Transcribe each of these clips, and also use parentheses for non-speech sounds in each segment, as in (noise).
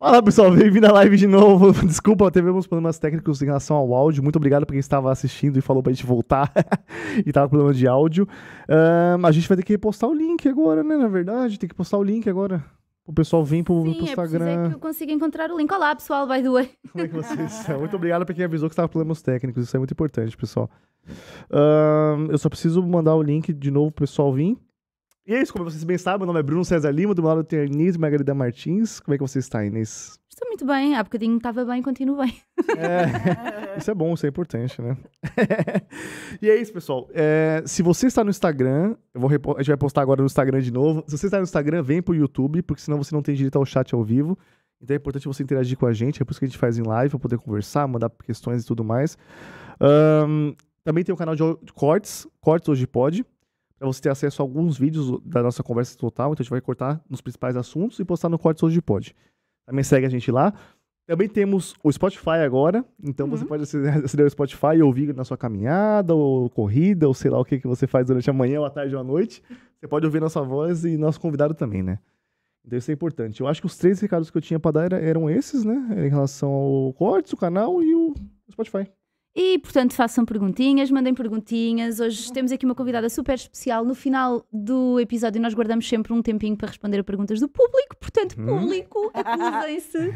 Fala pessoal, bem-vindo à live de novo. (laughs) Desculpa, teve alguns problemas técnicos em relação ao áudio. Muito obrigado para quem estava assistindo e falou para a gente voltar (laughs) e tava com problema de áudio. Um, a gente vai ter que postar o link agora, né? Na verdade, tem que postar o link agora. O pessoal vem pro, Sim, é pro é Instagram. Eu que eu consiga encontrar o link. Olá, pessoal, by the way. Como é que vocês estão? (laughs) Muito obrigado para quem avisou que estava com problemas técnicos. Isso é muito importante, pessoal. Um, eu só preciso mandar o link de novo pro pessoal vir. E é isso, como vocês bem sabem, meu nome é Bruno César Lima, do meu lado tem a Inês Margarida Martins. Como é que você está, Inês? Estou muito bem, há bocadinho estava bem, continuo bem. É, (laughs) isso é bom, isso é importante, né? (laughs) e é isso, pessoal. É, se você está no Instagram, eu vou a gente vai postar agora no Instagram de novo. Se você está no Instagram, vem pro YouTube, porque senão você não tem direito ao chat ao vivo. Então é importante você interagir com a gente, é por isso que a gente faz em live, para poder conversar, mandar questões e tudo mais. Um, também tem o canal de cortes, cortes hoje pode para você ter acesso a alguns vídeos da nossa conversa total. Então a gente vai cortar nos principais assuntos e postar no Cortes Hoje Pode. Também segue a gente lá. Também temos o Spotify agora, então uhum. você pode (laughs) aceder ao Spotify e ouvir na sua caminhada, ou corrida, ou sei lá o que, que você faz durante a manhã, ou a tarde ou a noite. Você pode ouvir nossa voz e nosso convidado também, né? Então isso é importante. Eu acho que os três recados que eu tinha para dar eram esses, né? Em relação ao Cortes, o canal e o Spotify. E, portanto, façam perguntinhas, mandem perguntinhas. Hoje temos aqui uma convidada super especial. No final do episódio, nós guardamos sempre um tempinho para responder a perguntas do público. Portanto, hum? público, (laughs) acusem-se.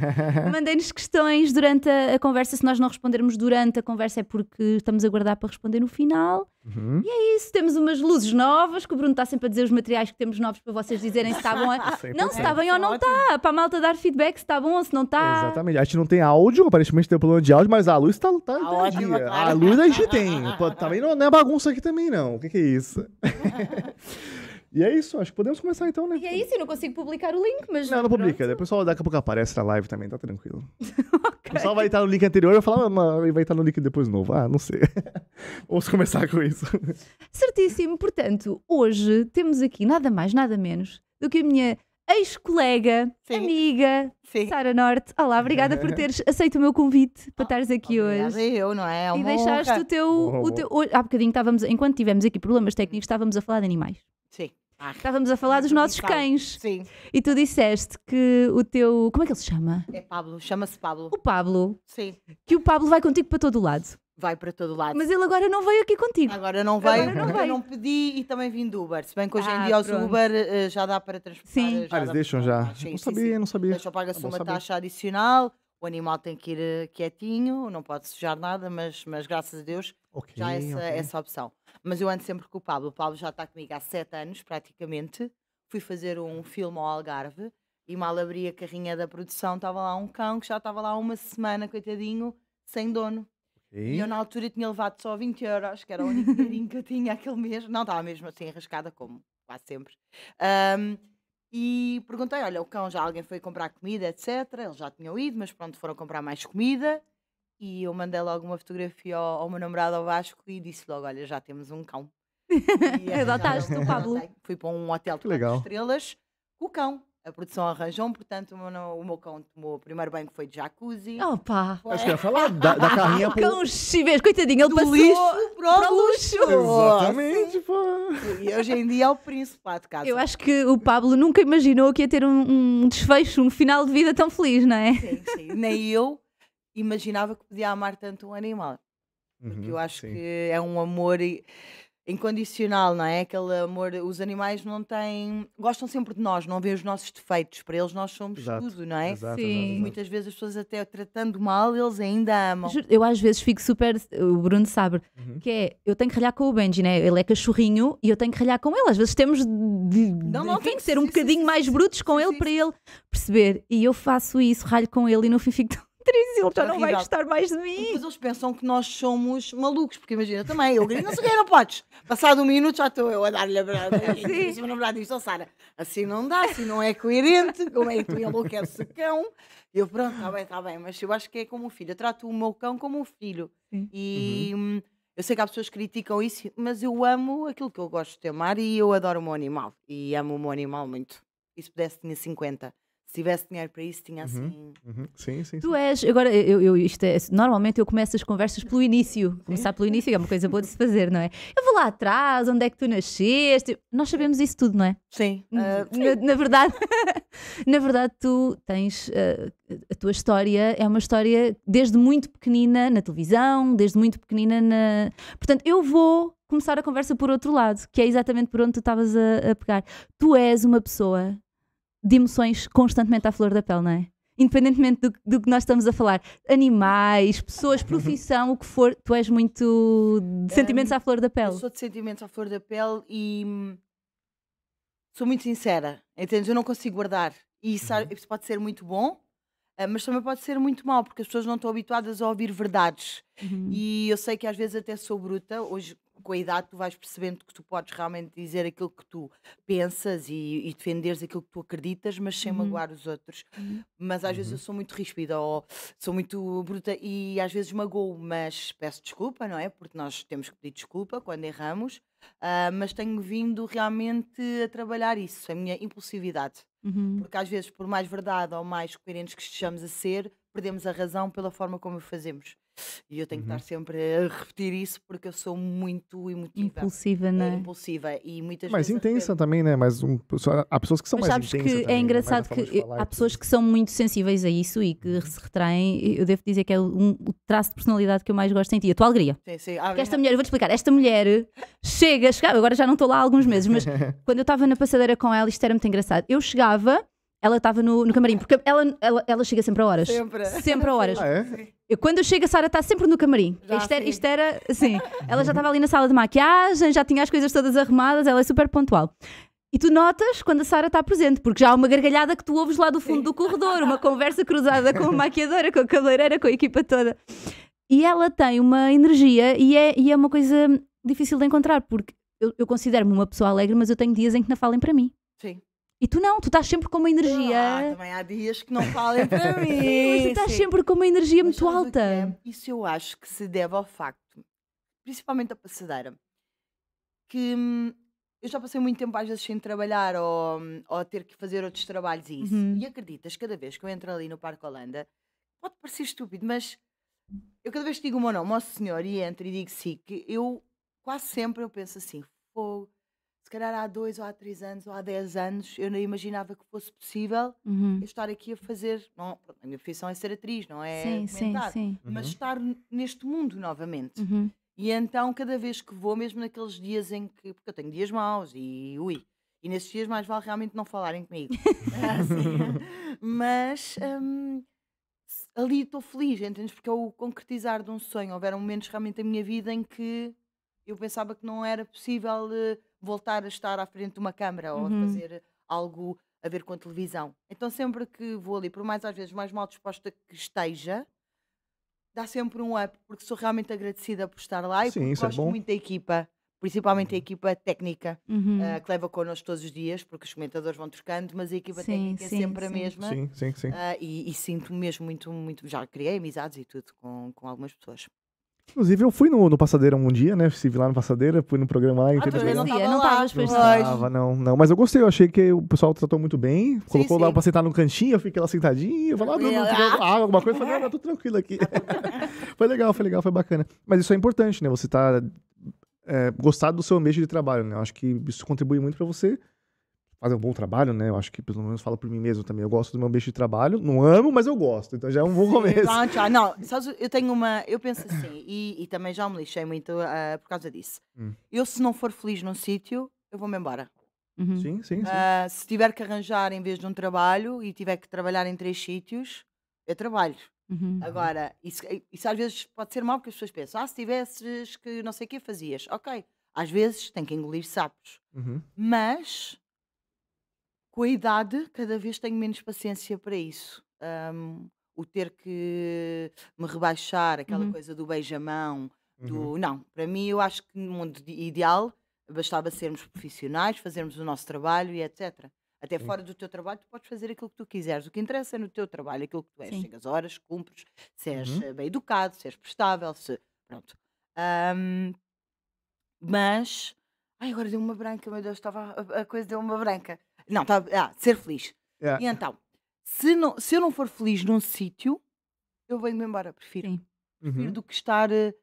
Mandem-nos questões durante a, a conversa. Se nós não respondermos durante a conversa, é porque estamos a guardar para responder no final. Uhum. E é isso, temos umas luzes novas, que o Bruno está sempre a dizer os materiais que temos novos para vocês dizerem se está bom, (laughs) não, se está bem ou não está, para a malta dar feedback se está bom ou se não está. Exatamente, a gente não tem áudio, aparentemente tem um problema de áudio, mas a luz está tá, tá, tá, tá a, a luz a gente tem, também não, não é bagunça aqui também não, o que, que é isso? (laughs) E é isso, acho que podemos começar então, né? E é isso, eu não consigo publicar o link, mas. Não, não publica. Pronto. Depois só daqui a pouco aparece na live também, tá tranquilo. okay. (laughs) O pessoal vai estar no link anterior e falar, ah, mas vai estar no link depois novo. Ah, não sei. (laughs) Vamos começar com isso. Certíssimo. Portanto, hoje temos aqui nada mais, nada menos do que a minha ex-colega, amiga, Sim. Sara Norte. Olá, obrigada por (laughs) teres aceito o meu convite para estares aqui Obrigada hoje. eu, não é? é uma e deixaste o teu, o teu. Há bocadinho estávamos, enquanto tivemos aqui problemas técnicos, estávamos a falar de animais. Ah, Estávamos a falar dos nossos cães. Sim. E tu disseste que o teu. Como é que ele se chama? É Pablo, chama-se Pablo. O Pablo. Sim. Que o Pablo vai contigo para todo o lado. Vai para todo lado. Mas ele agora não veio aqui contigo. Agora não veio, agora não veio. eu não pedi e também vim do Uber. Se bem que hoje em ah, dia os Uber eh, já dá para transportar. Sim. Ah, eles deixam para- já. Sim, não sim, sabia, sim. não sabia. Deixam, paga-se uma taxa adicional, o animal tem que ir eh, quietinho, não pode sujar nada, mas, mas graças a Deus Okay, já é essa, okay. essa opção. Mas eu ando sempre com o Pablo. O Pablo já está comigo há sete anos, praticamente. Fui fazer um filme ao Algarve e mal abri a carrinha da produção, estava lá um cão que já estava lá uma semana, coitadinho, sem dono. Okay. E eu na altura tinha levado só 20 euros, que era o único dinheirinho que eu tinha aquele mês. Não, estava mesmo assim arriscada como quase sempre. Um, e perguntei, olha, o cão já alguém foi comprar comida, etc. Eles já tinham ido, mas pronto, foram comprar mais comida. E eu mandei logo uma fotografia ao, ao meu namorado ao Vasco e disse logo: Olha, já temos um cão. (laughs) E Adotaste o Pablo. Fui para um hotel de estrelas com o cão. A produção arranjou-me, portanto, o meu, o meu cão tomou o primeiro banho que foi de jacuzzi. Opa! Foi... Acho que ia é falar da, da (laughs) ah, carrinha. O cão coitadinho, ele passou lixo para, para o luxo. Exatamente, pô. E hoje em dia é o príncipe lá de casa. Eu acho que o Pablo nunca imaginou que ia ter um, um desfecho, um final de vida tão feliz, não é? Sim, sim. Nem eu, imaginava que podia amar tanto um animal. Uhum, porque eu acho sim. que é um amor incondicional, não é? Aquele amor. Os animais não têm. gostam sempre de nós, não vêem os nossos defeitos. Para eles, nós somos exato, tudo, não é? Exato, sim. Exato, Muitas vezes as pessoas, até tratando mal, eles ainda amam. Eu às vezes fico super. O Bruno sabe, uhum. que é. Eu tenho que ralhar com o Benji, né? Ele é cachorrinho e eu tenho que ralhar com ele. Às vezes temos de. não, não, tem que ser um sim, bocadinho sim, mais brutos com ele para ele perceber. E eu faço isso, ralho com ele e no fim fico triste, ele já não vai gostar mais de mim. Mas eles pensam que nós somos malucos, porque imagina também, eu grito, não sei o que, não podes. Passado um minuto já estou eu a dar-lhe a brada. Assim. (laughs) namorado diz, oh, Sara, assim não dá, assim não é coerente, como é que tu enlouquece cão? E eu, pronto, está bem, está bem, mas eu acho que é como um filho, eu trato o meu cão como um filho. Sim. E... Uhum. Hum, eu sei que há pessoas que criticam isso, mas eu amo aquilo que eu gosto de amar e eu adoro o meu animal. E amo o meu animal muito. E se pudesse, tinha 50 se tivesse dinheiro para isso, tinha uhum, assim. Uhum, uhum. Sim, sim. Tu és. Agora, eu, eu, isto é, normalmente eu começo as conversas pelo início. Começar pelo início é uma coisa boa de se fazer, não é? Eu vou lá atrás, onde é que tu nasceste? Nós sabemos isso tudo, não é? Sim. Uh, (laughs) na, na, verdade, (laughs) na verdade, tu tens. Uh, a tua história é uma história desde muito pequenina na televisão, desde muito pequenina na. Portanto, eu vou começar a conversa por outro lado, que é exatamente por onde tu estavas a, a pegar. Tu és uma pessoa de emoções constantemente à flor da pele, não é? Independentemente do, do que nós estamos a falar, animais, pessoas, uhum. profissão, o que for, tu és muito de sentimentos à flor da pele. Eu sou de sentimentos à flor da pele e sou muito sincera, entendes? Eu não consigo guardar. E isso, uhum. isso pode ser muito bom, ah, mas também pode ser muito mal, porque as pessoas não estão habituadas a ouvir verdades. Uhum. E eu sei que às vezes até sou bruta, hoje com a idade tu vais percebendo que tu podes realmente dizer aquilo que tu pensas e, e defenderes aquilo que tu acreditas, mas sem uhum. magoar os outros. Uhum. Mas às uhum. vezes eu uhum. sou muito ríspida ou sou muito bruta e às vezes magoo, mas peço desculpa, não é? Porque nós temos que pedir desculpa quando erramos, uh, mas tenho vindo realmente a trabalhar isso, a minha impulsividade. Uhum. Porque às vezes, por mais verdade ou mais coerentes que estejamos a ser, perdemos a razão pela forma como o fazemos. E eu tenho uhum. que estar uhum. sempre a repetir isso porque eu sou muito emotiva. Impulsiva, é, né? Impulsiva e muitas mais vezes. Mais intensa também, né? Mas um, há pessoas que são Mas mais sabes que é também, é engraçado né? que eh, há pessoas que são muito sensíveis a isso e que uhum. se retraem. Eu devo dizer que é um, o traço de personalidade que eu mais gosto em ti, a tua alegria. Sim, sim. Ah, esta mulher, vou-te explicar, esta mulher chega, chegava, agora já não estou lá há alguns meses, mas (laughs) quando eu estava na passadeira com ela, isto era muito engraçado. Eu chegava ela estava no, no camarim, porque ela, ela, ela chega sempre a horas. Sempre. Sempre a horas. Ah, é? Eu, quando eu chego, a Sara está sempre no camarim. Já isto, era, isto era, assim. ela já estava ali na sala de maquiagem, já tinha as coisas todas arrumadas, ela é super pontual. E tu notas quando a Sara está presente, porque já há uma gargalhada que tu ouves lá do fundo Sim. do corredor, uma conversa cruzada com a maquiadora, com a cabeleireira, com a equipa toda. E ela tem uma energia e é, e é uma coisa difícil de encontrar, porque eu, eu considero-me uma pessoa alegre, mas eu tenho dias em que não falem para mim. Sim. E tu não, tu estás sempre com uma energia. Ah, também há dias que não falem para (laughs) mim. Mas tu estás Sim. sempre com uma energia Mas muito é? alta. é? Isso eu acho que se deve ao facto, principalmente a passadeira, que hum, eu já passei muito tempo às vezes sem trabalhar ou, hum, ou ter que fazer outros trabalhos e isso. Uhum. E acreditas, cada vez que eu entro ali no Parque Holanda, pode parecer estúpido, mas eu cada vez que digo o meu nome ao senhor e entro e digo sim, que eu quase sempre eu penso assim, fogo, calhar há dois ou há três anos ou há dez anos eu não imaginava que fosse possível uhum. estar aqui a fazer. Não, a minha profissão é ser atriz, não é? Sim, comentar, sim, sim. Mas uhum. estar neste mundo novamente. Uhum. E então, cada vez que vou, mesmo naqueles dias em que. Porque eu tenho dias maus e ui. E nesses dias mais vale realmente não falarem comigo. (laughs) É assim, né? mas hum, ali estou feliz, entendes? Porque é o concretizar de um sonho. Houveram momentos realmente da minha vida em que eu pensava que não era possível. Uh, voltar a estar à frente de uma câmara uhum. ou fazer algo a ver com a televisão. Então sempre que vou ali, por mais às vezes mais mal disposta que esteja, dá sempre um up, porque sou realmente agradecida por estar lá e Sim, é gosto é muito da equipa, principalmente a uhum. equipa técnica, uhum. uh, que leva connosco todos os dias, porque os comentadores vão trocando, mas a equipa sim, técnica é sim, é sempre sim. a mesma. Sim, sim, sim. Uh, e, e sinto-me mesmo muito, muito. Já criei amizades e tudo com, com algumas pessoas. Inclusive, eu fui no, no Passadeira um dia, né? Estive lá no Passadeira, fui no programa lá. Ah, não tava, não tipo, Não tava, não, não. Mas eu gostei, eu achei que o pessoal tratou muito bem. Colocou sim, lá pra sentar no cantinho, eu fiquei lá sentadinho. Eu falei, ah, não, não, ah. alguma coisa. Eu falei, ah, tô tranquilo aqui. (laughs) foi legal, foi legal, foi bacana. Mas isso é importante, né? Você tá... É, gostar do seu ambiente de trabalho, né? Eu acho que isso contribui muito para você fazem um bom trabalho, né? Eu acho que, pelo menos, falo por mim mesmo também. Eu gosto do meu beijo de trabalho, não amo, mas eu gosto. Então já é um bom começo. não, (laughs) só eu tenho uma. Eu penso assim, e, e também já me lixei muito uh, por causa disso. Hum. Eu, se não for feliz num sítio, eu vou-me embora. Uhum. Sim, sim, sim. Uh, se tiver que arranjar em vez de um trabalho e tiver que trabalhar em três sítios, eu trabalho. Uhum. Agora, isso, isso às vezes pode ser mal porque as pessoas pensam, ah, se tivesses que não sei o que fazias, ok. Às vezes tem que engolir sapos. Uhum. Mas com a idade, cada vez tenho menos paciência para isso. Um, o ter que me rebaixar, aquela uhum. coisa do beijamão, do. Uhum. Não, para mim eu acho que no mundo ideal bastava sermos profissionais, fazermos o nosso trabalho e etc. Até Sim. fora do teu trabalho, tu podes fazer aquilo que tu quiseres. O que interessa é no teu trabalho, aquilo que tu és. Sim. Chegas horas, cumpres, se és uhum. Eh, bem educado, se és prestável, se. Pronto. Um, mas. Ai, agora deu uma branca, meu Deus, estava. A, a coisa deu uma branca. Não, tá, ah, ser feliz. Yeah. É. E então, se, não, se eu não for feliz num sítio, eu venho-me embora, prefiro. Sim. Uhum. Prefiro uhum. do que estar eh,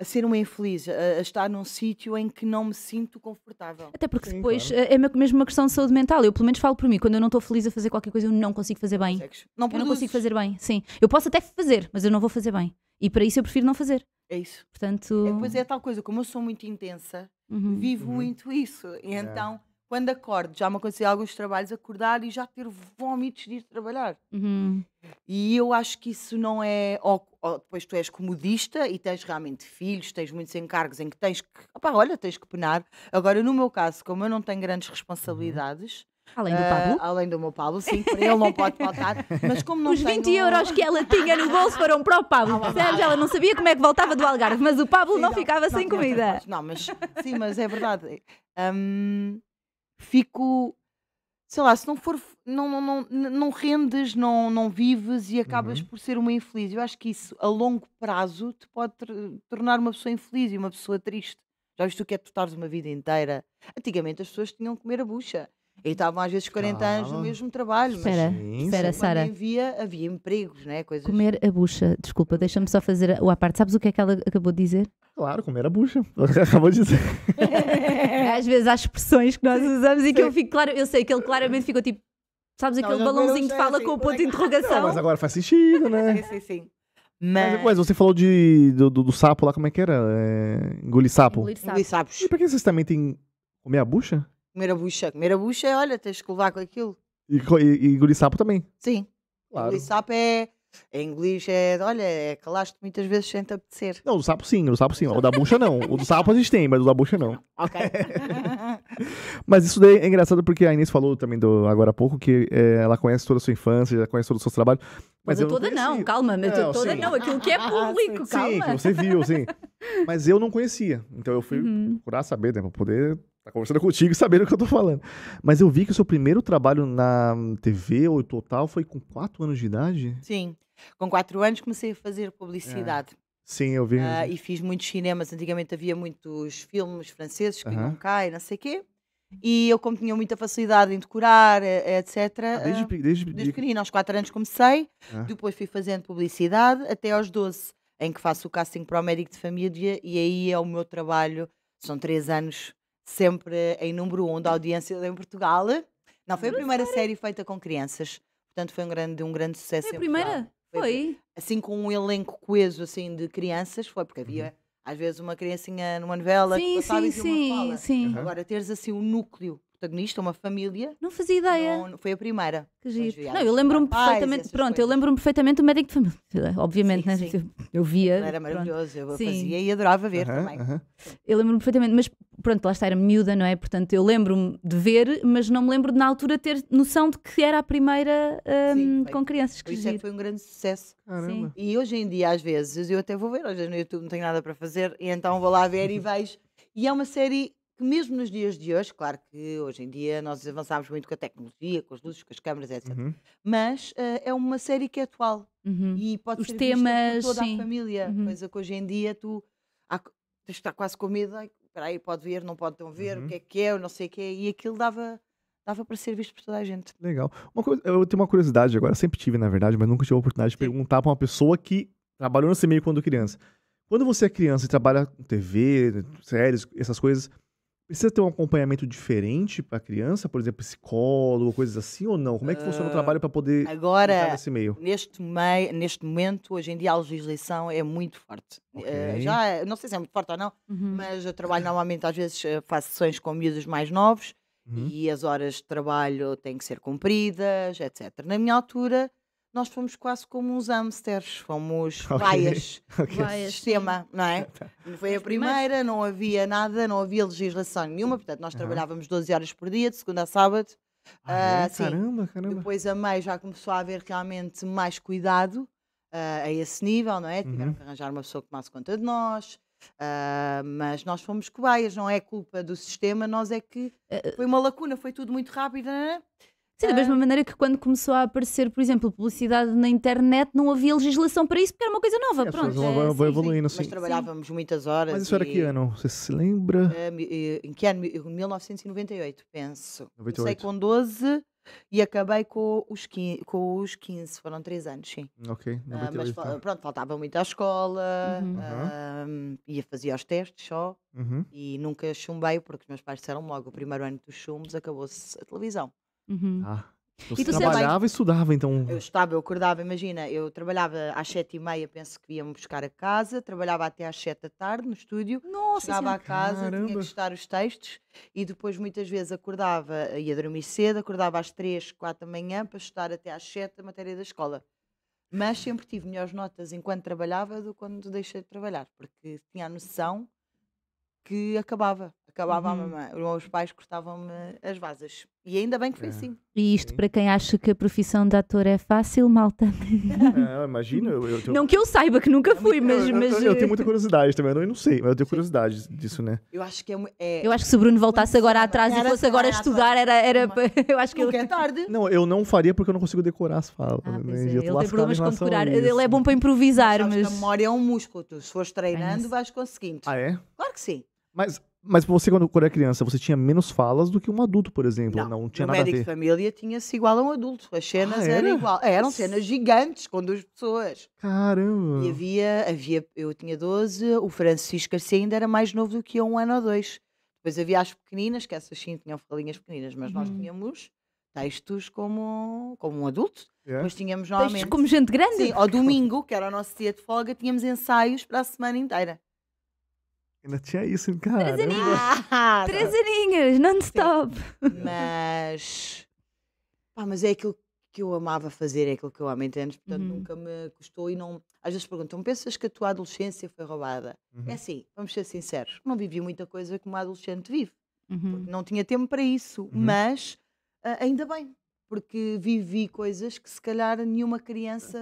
a, ser um infeliz, a, a estar num sítio em que não me sinto confortável. Até porque Sim, depois claro. é, é mesmo uma questão de saúde mental. Eu pelo menos falo por mim, quando eu não estou feliz a fazer qualquer coisa, eu não consigo fazer bem. Não eu não consigo fazer bem. Sim. Eu posso até fazer, mas eu não vou fazer bem. E para isso eu prefiro não fazer. É isso. Portanto. É, pois é, tal coisa, como eu sou muito intensa, uhum. vivo uhum. muito isso. E yeah. É. então quando acordo, já me aconteceu alguns trabalhos, acordar e já ter vómitos de ir trabalhar. Uhum. E eu acho que isso não é. Ou, ou, depois tu és comodista e tens realmente filhos, tens muitos encargos em que tens que. Opa, olha, tens que penar. Agora, no meu caso, como eu não tenho grandes uhum. responsabilidades. Além do Pablo? Uh, além do meu Pablo, sim, para ele não pode faltar. Mas como não Os 20 tenho... euros que ela tinha no bolso foram para o Pablo, ah, percebes? Ela não sabia como é que voltava do Algarve, mas o Pablo sim, não, não, ficava não, sem não, comida. Não, mas sim, mas é verdade. Um, fico, sei lá, se não for, não, não, não, não rendes, não, não vives e acabas uhum. por ser uma infeliz. Eu acho que isso a longo prazo te pode tornar uma pessoa infeliz e uma pessoa triste. Já viste o que é tu estares uma vida inteira? Antigamente as pessoas tinham que comer a bucha. E hum, estavam às vezes 40 anos no mesmo trabalho. Espera, mas, espera, Sara. Havia, havia empregos, né? Coisas... Comer a bucha, desculpa, hum. deixa-me só fazer o à parte. Sabes o que é que ela acabou de dizer? Claro, comer a bucha. (laughs) Acabou de dizer. (laughs) É, às vezes há expressões que nós usamos e que eu fico claro, eu sei que ele claramente ficou tipo, sabes aquele não, balãozinho de fala assim, com o é ponto de interrogação? Não, mas agora faz sentido, né? sim, sim, sim. Mas... Mas, você falou de, do, do, do, sapo lá, como é que era? É... Engolir sapo? Engolir, sapo. sapos. E por que vocês também têm comer a bucha? Comer a bucha. Comer a bucha, é, olha, tens que levar com aquilo. E, e, e engolir sapo também? Sim. Claro. Engolir sapo é em inglês é, olha, é calaste muitas vezes sem te apetecer. Não, o sapo sim, o sapo sim. (laughs) O da bucha não. O do sapo existem, mas o da bucha não. Ok. (laughs) mas isso daí é engraçado porque a Inês falou também do, agora há pouco que é, ela conhece toda a sua infância, já conhece todos os seus trabalhos. Mas, mas eu toda não, não, calma, mas não, toda sim. não, aquilo que é ah, público, sim, calma. Sim, que você viu, sim. (laughs) Mas eu não conhecia. Então eu fui uhum. procurar saber, né, pra poder tá conversando contigo e sabendo o que eu tô falando. Mas eu vi que o seu primeiro trabalho na TV ou total foi com quatro anos de idade? Sim. Com quatro anos comecei a fazer publicidade. É. Sim, eu vi. Uh, e fiz muitos cinemas. Antigamente havia muitos filmes franceses que uhum. não caem, não sei o quê. E eu, como tinha muita facilidade em decorar, eh, etc. Ah, desde, ah, desde, desde pequenino, aos 4 anos comecei, ah. depois fui fazendo publicidade até aos 12, em que faço o casting para o médico de família, e aí é o meu trabalho, são 3 anos sempre em número um da audiência em Portugal. Não, foi a primeira série feita com crianças. Portanto, foi um grande, um grande sucesso. Foi a primeira? Foi. foi. Assim, com um elenco coeso assim, de crianças, foi, porque havia uhum. às vezes uma criancinha numa novela sim, que passava sim, e uma sim, Sim. Uhum. Agora, teres assim um núcleo protagonista, uma família. Não fazia ideia. Não, foi a primeira. Que giro. Não, eu lembro-me perfeitamente. Pronto, coisas. eu lembro-me perfeitamente do médico de família. (laughs) Obviamente, sim, né? Sim. (laughs) Eu via. era maravilhoso, eu sim. fazia e adorava ver uh -huh, também. Uh -huh. Eu lembro-me perfeitamente, mas pronto, lá está, era miúda, não é? Portanto, eu lembro-me de ver, mas não me lembro de, na altura ter noção de que era a primeira um, com crianças. Que Isso é que foi um grande sucesso. Sim. E hoje em dia, às vezes, eu até vou ver, hoje no YouTube não tenho nada para fazer, e então vou lá ver e vejo. E é uma série que mesmo nos dias de hoje, claro que hoje em dia nós avançamos muito com a tecnologia, com as luzes, com as câmaras, etc. Uhum. Mas uh, é uma série que é atual uhum. e pode Os ser é temas, vista por toda sim. a família. Uhum. Coisa que hoje em dia tu há, está quase com medo, espera aí, pode ver, não pode tão ver, o uhum. que é que é, não sei o que é, e aquilo dava dava para ser visto por toda a gente. Legal. Uma coisa, eu tenho uma curiosidade agora, sempre tive na verdade, mas nunca tive a oportunidade de Sim. perguntar para uma pessoa que trabalhou nesse meio quando criança. Quando você é criança e trabalha com TV, séries, essas coisas, Precisa ter um acompanhamento diferente para a criança, por exemplo, psicólogo, coisas assim ou não? Como é que funciona o trabalho ah, para poder agora nesse meio? Neste meio, neste momento, hoje em dia a legislação é muito forte. Okay. Eh, já é, não sei se é muito forte ou não, uhum. mas eu trabalho normalmente às vezes eh, faço sessões com miúdos mais novos uhum. e as horas de trabalho têm que ser cumpridas, etc. Na minha altura nós fomos quase como uns hamsters, fomos raias (laughs) vaias okay. do okay. sistema, não é? Tá. Foi a primeira, não havia nada, não havia legislação nenhuma, portanto nós trabalhávamos 12 horas por dia, de segunda a sábado. Ah, uh, caramba, caramba. Depois a meio já começou a haver realmente mais cuidado uh, a esse nível, não é? Uhum. Tiveram que arranjar uma pessoa que tomasse conta de nós. Uh, mas nós fomos cobaias, não é culpa do sistema, nós é que eh, eh, foi uma lacuna, foi tudo muito rápido. Não é? Sim, da mesma ah. maneira que quando começou a aparecer, por exemplo, publicidade na internet, não havia legislação para isso, porque era uma coisa nova. É, pronto. Não vai vão evoluindo, sim. Nós trabalhávamos sim. muitas horas. Mas isso e... era que ano? Você se lembra? Ah, eh, em que ano? 1998, penso. 98. Comecei com 12 e acabei com os 15, com os 15 foram 3 anos, sim. Ok, não uh, ah, Mas tá. pronto, faltava muito à escola, uhum. uh, ia fazer os testes só uhum. e nunca chumbei, porque os meus pais disseram logo: o primeiro ano dos chumbos acabou-se a televisão. Uhum. Ah, e tu trabalhava e estudava, então. Eu estava, eu acordava, imagina, eu trabalhava às sete e meia, penso que ia-me buscar a casa, trabalhava até às sete da tarde no estúdio, Nossa, chegava à casa, Caramba. tinha que estudar os textos e depois muitas vezes acordava, ia dormir cedo, acordava às três, quatro da manhã para estudar até às sete a matéria da escola. Mas sempre tive melhores notas enquanto trabalhava do que quando deixei de trabalhar, porque tinha a noção que acabava, acabava uhum. a mamãe. Os pais cortavam-me as vasas. E ainda bem que foi é. assim. E isto Sim. para quem acha que a profissão de ator é fácil, malta. Não, (laughs) é, Imagino. Eu, eu tenho... Não que eu saiba, que nunca fui, mas, mas. Eu, tenho muita curiosidade também, eu não sei, mas eu tenho curiosidade disso, né? Eu acho que é. é... Eu acho que se o Bruno voltasse agora atrás era e fosse agora estudar, era. era... (laughs) eu acho que. ele... é tarde. Não, eu não faria porque eu não consigo decorar as falas. Ah, né? É, ele tem problemas com decorar. Ele é né? bom para improvisar, mas. mas... A memória é um músculo, tu se fores treinando, é vais conseguindo. Ah, é? Claro que sim. Mas mas você, quando, quando era criança, você tinha menos falas do que um adulto, por exemplo? Não, não tinha nada a ver. família tinha-se igual a um adulto. As cenas ah, era? eram igual. É, eram cenas gigantes com duas pessoas. Caramba! E havia, havia, eu tinha 12, o Francisco Garcia ainda era mais novo do que um ano ou dois. Depois havia as pequeninas, que essas sim tinham falinhas pequeninas, mas hum. nós uhum. tínhamos textos como, como um adulto. Yeah. É? Mas tínhamos normalmente. Textos como gente grande? Sim, ao domingo, que era o nosso dia de folga, tínhamos ensaios para a semana inteira. Ainda tinha isso, cara. Três aninhos. Ah, Três aninhos, non-stop. Mas. ah mas é aquilo que eu amava fazer, é aquilo que eu amo, entendes? Portanto, uhum. nunca me custou e não. Às vezes perguntam, pensas que a tua adolescência foi roubada? Uhum. É assim, vamos ser sinceros, não vivi muita coisa como uma adolescente vive. Uhum. Não tinha tempo para isso, uhum. mas uh, ainda bem, porque vivi coisas que se calhar nenhuma criança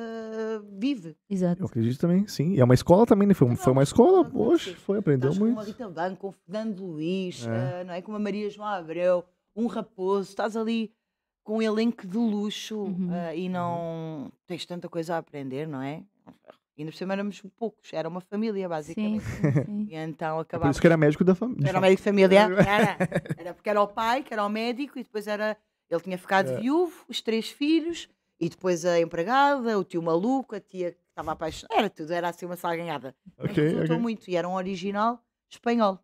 vive. Exato. Eu acredito também, sim. E é uma escola também, né? Foi, foi uma escola, poxa, foi, aprendeu muito. Com uma Rita Van, com o Fernando Luís, é. não é? Com uma Maria João Abreu, um Raposo, estás ali com um elenco de luxo uhum. uh, e não tens tanta coisa a aprender, não é? E ainda por cima éramos poucos, era uma família, basicamente. Sim, sim, sim. E então acabava. É por isso que era médico da família. Era o médico de família, (laughs) era. Era porque era o pai, que era o médico, e depois era ele tinha ficado é. viúvo, os três filhos, e depois a empregada, o tio maluco, a tia que estava apaixonada. Era tudo, era assim uma salganhada. Okay, Mas okay. muito. E era um original espanhol.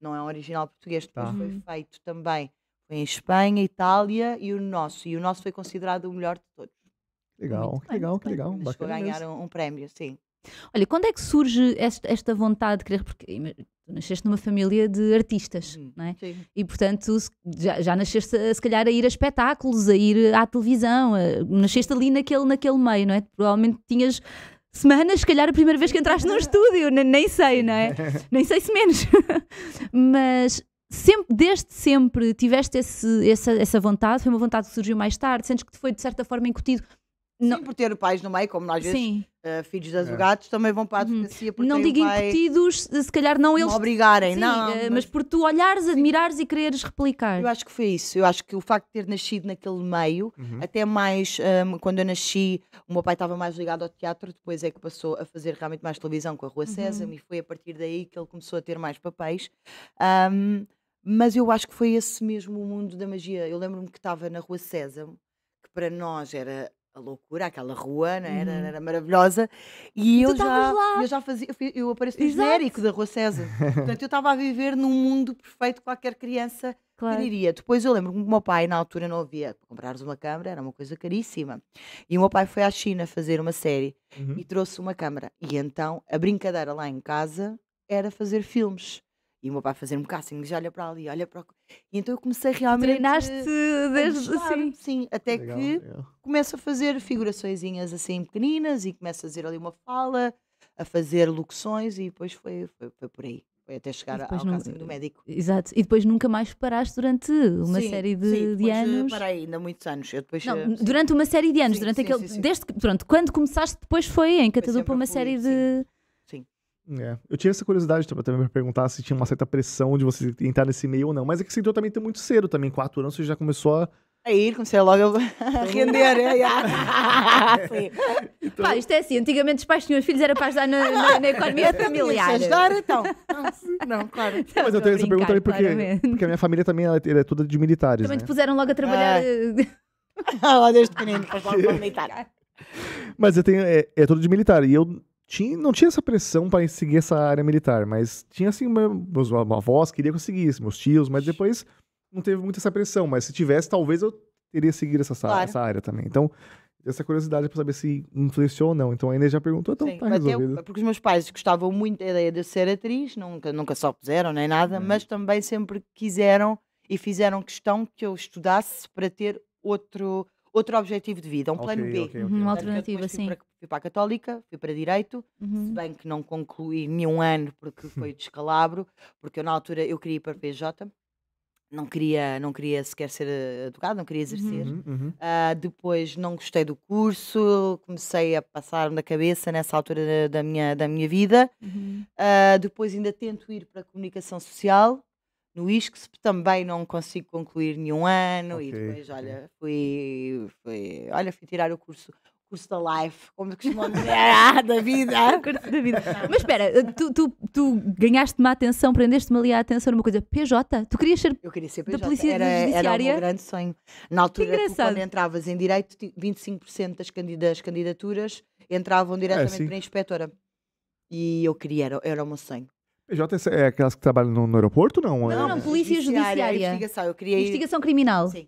Não é um original português. Depois tá. foi uhum. feito também foi em Espanha, Itália e o nosso. E o nosso foi considerado o melhor de todos. Legal, que legal, que legal. Mas ganhar um, um prémio, sim. Olha, quando é que surge esta, esta vontade de querer. Porque tu nasceste numa família de artistas, hum, não é? Sim. E portanto já, já nasceste a, eh, se calhar a ir a espetáculos, a ir eh, à televisão, a, eh, nasceste ali naquele, naquele meio, não é? Provavelmente tinhas semanas, se calhar a primeira vez que entraste num (laughs) estúdio, nem sei, não é? (laughs) nem sei se menos. (laughs) Mas sempre, desde sempre tiveste esse, essa, essa vontade, foi uma vontade que surgiu mais tarde, sentes que te foi de certa forma incutido, não. Sim, por ter pais no meio, como nós vezes Sim. Uh, filhos de advogados é. também vão para a uhum. advocacia porque Não digo impetidos, se calhar não eles. Não obrigarem, Sim, não. Eh, mas... mas... por tu olhares, admirares Sim. e quereres replicar. Eu acho que foi isso. Eu acho que o facto de ter nascido naquele meio, uhum. até mais um, quando eu nasci, o meu pai estava mais ligado ao teatro, depois é que passou a fazer realmente mais televisão com a Rua uhum. César e foi a partir daí que ele começou a ter mais papéis. Um, mas eu acho que foi esse mesmo o mundo da magia. Eu lembro-me que estava na Rua César, que para nós era a loucura, aquela rua, não é? era, uhum. era maravilhosa. E eu já, lá. eu já fazia, eu, eu apareço no genérico da Rua César. (laughs) Portanto, eu estava a viver num mundo perfeito qualquer criança claro. Depois eu lembro-me que o meu pai, na altura, não havia. Comprares uma câmera era uma coisa caríssima. E o meu pai foi à China fazer uma série uhum. e trouxe uma câmera. E então a brincadeira lá em casa era fazer filmes. E o meu pai fazer um casting, assim, já olha para ali, olha para. E então eu comecei realmente. Treinaste a, desde a assim. Sim, até legal, que legal. começo a fazer figuraçõezinhas assim pequeninas e começo a dizer ali uma fala, a fazer locuções e depois foi, foi, foi por aí. Foi até chegar ao casting do médico. Exato. E depois nunca mais paraste durante uma sim, série de, sim, de eh, anos. Parei ainda muitos anos. Eu depois, não, eh, durante uma série de anos, sim, durante aquele. Desde, pronto, quando começaste depois foi em Catadupa uma fui, série de é. Eu tinha essa curiosidade também para perguntar se tinha uma certa pressão de você entrar nesse meio ou não. Mas é que você entrou também muito cedo também, quatro anos, você já começou a. É Aí comecei é logo (laughs) a render areia. (laughs) Então Pá, isto é assim, antigamente os pais tinham os filhos, era para ajudar na, na, na economia familiar. ajudar, então. Não, claro. (laughs) Mas eu tenho essa pergunta também porque, porque a minha família também ela, é, ela é toda de militares. Também né? te puseram logo a trabalhar. Ah, eh, lá desde pequenino, para militar. Mas eu tenho, é, é tudo de militar. E eu tinha, não tinha essa pressão para seguir essa área militar, mas tinha assim, uma, meus avós queria que eu seguisse, meus tios, mas depois não teve muita essa pressão. Mas se tivesse, talvez eu teria seguido essa, claro. essa área também. Então, essa curiosidade para saber se influenciou ou não. Então a Inês já perguntou, então Sim, tá resolvido. Eu, porque os meus pais gostavam muito da ideia de ser atriz, nunca, nunca só puseram nem nada, hum. mas também sempre quiseram e fizeram questão que eu estudasse para ter outro outro objetivo de vida, um okay, plano B. Okay, okay. Uma uhum, alternativa, sim. Fui para, fui para, a Católica, fui para Direito, uhum. se bem que não concluí nenhum ano porque (laughs) foi descalabro, porque eu na altura eu queria ir para PJ, não queria, não queria sequer ser eh, advogado, não queria exercer. Uhum, uhum. Uh, depois não gostei do curso, comecei a passar-me da cabeça nessa altura da, minha, da minha vida. Uhum. Uh, depois ainda tento ir para a comunicação social, no ISCSP também não consigo concluir nenhum ano okay, e depois, olha, fui, fui, olha, fui tirar o curso curso da life, como costumam dizer, (laughs) ah, da vida. (laughs) curso da vida. Mas espera, eh, tu, tu, tu ganhaste uma atenção, prendeste-me ali a atenção numa coisa, PJ? Tu querias ser Eu queria ser PJ, da polícia era, era um grande sonho. Na altura, tu, quando entravas em direito, 25% das, das candidaturas entravam é, diretamente é, para a inspetora. E eu queria, era, era o meu sonho. PJ é aquelas que trabalham no, no aeroporto, não? Não, é... não, polícia judiciária. Investigação, eu criei... Investigação criminal. Sim.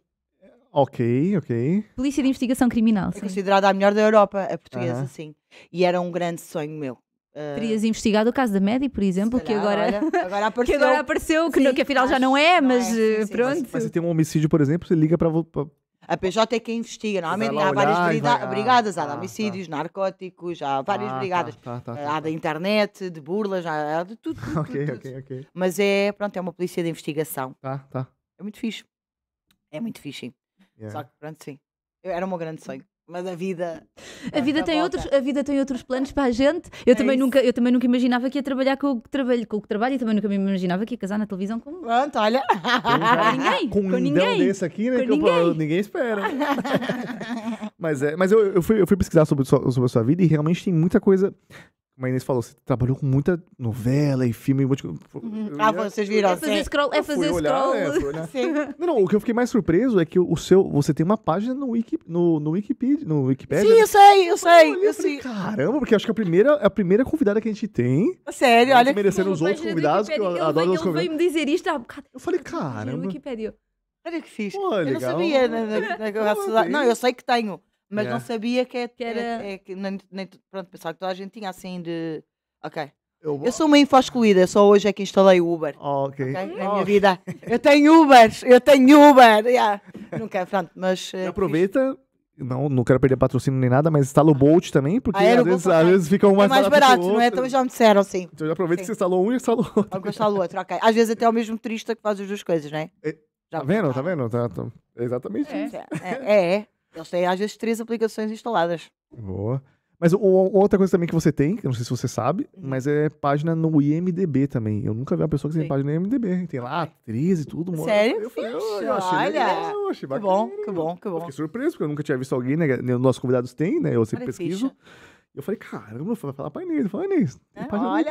Ok, ok. Polícia de Investigação Criminal. É sim. considerada a melhor da Europa, a portuguesa, uh -huh. sim. E era um grande sonho meu. Uh... Terias investigado o caso da Medi, por exemplo, Será? que agora, Olha, (laughs) agora apareceu, que, agora apareceu sim, que, que afinal já não é, não é, mas é, sim, pronto. Mas, mas, se tem um homicídio, por exemplo, você liga para a PJ é quem investiga. Normalmente há olhar, várias vai... Ah, brigadas, ah, há de tá, homicídios, tá. narcóticos, há várias ah, tá, brigadas. Tá, tá, há tá, da internet, de burlas, há de tudo. (laughs) tudo ok, tudo. ok, ok. Mas é, pronto, é uma polícia de investigação. Tá, tá. É muito fixe. É muito fixe. Yeah. Só que, pronto, sim. era o meu grande sonho mas a vida. A vida, tem volta. outros, a vida tem outros planos para a gente. Eu, é também isso. nunca, eu também nunca imaginava que ia trabalhar com o que trabalho, com o que trabalho e também nunca me imaginava que ia casar na televisão com. Pronto, olha. Com, (laughs) ninguém. Com, com ninguém. desse aqui, né? Com que ninguém. Eu, ninguém espera. (laughs) mas é, mas eu, eu, fui, eu fui pesquisar sobre, sobre a sua vida e realmente tem muita coisa como a Inês falou, você trabalhou com muita novela e filme. Um uhum. Ah, vocês viram. É fazer scroll. É fazer né, scroll. É, (laughs) não, não, o que eu fiquei mais surpreso é que o seu, você tem uma página no, Wiki, no, no Wikipedia. No Wikipedia Sim, né? eu sei, eu sei. Eu eu falei, caramba, porque acho que a primeira, a primeira convidada que a gente tem. Sério, olha. Merecendo os outros convidados, que eu, eu adoro os convidados. Ele veio me dizer isto há bocado. Eu falei, caramba. Wikipedia. Olha que fixe. Pô, eu legal. não sabia. Né, né, (laughs) não, eu sei que tenho mas yeah. não sabia que, é, que era. É, é, nem, nem, pronto, pensava que toda a gente tinha assim de. Ok. Eu, eu sou uma info excluída, só hoje é que instalei o Uber. Oh, ok. okay? Na oh. minha ah. vida. (laughs) Eu tenho Ubers, eu tenho Uber. Yeah. Nunca, pronto, mas. Uh, aproveita. Não, não quero perder patrocínio nem nada, mas instala o ah. Bolt também, porque ah, às, vezes, às vezes fica um mais, é mais barato. não é? Então já me disseram, sim. Então já aproveita sim. que você instalou um e instalou outro. Ou que eu instalo outro, ok. Às vezes até é o mesmo turista que faz as duas coisas, não é? é já tá vendo? Tá vendo? Tá, tá. É exatamente é. isso. É, é. é. Eles têm às vezes três aplicações instaladas. Boa. Mas o, outra coisa também que você tem, que eu não sei se você sabe, uhum. mas é página no IMDB também. Eu nunca vi uma pessoa que tem página no IMDB. Tem lá atriz e tudo. Sério? Eu, falei, eu achei Olha. Legal, achei bacana. Que bom, que bom, que bom. Eu fiquei surpreso, porque eu nunca tinha visto alguém, né? Nossos convidados tem, né? Eu sempre pesquiso. Eu falei, caramba, vai falar pra Inês, fala Inês. É, olha!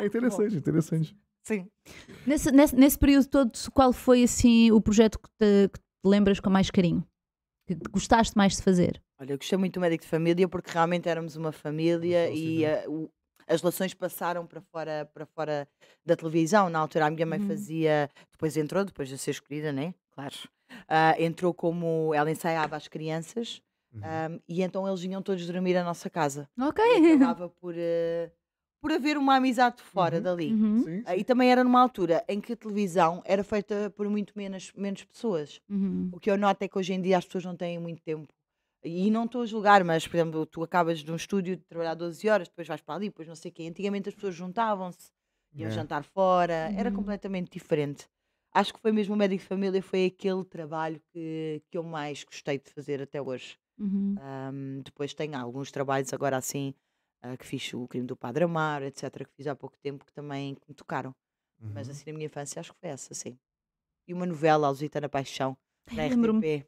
(laughs) é interessante, interessante. Sim. Nesse, nesse, nesse, período todo, qual foi assim o projeto que te, que lembras com mais carinho? Que gostaste mais de fazer? Olha, eu gostei muito do médico de família porque realmente éramos uma família e a, eh, o, as relações passaram para fora, para fora da televisão. Na altura a minha mãe hum. fazia, depois entrou, depois de ser escolhida, né? Claro. Uh, entrou como ela ensaiava as crianças. Uhum. Um, ah, e então eles vinham todos dormir à nossa casa. Ok. Eu (laughs) por uh, por haver uma amizade fora uhum, dali. Uhum. Sim, ah, sim. E também era numa altura em que a televisão era feita por muito menos, menos pessoas. Uhum. O que eu noto é que hoje em dia as pessoas não têm muito tempo. E não estou a julgar, mas, por exemplo, tu acabas de um estúdio de trabalhar 12 horas, depois vais para ali, depois não sei o quê. Antigamente as pessoas juntavam-se, iam é. jantar fora, era uhum. completamente diferente. Acho que foi mesmo o Médico de Família, foi aquele trabalho que, que eu mais gostei de fazer até hoje. Um, uhum. depois tenho alguns trabalhos agora assim, ah, que fiz o crime do Padre Amaro, etc., que fiz há pouco tempo, que também me tocaram. Uhum. Mas assim, na minha infância, acho que foi essa, sim. E uma novela, na Paixão, na RTP.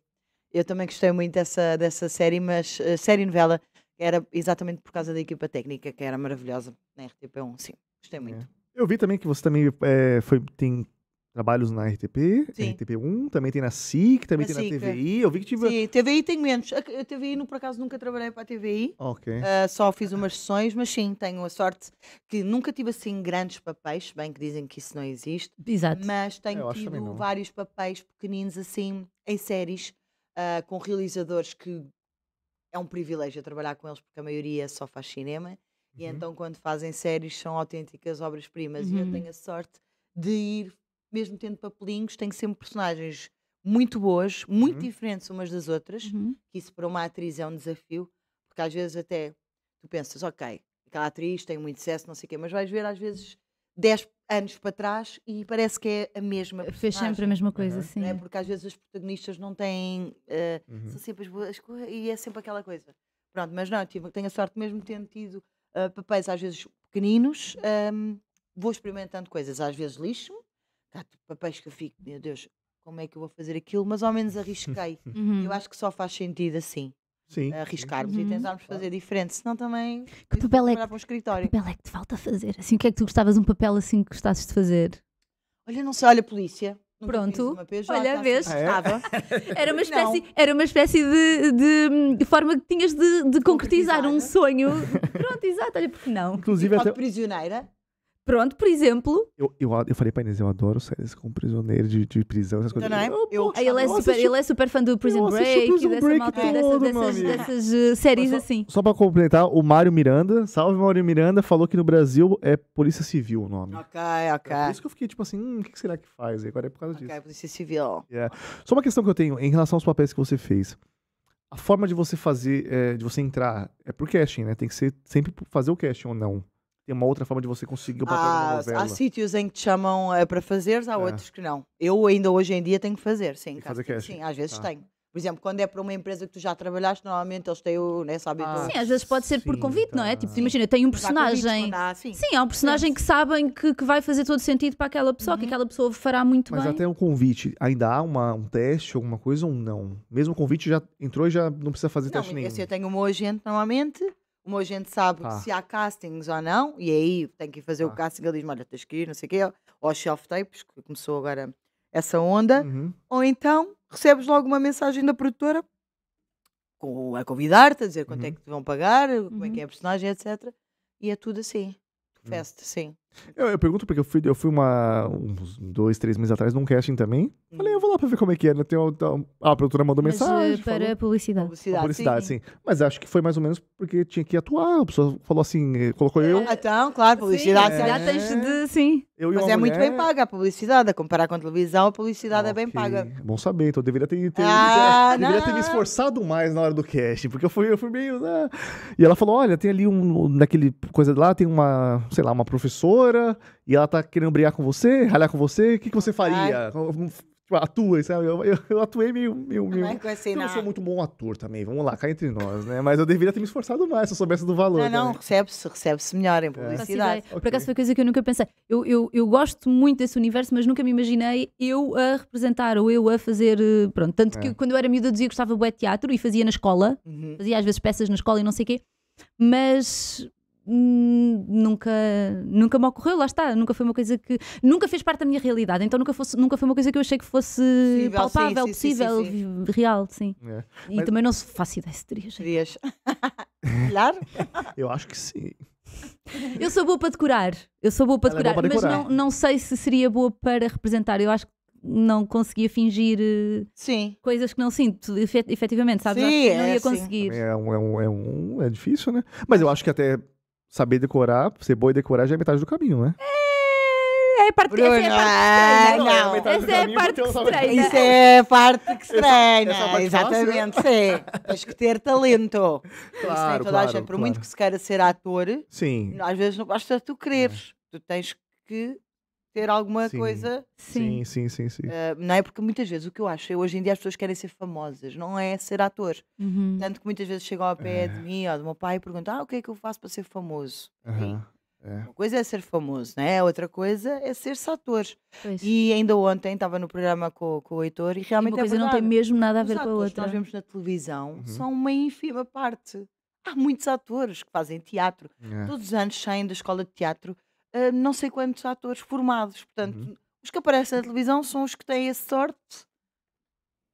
Eu também gostei muito dessa, dessa série, mas uh, série novela era exatamente por causa da equipa técnica, que era maravilhosa na RTP1, sim. Gostei muito. É. Eu vi também que você também é, foi, tem trabalhos na RTP, Sim. RTP1, também tem na SIC, também na tem na é. TVI. Eu vi que tive. Sim, TVI tem menos. A, TVI, no, por acaso, nunca trabalhei para a TVI. Ok. Uh, só fiz umas sessões, mas sim, tenho a sorte que nunca tive assim grandes papéis, bem que dizem que isso não existe. Exato. Mas tenho tido vários papéis pequeninos assim, em séries, uh, com realizadores que é um privilégio trabalhar com eles, porque a maioria só faz cinema. Uhum. E então, quando fazem séries, são autênticas obras-primas. Uhum. E eu uhum. tenho a sorte de ir mesmo tendo papelinhos, tem sempre personagens muito boas, muito uhum. diferentes umas das outras, uhum. que isso para uma atriz é um desafio, porque às vezes até tu pensas, ok, aquela atriz tem muito sucesso, não sei o quê, mas vais ver às vezes 10 anos para trás e parece que é a mesma. Fez sempre a mesma uhum. coisa, uhum. sim. É? Porque às vezes os protagonistas não têm. Uh, uhum. São sempre as boas e é sempre aquela coisa. Pronto, mas não, tive, tenho a sorte mesmo de ter tido uh, eh, papéis às vezes pequeninos. Um, ehm, vou experimentando coisas, às vezes lixo Tá, papéis que eu fico, meu Deus, como é que eu vou fazer aquilo? Mas ao menos arrisquei. (laughs) Uhum. Eu acho que só faz sentido assim. Sim. Arriscarmos uhum. e tentarmos fazer diferente, senão também que papel, é que, para o escritório. que papel é que te falta fazer? Assim, o que é que tu gostavas de um papel assim que gostasses de fazer? Olha, não sei, olha, polícia. Pronto, PJ, olha, assim, vês, estava. (laughs) Era uma espécie, era uma espécie de, de, forma que tinhas de, de concretizar um né? sonho. (laughs) Pronto, exato, olha, porque não? Inclusive, tipo, tipo, até... prisioneira. Pronto, por exemplo. Eu, eu, eu falei pra Inês, eu adoro séries com prisioneiro de, de prisão, essas coisas. Não, não é? eu, eu, ele, é super, ele é super fã do Prison Break, prison dessa malta, todo, dessas, dessas, dessas uh, séries só, assim. Só pra complementar, o Mário Miranda, salve Mário Miranda, falou que no Brasil é Polícia Civil o nome. Ok, ok. É por isso que eu fiquei tipo assim, hum, o que será que faz? E agora é por causa okay, disso. Polícia Civil. Yeah. É. Só uma questão que eu tenho em relação aos papéis que você fez a forma de você fazer, é, de você entrar, é por casting, né? Tem que ser sempre fazer o casting ou não tem uma outra forma de você conseguir o papel há, da novela. Há sítios em que te chamam é, para fazer, há é. outros que não. Eu ainda hoje em dia tenho que fazer, sim. Caso, fazer sim, às vezes ah. tenho. Por exemplo, quando é para uma empresa que tu já trabalhaste, normalmente eles têm o, né, sabem. Ah, sim, às vezes pode ser sim, por convite, tá. não é? Tá. Tipo, imagina, tem um personagem. sim. sim, há é um personagem sim. que sabem que, que vai fazer todo sentido para aquela pessoa, uhum. que aquela pessoa fará muito Mas bem. Mas até um convite, ainda há uma, um teste, alguma coisa ou não? Mesmo o convite já entrou e já não precisa fazer não, teste nenhum. Se eu tenho um agente, normalmente uma gente sabe ah. se há castings ou não, e aí tem que ir fazer ah. o casting. Ele diz: olha, tens que ir, não sei o quê, ou shelf tapes que começou agora essa onda, uhum. ou então recebes logo uma mensagem da produtora com, a convidar-te, a dizer quanto é uhum. que te vão pagar, como é que uhum. é a personagem, etc. E é tudo assim. Hum. Fest, sim. Eu, eu, pergunto porque eu fui, eu fui uma, uns dois, três meses atrás num casting também. Falei, eu vou lá pra ver como é que é. Né? Tem uma, tá, a produtora mandou Mas, é, mensagem. Para falou, é publicidade. Publicidade, publicidade sim. sim. Mas acho que foi mais ou menos porque tinha que atuar. A pessoa falou assim, eh, colocou é. eu. Ah, então, claro, publicidade. Sim, é. Já de, sim. Eu Mas é mulher... muito bem paga a publicidade. A comparar com a televisão, a publicidade okay. é bem paga. Bom saber, então eu deveria ter, ter, ah, deveria ter me esforçado mais na hora do casting, porque eu fui, eu fui meio. Né? E ela falou: olha, tem ali um. Naquele coisa lá, tem uma, sei lá, uma professora professora e ela tá querendo brigar com você, ralhar com você, o que, que você faria? Tipo, atua, sabe? Eu, eu, eu atuei meio. meio, meio... Não é eu não sou muito bom ator também, vamos lá, cá entre nós, né? Mas eu deveria ter me esforçado mais se eu soubesse do valor. Não, não, recebe-se, recebe-se melhor em é é. publicidade. É. Okay. Por acaso foi coisa que eu nunca pensei. Eu, eu, eu gosto muito desse universo, mas nunca me imaginei eu a representar ou eu a fazer. Eh, pronto, tanto é. que quando eu era miúda eu dizia que gostava de teatro e fazia na escola, uhum. fazia às vezes peças na escola e não sei o quê. Mas nunca, nunca me ocorreu, lá está, nunca foi uma coisa que nunca fez parte da minha realidade, então nunca, fosse, nunca foi uma coisa que eu achei que fosse possível, palpável, sim, possível, sim, sim, real, sim. É. E Mas... também não se faço ideia se terias. Terias. (laughs) Claro? (laughs) eu acho que sim. Eu sou boa para decorar. Eu sou boa para, decorar, é boa para decorar, mas não, não sei se seria boa para representar. Eu acho que não conseguia fingir eh, sim. coisas que não sinto, efet efetivamente, sabes? Sim, não, não é, ia conseguir. É, um, é, um, é, um, é difícil, né? Mas eu acho que até saber decorar, ser boa e decorar já é metade do caminho, né? É, é parte, é Bruno, é parte ah, estranha. Não, né? é, é parte estranha. Isso é parte que estranha. É né? Exatamente, sim. Tens que ter talento. (laughs) Claro, Isso toda claro, a gente. Por claro. muito que se queira ser ator, sim. às vezes não basta tu quereres. Uhum. Tu tens que ter alguma sim. coisa. Sim, sim, sim, sim. sim. Uh, não é? Porque muitas vezes o que eu acho, é hoje em dia as pessoas querem ser famosas, não é ser ator. Uhum. Tanto que muitas vezes chegam ao pé é. de mim ou do meu pai e perguntam: ah, o que é que eu faço para ser famoso? Uhum. É. Uma coisa é ser famoso, né? outra coisa é ser-se ator. Pois. E ainda ontem estava no programa com, com o Heitor e realmente e uma é coisa é não tem mesmo nada a ver com a outra. que nós vemos na televisão uhum. são uma ínfima parte. Há muitos atores que fazem teatro. É. Todos os anos saem da escola de teatro ah, não sei quantos atores formados. Portanto, uhum. os que aparecem na televisão são os que têm a sorte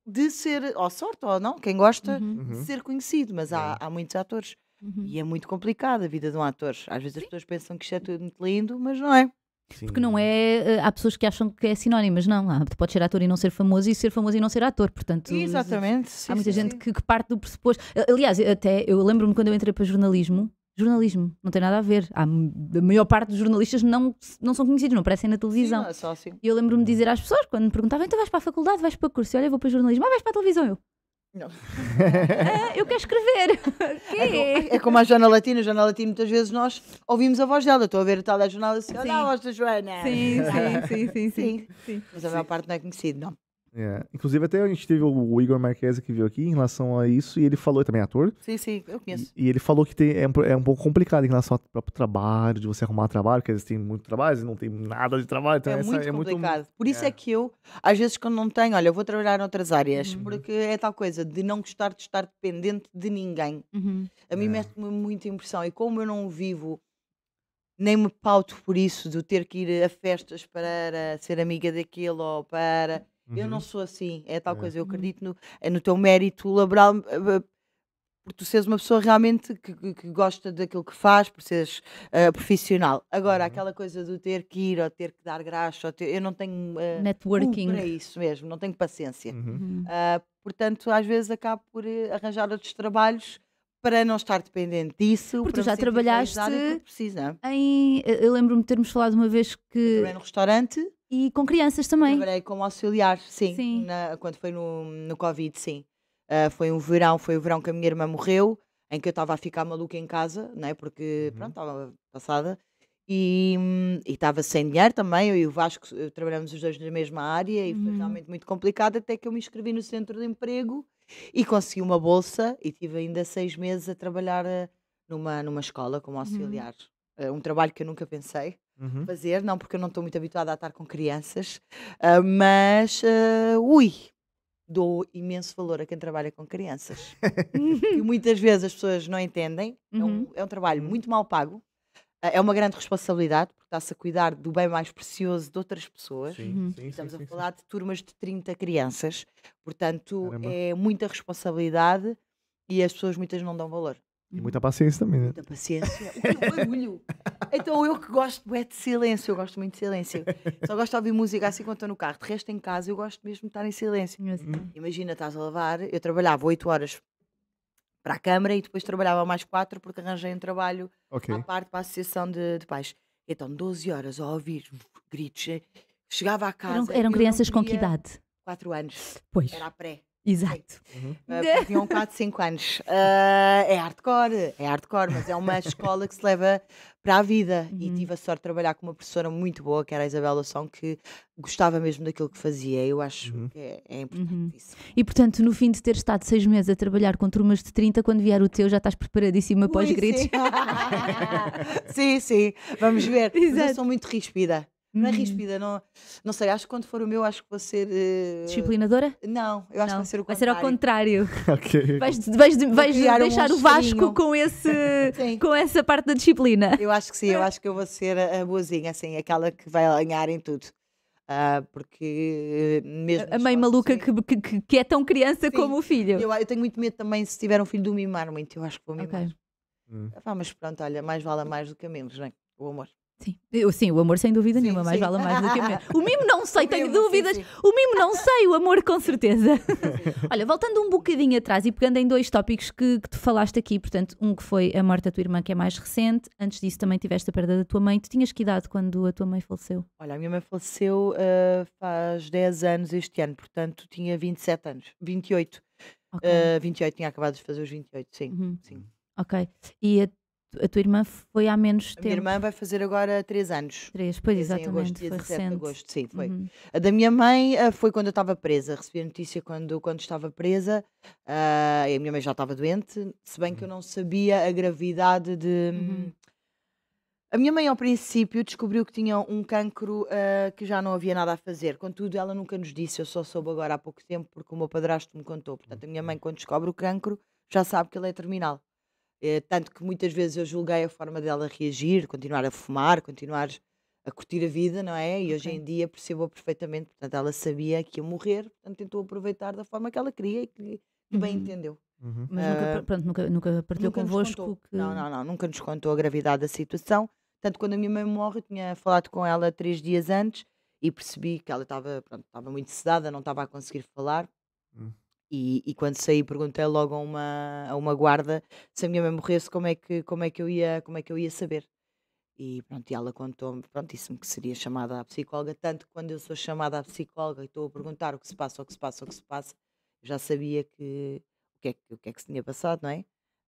de ser, ou sorte ou não, quem gosta uhum. uhum. de ser conhecido, mas há, é. há muitos atores. Uhum. E é muito complicado a vida de um ator. Às vezes as pessoas pensam que isto é tudo muito lindo, mas não é. Sim. Porque não é. Eh, há pessoas que acham que é sinónimo, mas não. Tu pode ser ator e não ser famoso, e ser famoso e não ser ator. Portanto, Exatamente. Há sim, muita sim, gente que, que, parte do pressuposto. Aliás, até eu lembro-me quando eu entrei para jornalismo, jornalismo, não tem nada a ver. Há, a maior parte dos jornalistas não, não são conhecidos, não aparecem na televisão. Sim, não é só assim. E eu lembro-me de dizer às pessoas, quando me perguntavam, então vais para a faculdade, vais para o curso, e olha, vou para jornalismo, ah, vais para a televisão, eu. Não. ah, eu quero escrever. (laughs) é, é, como a Joana Latina. A Joana Latina, muitas vezes nós ouvimos a voz dela. Estou a ver o tal jornal assim, olha a voz da Joana. Sim, sim, sim, sim, sim. sim. sim. Mas a maior parte não é conhecida, não. É. Inclusive, até a gente teve o Igor Marquez que veio aqui em relação a isso, e ele falou, também é ator. Sim, sim, eu conheço. E, e ele falou que tem, é, um, é um pouco complicado em relação ao próprio trabalho, de você arrumar trabalho, porque às vezes tem muito trabalho, não tem nada de trabalho. Então é, essa, muito é complicado. Por isso é. é. que eu, às vezes, quando não tenho, olha, eu vou trabalhar em outras áreas, uhum. porque é tal coisa de não gostar de estar dependente de ninguém. Uhum. A mim é. mete-me muita impressão, e como eu não vivo nem me pauto por isso de ter que ir a festas para ser amiga daquilo ou para Uhum. Eu não uhum. sou assim, é tal é. coisa. Eu uhum. acredito no, é no teu mérito laboral, eh, eh, por tu seres uma pessoa realmente que, que, que gosta daquilo que faz, por seres uh, profissional. Agora, uhum. aquela coisa do ter que ir ou ter que dar graxa, ter, eu não tenho. Uh, Networking. Para isso mesmo, não tenho paciência. Uhum. Uh, portanto, às vezes acabo por arranjar outros trabalhos para não estar dependente disso. Porque tu já trabalhaste. Precisa. Em, eu lembro-me de termos falado uma vez que. Trabalhei num restaurante. E com crianças também. Trabalhei como auxiliar, sim, sim. Na, quando foi no, no Covid, sim. Uh, foi um verão, foi o verão que a minha irmã morreu, em que eu estava a ficar maluca em casa, né? porque uhum. pronto, estava passada. E hum, estava sem dinheiro também, eu e o Vasco eh, trabalhamos os dois na mesma área e uhum. foi realmente muito complicado, até que eu me inscrevi no centro de emprego e consegui uma bolsa e tive ainda seis meses a trabalhar eh, numa, numa escola como uhum. auxiliar. Uhum. Uh, um trabalho que eu nunca pensei, uhum. fazer, não porque eu não estou muito habituada a estar com crianças, uh, mas uh, ui, dou imenso valor a quem trabalha com crianças. (laughs) e muitas vezes as pessoas não entendem, é uhum. é, um, é, um, trabalho uhum. muito mal pago, uh, é uma grande responsabilidade, porque está-se a cuidar do bem mais precioso de outras pessoas. Sim, uhum. sim, Estamos sim, a falar de turmas de 30 crianças, portanto Caramba. é muita responsabilidade e as pessoas muitas não dão valor. E uhum. muita paciência também, né? Muita paciência. O meu é barulho. (laughs) então eu que gosto é de silêncio, eu gosto muito de silêncio. Só gosto de ouvir música assim quando estou no carro. De resto, em casa, eu gosto mesmo de estar em silêncio. Uhum. Imagina, estás a lavar, eu trabalhava 8 horas para a Câmara e depois trabalhava mais 4 porque arranjei um trabalho okay. à parte para a Associação de, de Pais. Então, 12 horas a ouvir gritos. Chegava à casa. Eram, eram crianças com que idade? 4 anos. Pois. Era a pré. Exato. Uhum. Uh, tinham 4, 5 anos. Uh, é hardcore, é hardcore, mas é uma (laughs) escola que se leva para a vida. Uhum. E tive a sorte de trabalhar com uma professora muito boa, que era a Isabela São, que gostava mesmo daquilo que fazia. Eu acho uhum. que é, é uhum. importante isso. E portanto, no fim de ter estado seis meses a trabalhar com turmas de 30, quando vier o teu, já estás preparadíssima Ui, para os gritos. Sim, (laughs) sim, sim. vamos ver. Exato. Mas eu sou muito ríspida. Não é hum. ríspida, não, não sei, acho que quando for o meu, acho que vou ser. Uh... Disciplinadora? Não, eu acho não, que vai ser o contrário. Vai ser ao contrário. (laughs) ok. Vais, vais, vais deixar um o Vasco com, esse, (laughs) com essa parte da disciplina. Eu acho que sim, eu acho que eu vou ser a, boazinha, assim, aquela que vai ganhar em tudo. Uh, porque eh, mesmo. A mãe maluca que, que, que, é tão criança sim. como o filho. Eu, eu, tenho muito medo também, se tiver um filho, de mimar muito. Eu acho que vou mimar. Okay. Hum. Ah, mas pronto, olha, mais vale a mais do que a menos, não é? O amor. Sim. Eu, sim, o amor sem dúvida sim, nenhuma, mais vale mais do que o mimo. (laughs) O mimo não sei, tenho dúvidas. Sim, o mimo não sei, o amor com certeza. (laughs) Olha, voltando um bocadinho atrás e pegando em dois tópicos que, que, tu falaste aqui, portanto, um que foi a morte da tua irmã, que é mais recente, antes disso também tiveste a perda da tua mãe. Tu tinhas que idade quando a tua mãe faleceu? Olha, a minha mãe faleceu uh, faz 10 anos este ano, portanto, tinha 27 anos, 28. Okay. Uh, ah, 28, tinha acabado de fazer os 28, sim. Uhum. sim. Ok. E a a tua irmã foi há menos tempo. A minha irmã vai fazer agora 3 anos. 3, pois exatamente. Agosto, dia foi 17 de agosto, sim, foi. Uhum. A da minha mãe eh, foi quando eu estava presa. Recebi a notícia quando, quando estava presa. Uh, a minha mãe já estava doente, se bem que eu uhum. não sabia a gravidade de. Uhum. A minha mãe, ao princípio, descobriu que tinha um cancro uh, que já não havia nada a fazer. Contudo, ela nunca nos disse. Eu só soube agora há pouco tempo porque o meu padrasto me contou. Portanto, a minha mãe, quando descobre o cancro, já sabe que ele é terminal. Eh, tanto que muitas vezes eu julguei a forma dela reagir, continuar a fumar, continuar a curtir a vida, não é? E okay. hoje em dia percebo perfeitamente, portanto, ela sabia que ia morrer, portanto, tentou aproveitar da forma que ela queria e que, bem uhum. entendeu. Uhum. Mas nunca, ah, pronto, nunca, nunca partilhou nunca convosco que... Não, não, não, nunca nos contou a gravidade da situação. Tanto quando a minha mãe morre, eu tinha falado com ela três dias antes e percebi que ela estava, pronto, estava muito sedada, não estava a conseguir falar. Uhum. E, e, quando saí perguntei logo a uma, a uma guarda se a minha mãe morresse como é que como é que eu ia como é que eu ia saber e pronto e ela contou-me pronto disse-me que seria chamada à psicóloga tanto que quando eu sou chamada à psicóloga e estou a perguntar o que se passa o que se passa o que se passa já sabia que o que é que, o que, é que se tinha passado não é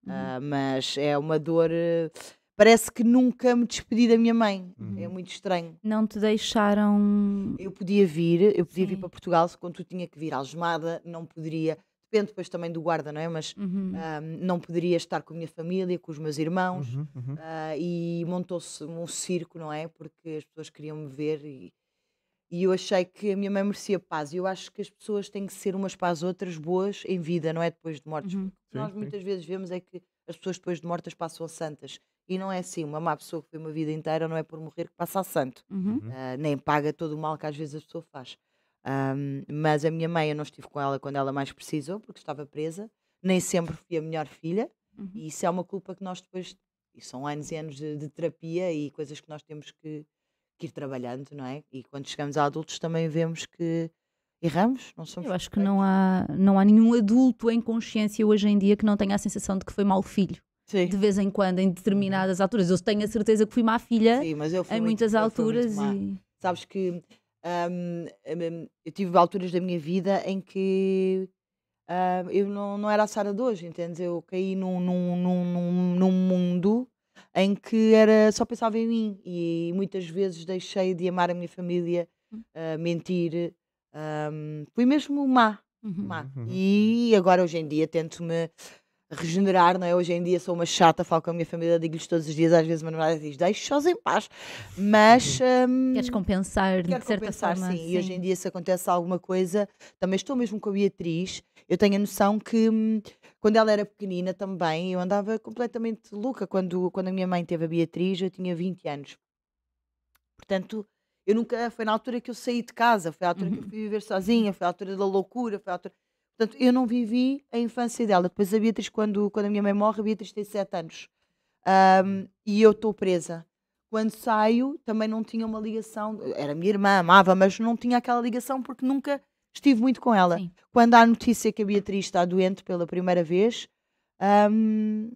uhum. uh, mas é uma dor uh, parece que nunca me despedi da minha mãe. Uhum. É muito estranho. Não te deixaram. Eu podia vir, eu podia Sim. vir para Portugal, quando tu tinha que vir à Algemada, não poderia. Depende depois também do guarda, não é? Mas uhum. não poderia estar com a minha família, com os meus irmãos. Uhum, uh, e montou-se um circo, não é? Porque as pessoas queriam me ver e, e eu achei que a minha mãe merecia paz. E eu acho que as pessoas têm que ser umas para as outras boas em vida, não é depois de mortes. Uhum. Sim, Nós muitas vezes vemos é que as pessoas depois de mortas passam santas e não é assim. Uma má pessoa que foi uma vida inteira não é por morrer que passa a santo, uhum. uh, nem paga todo o mal que às vezes a pessoa faz. Um, mas a minha mãe, eu não estive com ela quando ela mais precisou, porque estava presa, nem sempre fui a melhor filha, uhum. e isso é uma culpa que nós depois, e são anos e anos de, de terapia e coisas que nós temos que, que, ir trabalhando, não é? E quando chegamos a adultos também vemos que erramos, não somos. Eu acho que não há, não há nenhum adulto em consciência hoje em dia que não tenha a sensação de que foi mau filho. Sim. de vez em quando, em determinadas uhum. alturas. Eu tenho a certeza que fui má filha Sim, mas eu fui em muito, muitas eu alturas. E... Sabes que um, hum, eu tive alturas da minha vida em que um, eu não, não era a Sara de hoje, entendes? Eu caí num, num, num, num, mundo em que era só pensava em mim e muitas vezes deixei de amar a minha família, uh, mentir. Um, fui mesmo má, uhum. má. E agora hoje em dia tento-me regenerar, não é? Hoje em dia sou uma chata, falo com a minha família, digo-lhes todos os dias, às vezes a minha namorada diz, deixe-os em paz, mas... Um, Queres compensar, de certa compensar, forma. Sim. sim, e hoje em dia se acontece alguma coisa, também estou mesmo com a Beatriz, eu tenho a noção que hum, quando ela era pequenina também, eu andava completamente louca, quando, quando a minha mãe teve a Beatriz, eu tinha 20 anos. Portanto, eu nunca, foi na altura que eu saí de casa, foi a altura que eu uhum. fui viver sozinha, foi a altura da loucura, foi a altura Portanto, eu não vivi a infância dela. Depois a Beatriz, quando, quando a minha mãe morre, a Beatriz tem 7 anos. Um, e eu estou presa. Quando saio, também não tinha uma ligação. Era minha irmã, amava, mas não tinha aquela ligação porque nunca estive muito com ela. Sim. Quando há notícia que a Beatriz está doente pela primeira vez, um,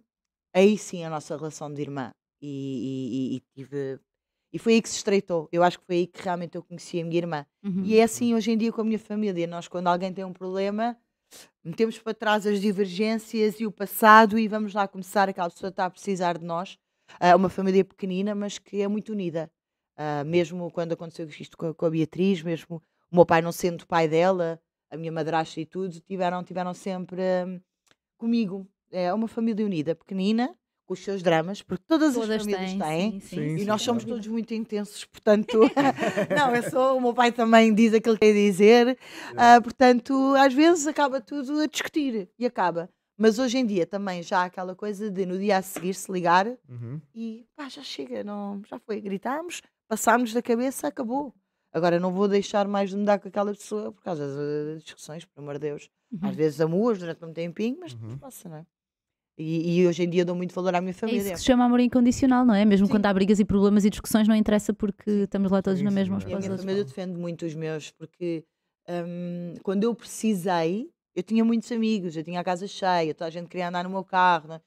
aí sim a nossa relação de irmã. E, e, e, tive. E foi aí que se estreitou. Eu acho que foi aí que realmente eu conheci a minha irmã. Uhum. E é assim hoje em dia com a minha família. Nós, quando alguém tem um problema, Metemos para trás as divergências e o passado e vamos lá começar. Aquela pessoa está a precisar de nós. Uh, uma família pequenina, mas que é muito unida. Uh, mesmo quando aconteceu isto com, com a Beatriz, mesmo o meu pai não sendo pai dela, a minha madrasta e tudo, tiveram, tiveram sempre um, comigo. É uma família unida, pequenina, com os seus dramas, porque todas, todas as famílias têm, têm sim, sim, e sim, nós somos todos muito intensos, portanto, (laughs) não, eu é sou, o meu pai também diz aquilo que quer dizer, uh, portanto, às vezes acaba tudo a discutir e acaba. Mas hoje em dia também já há aquela coisa de no dia a seguir se ligar uhum. e pá, já chega, não, já foi, gritámos, passámos da cabeça, acabou. Agora não vou deixar mais de mudar com aquela pessoa por causa das discussões, por amor de Deus. Uhum. Às vezes amuas durante um tempinho, mas uhum. passa, não é? E, e, hoje em dia dou muito valor à minha família. É isso que se chama amor incondicional, não é? Mesmo Sim. quando há brigas e problemas e discussões, não interessa porque estamos lá todos é na mesma uns Mas eu defendo muito os meus, porque um, quando eu precisei, eu tinha muitos amigos, eu tinha a casa cheia, toda a gente queria andar no meu carro. É?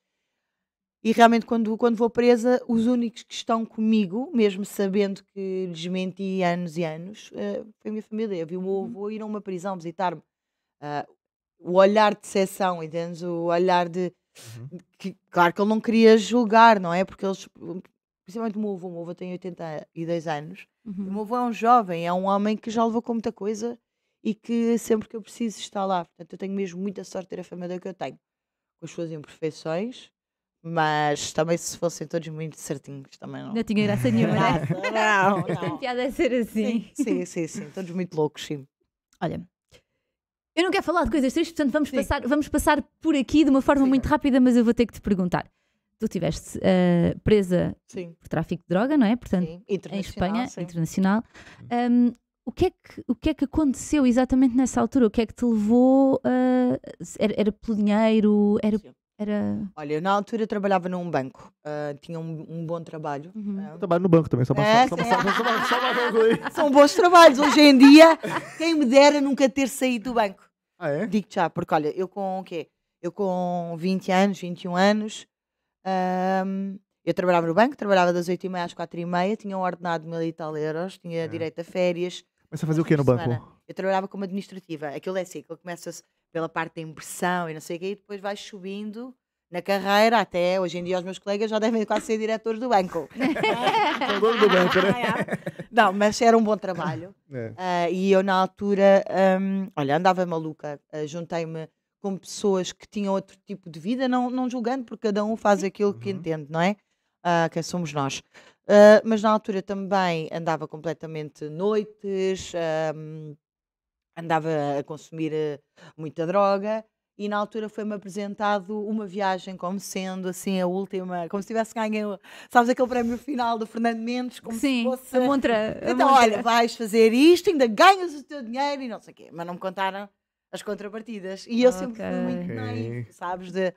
E realmente, quando, quando vou presa, os únicos que estão comigo, mesmo sabendo que lhes menti anos e anos, uh, foi a minha família. Eu vi o meu uhum. avô ir a uma prisão visitar-me. Uh, o olhar de seção, entendes? O olhar de Uhum. Que, claro que ele não queria julgar, não é? Porque eles, principalmente o meu avô, o meu avô tem 82 anos, uhum. o meu avô é um jovem, é um homem que já levou com muita coisa e que sempre que eu preciso está lá. Portanto, eu tenho mesmo muita sorte de ter a família que eu tenho, com as suas imperfeições, mas também se fossem todos muito certinhos, também não. Não tinha graça (laughs) nenhuma, né? Não, não, não. (laughs) não. Piada é ser assim. Sim, sim, sim, sim, todos muito loucos, sim. Olha, eu não quero falar de coisas tristes, portanto vamos passar, vamos passar por aqui de uma forma Sim. muito rápida, mas eu vou ter que te perguntar. Tu estiveste uh, presa Sim. por tráfico de droga, não é? Portanto, em Espanha, internacional. Um, o, que é que, o que é que aconteceu exatamente nessa altura? O que é que te levou? Uh, era, era pelo dinheiro? Era era. Olha, eu na altura trabalhava num banco. Ah, tinha um, um bom trabalho. Uhum. Né? Eu trabalho no banco também, só É, passar. Só sim. passar, São bons trabalhos. Hoje em dia, quem me dera nunca ter saído do banco. Ah, é? Digo já, porque olha, eu com o quê? Eu com 20 anos, 21 anos, ahm, eu trabalhava no banco, trabalhava das 8h30 às 4h30, tinha um ordenado de mil e tal euros, tinha é. direito a férias. Mas você fazia o quê no banco? Eu trabalhava como administrativa, aquilo é assim, aquilo começa-se pela parte da impressão e não sei o quê, e depois vais subindo na carreira, até hoje em dia os meus colegas já devem quase ser diretores do banco. (laughs) Ah, do banco, né? Não, mas era um bom trabalho. (laughs) É. Uh, e eu, na altura, um, olha, andava maluca. Uh, Juntei-me com pessoas que tinham outro tipo de vida, não, não julgando, porque cada um faz aquilo que uhum. entende, não é? Uh, quem somos nós. mas na altura também andava completamente noites, hum, andava a consumir eh, muita droga e na altura foi-me apresentado uma viagem como sendo assim a última, como se tivesse ganho, sabes aquele prémio final do Fernando Mendes, como Sim, se fosse... a montra. a então, montra. olha, vais fazer isto, ainda ganhas o teu dinheiro e não sei o quê, mas não me contaram as contrapartidas. E eu sempre fui muito Ok. naivo, sabes, de,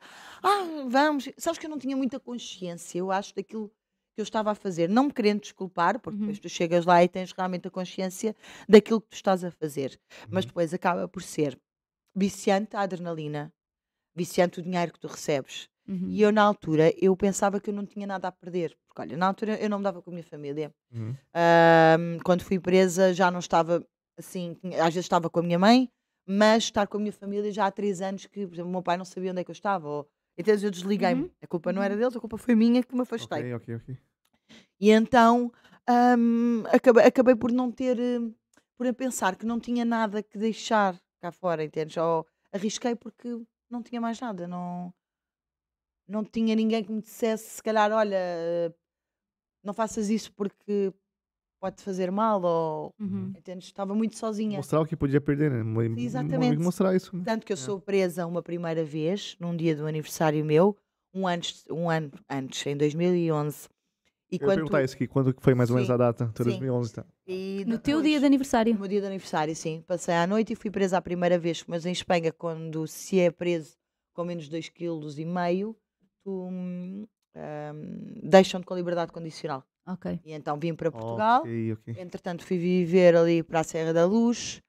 ah, vamos, sabes que eu não tinha muita consciência, eu acho, daquilo que eu estava a fazer, não me querendo desculpar, porque uhum. depois tu chegas lá e tens realmente a consciência daquilo que tu estás a fazer, uhum. mas depois acaba por ser viciante a adrenalina, viciante o dinheiro que tu recebes. Uhum. E eu, na altura, eu pensava que eu não tinha nada a perder. Porque, olha, na altura eu não me dava com a minha família. Uhum. quando fui presa, já não estava assim. Às vezes estava com a minha mãe, mas estar com a minha família já há três anos que, por exemplo, o meu pai não sabia onde é que eu estava, ou então eu desliguei-me. Uhum. A culpa não uhum. era deles, a culpa foi minha que me afastei. Ok, ok, ok. E então um, acabei, acabei, por não ter, hum, por pensar que não tinha nada que deixar cá fora, entende? Ou arrisquei porque não tinha mais nada, não, não tinha ninguém que me dissesse, se calhar, olha, hum, não faças isso porque pode fazer mal ou uhum. entendes? estava muito sozinha. Mostrar o que podia perder, né? Exatamente. Mostrar isso. Né? Tanto que eu é. sou presa uma primeira vez, num dia do aniversário meu, um ano, um ano antes, em 2011. E eu quando... ia perguntar isso aqui, quando foi mais ou menos sim, a data? 2011, tá? E no teu dia de aniversário? No meu dia de aniversário, sim. Passei à noite e fui presa a primeira vez, mas em Espanha, quando se é preso com menos de 2,5 kg, tu um, hum, deixam-te com liberdade condicional. Ok. E então vim para Portugal. Ok, ok. Entretanto, fui viver ali para a Serra da Luz.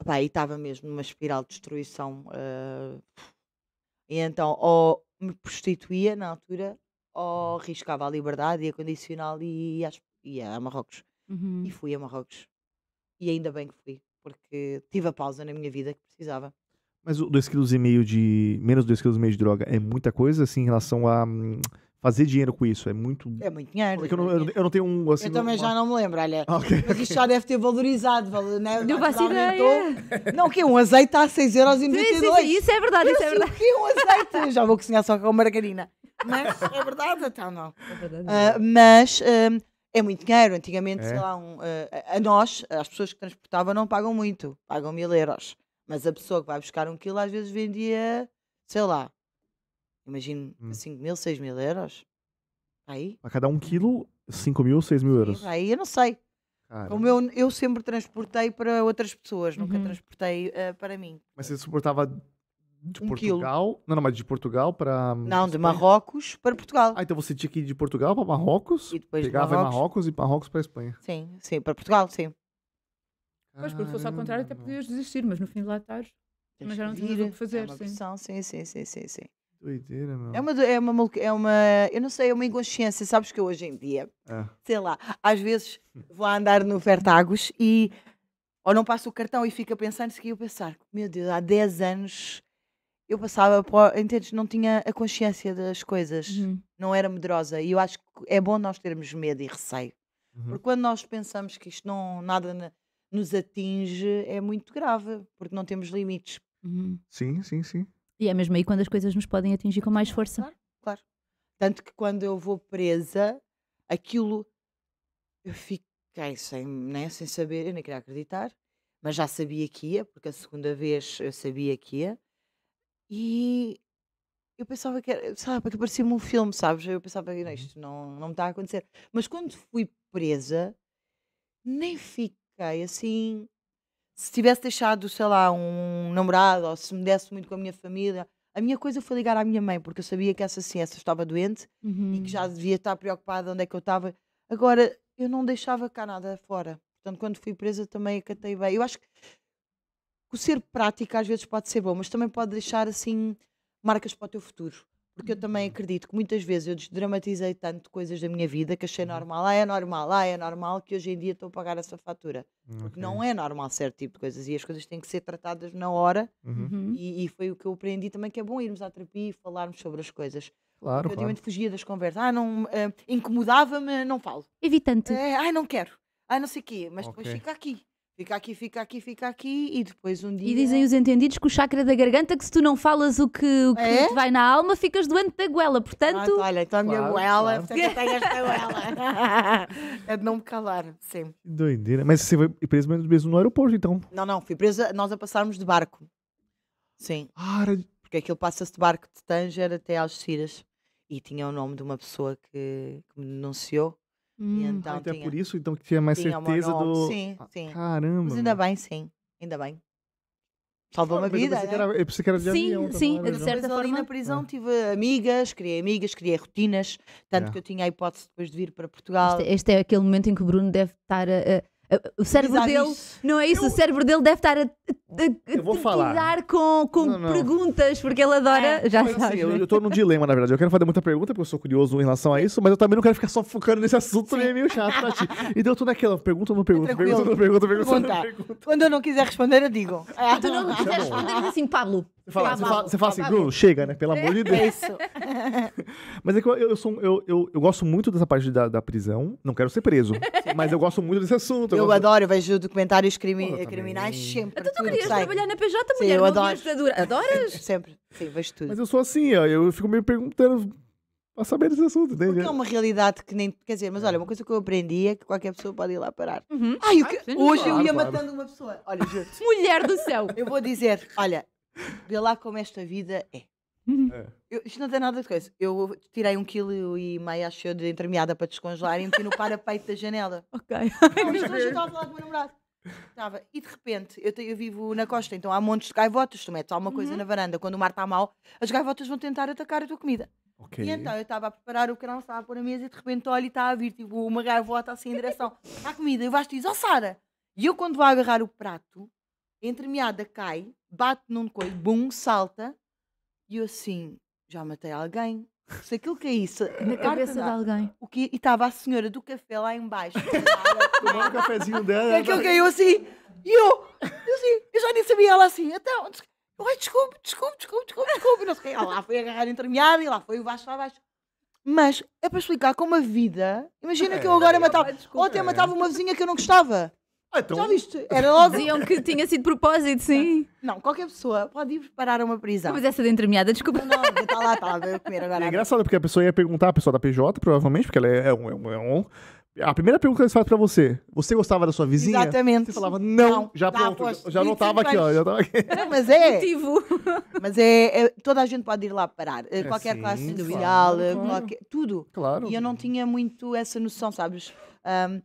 Epá, e estava mesmo numa espiral de destruição. Eh, e então, ou me prostituía na altura, ou hum. riscava a liberdade e a condicional e ia, ia a Marrocos. Uhum. E fui a Marrocos. E ainda bem que fui, porque tive a pausa na minha vida que precisava. Mas o 2,5 kg de. Menos 2,5 kg de droga é muita coisa, assim, em relação a hum, fazer dinheiro com isso. É muito. É muito dinheiro. É que eu, não, é eu, não tenho um. Assim, eu também uma... já não me lembro, olha. Ah, okay. Mas isto já deve ter valorizado. Né? (laughs) Não faço ideia. Não, o quê? Um azeite está a 6,92€. Isso, isso é verdade, eu isso é verdade. O quê? Um azeite. já vou cozinhar só com margarina. Mas é verdade, então não. É verdade. Uh, mas. Hum, é muito dinheiro. Antigamente, é. sei lá, um, uh, a nós, as pessoas que transportavam, não pagam muito, pagam mil euros. Mas a pessoa que vai buscar um quilo às vezes vendia, sei lá, Imagino hum. 5 assim, mil, 6 mil euros. Aí? A cada um quilo, 5 mil, 6 mil euros. Aí eu não sei. Cara. Como eu, eu sempre transportei para outras pessoas, uhum. nunca transportei uh, para mim. Mas você suportava de um Portugal? Quilo. Não, não, mas de Portugal para. Hum, não, de Marrocos para Portugal. Ah, então você tinha que ir de Portugal para Marrocos? E depois pegava de Marrocos. Marrocos e Marrocos para Espanha. Sim, sim, para Portugal, sim. Pois, porque se fosse ao contrário, até podias desistir, mas no fim de lá estás. Mas já não tinhas o que fazer. É sim. sim, sim, sim, sim, sim. Doideira, meu. É uma, é uma, é uma, eu não sei, é uma inconsciência. Sabes que eu hoje em dia, é. sei lá, às vezes vou andar no Fertagos e ou não passo o cartão e fico a pensar nisso que eu pensar, meu Deus, há 10 anos eu passava, por, entendes, não tinha a consciência das coisas, uhum. não era medrosa. E eu acho que é bom nós termos medo e receio. Uhum. Porque quando nós pensamos que isto não, nada nos atinge, é muito grave, porque não temos limites. Uhum. Sim, sim, sim. E é mesmo aí quando as coisas nos podem atingir com mais força. Claro, claro. Tanto que quando eu vou presa, aquilo eu fiquei sem, né, sem saber, eu nem queria acreditar, mas já sabia que ia, porque a segunda vez eu sabia que ia. E eu pensava que era, sabe, que parecia-me um filme, sabes? Eu pensava que uhum. isto não, não me está a acontecer. Mas quando fui presa, nem fiquei assim se tivesse deixado, sei lá, um namorado ou se me desse muito com a minha família, a minha coisa foi ligar à minha mãe, porque eu sabia que essa ciência estava doente uhum. e que uhum. já devia estar preocupada onde é que eu estava. Agora, eu não deixava cá nada fora. Portanto, quando fui presa também acatei bem. Eu acho que o ser prático às vezes pode ser bom, mas também pode deixar assim marcas para o teu futuro. Porque eu também uhum. acredito que muitas vezes eu desdramatizei tanto coisas da minha vida que achei uhum. normal, ah, é normal, ah, é normal, que hoje em dia estou a pagar essa fatura. Porque okay. não é normal certo tipo de coisas e as coisas têm que ser tratadas na hora. Uhum. uhum. E, e, foi o que eu aprendi também, que é bom irmos à terapia e falarmos sobre as coisas. Claro, Porque eu claro. fugia das conversas. Ah, não, uh, incomodava-me, não falo. Evitante. Uh, ah, não quero. Ah, não sei o quê. Mas okay. depois fica aqui. Fica aqui, fica aqui, fica aqui e depois um dia. E dizem os entendidos que o chakra da garganta, que se tu não falas o que, o que é? te vai na alma, ficas doente da goela. Portanto. Ah, tá, olha, então a minha claro, goela, claro. portanto eu tenho esta goela. (laughs) é de não me calar, sempre. Doideira. Mas você foi preso mesmo no aeroporto, então? Não, não, fui presa nós a passarmos de barco. Sim. Ah, era... Porque aquilo passa-se de barco de Tanger até Algeciras. E tinha o nome de uma pessoa que, que me denunciou Hum, então, até tinha, por isso então que tinha mais tinha certeza do. Sim, sim. Ah, caramba. Mas ainda bem, sim. Ainda bem. Salvou uma vida. Eu pensei, né? era, eu pensei que era de sim, avião, tá sim, também, de certa forma. Ali na prisão é. tive amigas, criei amigas, criei rotinas, tanto é. que eu tinha a hipótese depois de vir para Portugal. Este, este, é aquele momento em que o Bruno deve estar a, o cérebro dele. Não é isso, Eu- o cérebro dele deve estar a, a, a vou falar. lidar com, com Não, não. perguntas, porque ele adora. É. já Mas, assim, eu, né? eu num dilema, na verdade. Eu quero fazer muita pergunta, porque eu sou curioso em relação a isso, mas eu também não quero ficar só focando nesse assunto, também é meio chato pra ti. Então eu tudo naquela, pergunta não pergunta, pergunta pergunta, pergunta Quando eu não quiser responder, eu digo. Tu não quiser tá responder diz assim, Pablo, você fala, tá você fala, você fala assim, tá Bruno, chega, né? Pelo amor de (laughs) Deus. Isso. (laughs) mas é que eu, eu, sou, eu, eu, eu gosto muito dessa parte da, da prisão. Não quero ser preso, mas eu gosto muito desse assunto. Eu, adoro, eu vejo documentários crimi- criminais sempre. Então tu tudo querias trabalhar na PJ, Sim, mulher, eu não adoro. Adoras? (laughs) Sempre, sim, vejo tudo. Mas eu sou assim, ó, eu fico meio perguntando a saber desse assunto, entende? Porque é uma realidade que nem. Quer dizer, mas olha, uma coisa que eu aprendi é que qualquer pessoa pode ir lá parar. Uhum. Ai, eu que- hoje eu ia claro. matando uma pessoa. Olha, juro. Mulher do céu. Eu vou dizer, olha, Vê lá como esta vida é. Uhum. É. Eu, isto não tem nada de coisa. Eu tirei um quilo e meio, acho eu, de entremeada para descongelar e meti no parapeito da janela. (laughs) Ok. Não, eu estava a falar com o meu namorado. Estava. E de repente, eu, te, eu vivo na costa, então há montes de gaivotas. Tu metes alguma coisa uhum. na varanda, quando o mar está mal, as gaivotas vão tentar atacar a tua comida. Okay. E então eu estava a preparar o canal, estava a pôr a mesa e de repente olho e está a vir tipo, uma gaivota assim em direção à comida. E o Vasco diz: Ó oh, Sara! E eu, quando vou agarrar o prato, entremeada cai, bate num coelho, bum, salta. E eu assim, já matei alguém. Se aquilo caísse na cabeça de alguém. O que, e estava a senhora do café lá embaixo. (laughs) Tomar o cafezinho dela. E aquilo caiu assim. E eu, eu, assim, eu já nem sabia ela assim. Então, ai, desculpe, desculpe, desculpe, desculpe, desculpe. Não sei o que. Lá foi agarrar entremeada e lá foi o baixo lá abaixo. Mas é para explicar como a vida. Imagina é, que eu agora é, é matava. Ontem eu matava uma vizinha que eu não gostava. Ah, então... Já viste? Era (laughs) óbvio. Diziam que tinha sido propósito, sim. Não, qualquer pessoa pode ir parar a uma prisão. Mas essa de entremeada, desculpa. Não, não, está lá, está lá, veio comer agora. É engraçado porque a pessoa ia perguntar, a pessoa da PJ, provavelmente, porque ela é, é, um, é um, é um. A primeira pergunta que eles fazem pra você, você gostava da sua vizinha? Exatamente. Você falava, não, não já tá, pronto, já não estava é aqui, ó, já estava aqui. Não, mas é. Mas é, é, toda a gente pode ir lá parar, é, qualquer sim, classe social, claro, tudo. Claro. E eu não tinha muito essa noção, sabes? Um,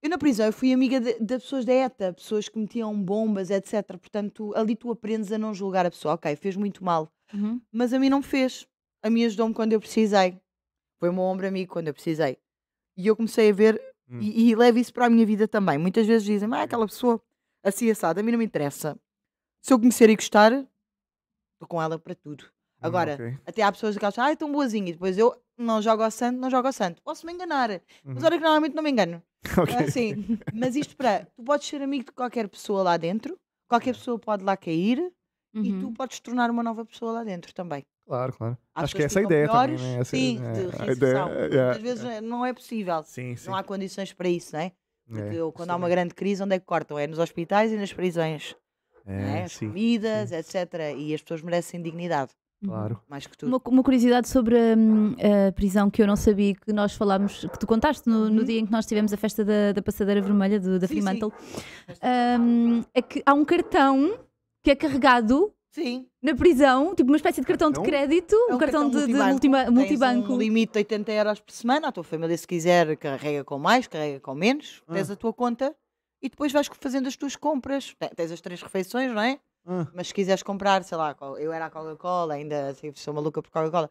eu na prisão eu fui amiga de, de pessoas da ETA, pessoas que metiam bombas, etc. Portanto, ali tu aprendes a não julgar a pessoa. Ok, fez muito mal. Uhum. Mas a mim não me fez. A mim ajudou-me quando eu precisei. Foi o meu ombro amigo quando eu precisei. E eu comecei a ver, uhum. e, e levo isso para a minha vida também. Muitas vezes dizem, ah, aquela pessoa assim assada, a mim não me interessa. Se eu conhecer e gostar, estou com ela para tudo. Hum, Agora, okay. até há pessoas que acham, ah, tão boazinha, e depois eu não jogo ao santo, não jogo ao santo. Posso me enganar, uhum. mas olha que normalmente não me engano. (laughs) Okay. É assim, mas isto para, tu podes ser amigo de qualquer pessoa lá dentro, qualquer pessoa pode lá cair uhum. e tu uhum. podes tornar uma nova pessoa lá dentro também. Claro, claro. Há Acho que essa é a ideia piores, também, né? essa, é sim, é, de a ideia, yeah, Às vezes yeah. não é possível. Sim, sim. Não há condições para isso, não é? Porque é, quando sim. há uma grande crise, onde é que cortam? É nos hospitais e nas prisões. É, né? As sim, comidas, sim. etc. E as pessoas merecem dignidade. Uhum. Claro. Mais que tudo. Uma, uma curiosidade sobre hum, a prisão que eu não sabia que nós falámos, que tu contaste no, no uhum. dia em que nós tivemos a festa da, da passadeira vermelha do, da sim, Fremantle, hum, é que há um cartão que é carregado Sim. Na prisão, tipo uma espécie de cartão de crédito, é um, um cartão, cartão, de, multibanco. De multibanco. Um limite de 80 euros por semana, a tua família, se quiser, carrega com mais, carrega com menos, ah. tens a tua conta e depois vais fazendo as tuas compras. Tens as três refeições, não é? Ah. Mas se quiseres comprar, sei lá, eu era a Coca-Cola, ainda assim, sou maluca por Coca-Cola,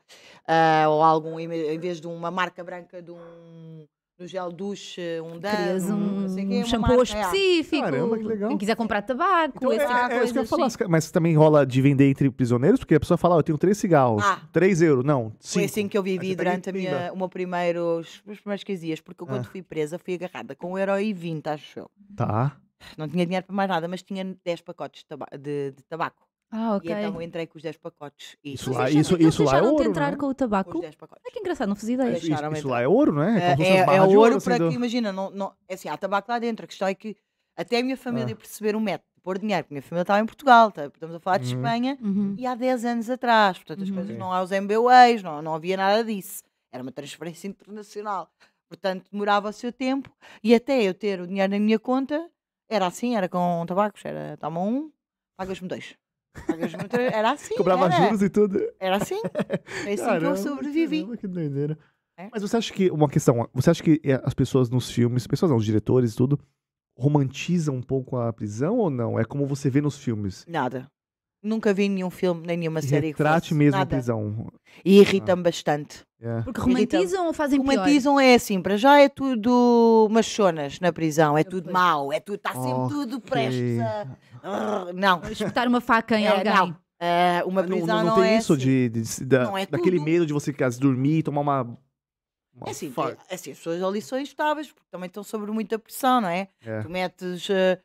uh, ou algum, em vez de uma marca branca de um do gel douche, um dano, um, um shampoo marca, específico. Caramba, que legal. Quem quiser comprar tabaco, então, esse é, tipo é, é, é isso que eu assim. falar, Mas também rola de vender entre prisioneiros? Porque a pessoa fala, oh, eu tenho três cigarros, ah, três euros. Não, cinco. Foi assim que eu vivi durante a minha, o meu primeiro, os meus primeiros 15 dias. Porque quando ah. fui presa, fui agarrada com um euro e vinte, acho eu. Tá. Não tinha dinheiro para mais nada, mas tinha 10 pacotes de, taba- de- de tabaco. Ah, ok. E então eu entrei com os 10 pacotes. E Isso lá, isso, eles isso lá é deixaram-te ouro. entrar não é? com o com tabaco? os 10 pacotes. É que engraçado, não fiz ideia. Isso- Isso, isso lá é ouro, não é? É, como é, é ouro assim, para que, imagina, não, não, é assim, há tabaco lá dentro. A questão é que até a minha família ah. perceber um método de pôr dinheiro, porque a minha família estava em Portugal, tá, estamos a falar de Uhum. Espanha, Uhum. e há 10 anos atrás. Portanto, as Uhum. coisas não há os MBAs não, não havia nada disso. Era uma transferência internacional. Portanto, demorava o seu tempo e até eu ter o dinheiro na minha conta, era assim, era com tabacos, era toma um, pagas-me dois. Pagas-me três. (laughs) Era assim. Cobrava era. juros e tudo. Era assim. É assim Caramba, que eu sobrevivi. que doideira. É? Mas você acha que, uma questão, você acha que eh, as pessoas nos filmes, pessoas não, os diretores e tudo, romantizam um pouco a prisão ou não? É como você vê nos filmes? Nada. Nunca vi nenhum filme, nem nenhuma série. trate mesmo nada. prisão. E irritam-me bastante. Yeah. Porque romantizam ou fazem romantizam pior? é assim, para já é tudo machonas na prisão, é tudo mau, é tudo, está sempre tudo prestes a... não. Espetar uma faca em é, alguém. Não. É, uma ah, prisão não, não, não tem é isso assim. de, de, de da, é daquele tudo. medo de você quase dormir e tomar uma é assim, é assim, as pessoas ali são instáveis, porque também estão sob muita pressão, não é? é. Tu metes. Uh,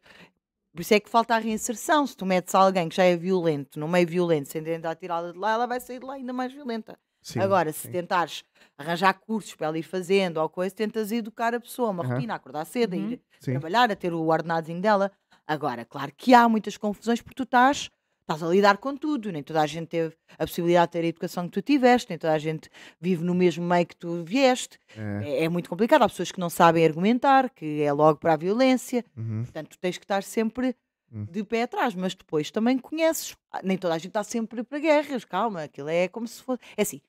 por isso é que falta a reinserção. Se tu metes alguém que já é violento, no meio violento, sem tentar tirá-la de lá, ela vai sair de lá ainda mais violenta. Sim, Agora, sim. se tentares arranjar cursos para ela ir fazendo ou coisa, tentas educar a pessoa, uma uhum. rotina, acordar cedo, uhum. ir sim. trabalhar, a ter o ordenadozinho dela. Agora, claro que há muitas confusões porque tu estás estás a lidar com tudo, nem toda a gente teve a possibilidade de ter a educação que tu tiveste, nem toda a gente vive no mesmo meio que tu vieste. É, é, é muito complicado. Há pessoas que não sabem argumentar, que é logo para a violência. Uhum. Portanto, tu tens que estar sempre uhum. de pé atrás, mas depois também conheces. Ah, nem toda a gente está sempre para guerras, calma, aquilo é como se fosse. É assim,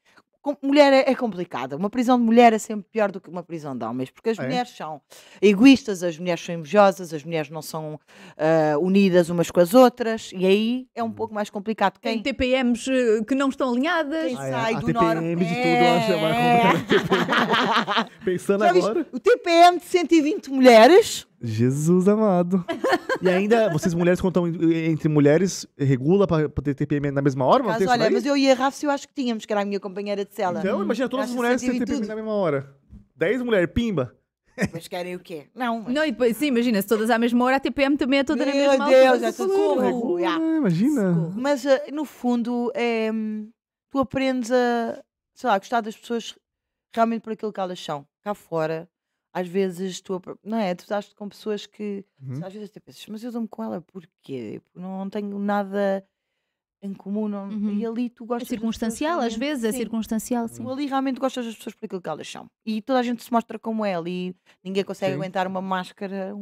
com, mulher é, é complicada. Uma prisão de mulher é sempre pior do que uma prisão de homens, porque as ah, é. mulheres são egoístas, as mulheres são invejosas, as mulheres não são uh, unidas umas com as outras, e aí é um uhum. pouco mais complicado. Quem... Tem TPMs eh, que não estão alinhadas. Quem ah, é. sai ah, é. do norte... é. (laughs) Pensando Já agora. Viste? o TPM de 120 mulheres Jesus amado. e ainda, vocês mulheres contam entre mulheres, regula pra, pra ter TPM na mesma hora? Caso, olha, mas eu e a Rafa, eu acho que tínhamos, que era a minha companheira de cela. Então, imagina todas as mulheres terem TPM tudo. na mesma hora. Dez mulheres, pimba. Mas querem o quê? Não. Mas... Não, e depois, sim, imagina, se todas à mesma hora, a TPM também é toda Meu na mesma Deus, hora. Meu Deus, é socorro. socorro. Yeah. Imagina. Socorro. Mas, eh, no fundo, é, tu aprendes a, sei lá, a gostar das pessoas realmente por aquilo que elas são. Cá fora, às vezes tu, não é? Tu estás com pessoas que uhum. às vezes tu pensas, mas eu dou-me com ela porquê? Não tenho nada em comum não, é? uhum. e ali tu gostas. É circunstancial, às vezes é sim. é circunstancial, sim. ali realmente gostas das pessoas por aquilo que elas são. E toda a gente se mostra como ela é e ninguém consegue sim. aguentar uma máscara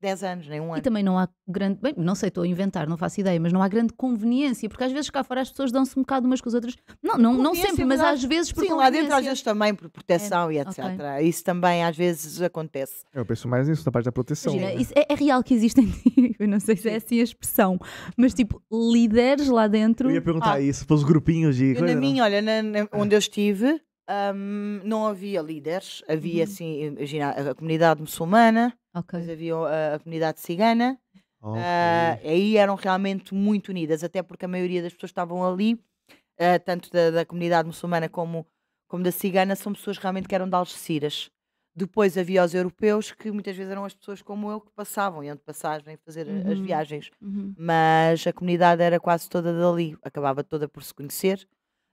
10 uhum. anos, nem um ano. E também não há grande. Bem, não sei, estou a inventar, não faço ideia, mas não há grande conveniência, porque às vezes cá fora as pessoas dão-se um bocado umas com as outras. Não, não, não sempre, mas às vezes por Sim, lá dentro às vezes também por proteção é. e etc. Okay. Isso também às vezes acontece. Eu penso mais nisso, na parte da proteção. Imagina, né? é, é, real que existem, (laughs) eu não sei se é assim a expressão, mas tipo, líderes lá dentro dentro. Eu ia perguntar ah, isso, para os grupinhos de. Eu, na minha, olha, na, na, onde eu estive, um, não havia líderes, havia uhum. assim, imagina, a, a comunidade muçulmana, okay. havia a, a comunidade cigana. Okay. Uh, aí eram realmente muito unidas, até porque a maioria das pessoas estavam ali, uh, tanto da, da comunidade muçulmana como como da cigana são pessoas realmente que eram de Algeciras. Depois havia os europeus, que muitas vezes eram as pessoas como eu que passavam, iam de passagem fazer uhum. as viagens. Uhum. Mas a comunidade era quase toda dali, acabava toda por se conhecer.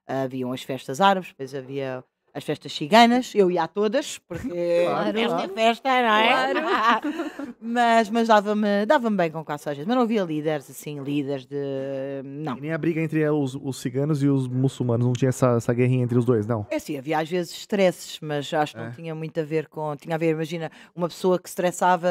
Uh, haviam as festas árabes, depois havia as festas ciganas, eu ia a todas, porque (laughs) claro, esta é festa, não é? Claro. (laughs) mas mas dava-me dava bem com quase às vezes, mas não havia líderes assim, líderes de. Não. E nem a briga entre eh, os, os ciganos e os muçulmanos, não tinha essa, essa guerrinha entre os dois, não? É sim, havia às vezes estresses, mas acho que é. não tinha muito a ver com. Tinha a ver, imagina, uma pessoa que estressava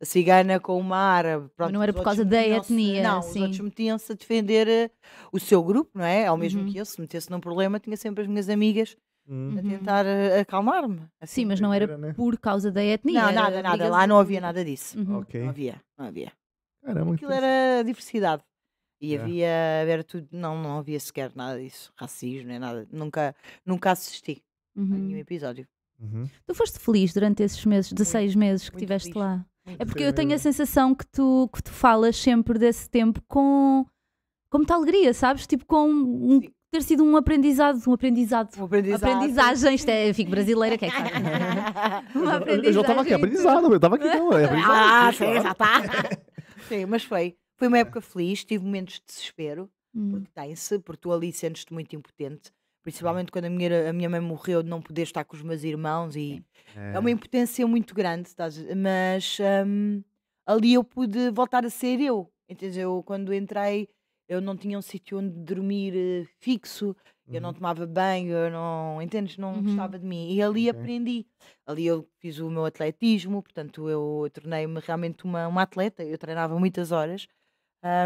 a cigana com uma árabe. Pronto, não era por causa da etnia. Não, sim. os outros metiam-se a defender eh, o seu grupo, não é? Ao mesmo uhum. que eu, se metesse num problema, tinha sempre as minhas amigas Hum. a uhum. tentar eh, acalmar-me. Assim. Sim, mas não era né? por causa da etnia. Não, nada, nada. Lá não havia nada disso. Uhum. Okay. Não havia, não havia. Caramba, Aquilo então era diversidade. E é. havia, era tudo, não, não havia sequer nada disso. Racismo, nem nada. Nunca, nunca assisti uhum. a nenhum uhum. episódio. Uhum. Tu foste feliz durante esses meses, de seis meses que estiveste lá? Muito é porque eu tenho a sensação que tu, que tu falas sempre desse tempo com, com muita alegria, sabes? Tipo, com um, ter sido um aprendizado, um aprendizado. Um aprendizado. Aprendizagem, isto é, fico brasileira, que é claro. (laughs) uma aprendizagem. Eu já estava aqui, aprendizado, eu estava aqui, não, é aprendizado. Ah, sim, já está. (laughs) sim, mas foi. Foi uma época feliz, tive momentos de desespero, hum. porque tem-se, porque tu ali sentes-te muito impotente principalmente quando a minha, a minha mãe morreu de não poder estar com os meus irmãos e é, é uma é. impotência muito grande estás, mas um, ali eu pude voltar a ser eu entende? eu quando entrei eu não tinha um sítio onde dormir eh, fixo, uhum. eu não uhum. tomava banho, eu não, entendes? Não uhum. gostava de mim. E ali okay. aprendi. Ali eu fiz o meu atletismo, portanto eu tornei-me realmente uma, uma atleta, eu treinava muitas horas.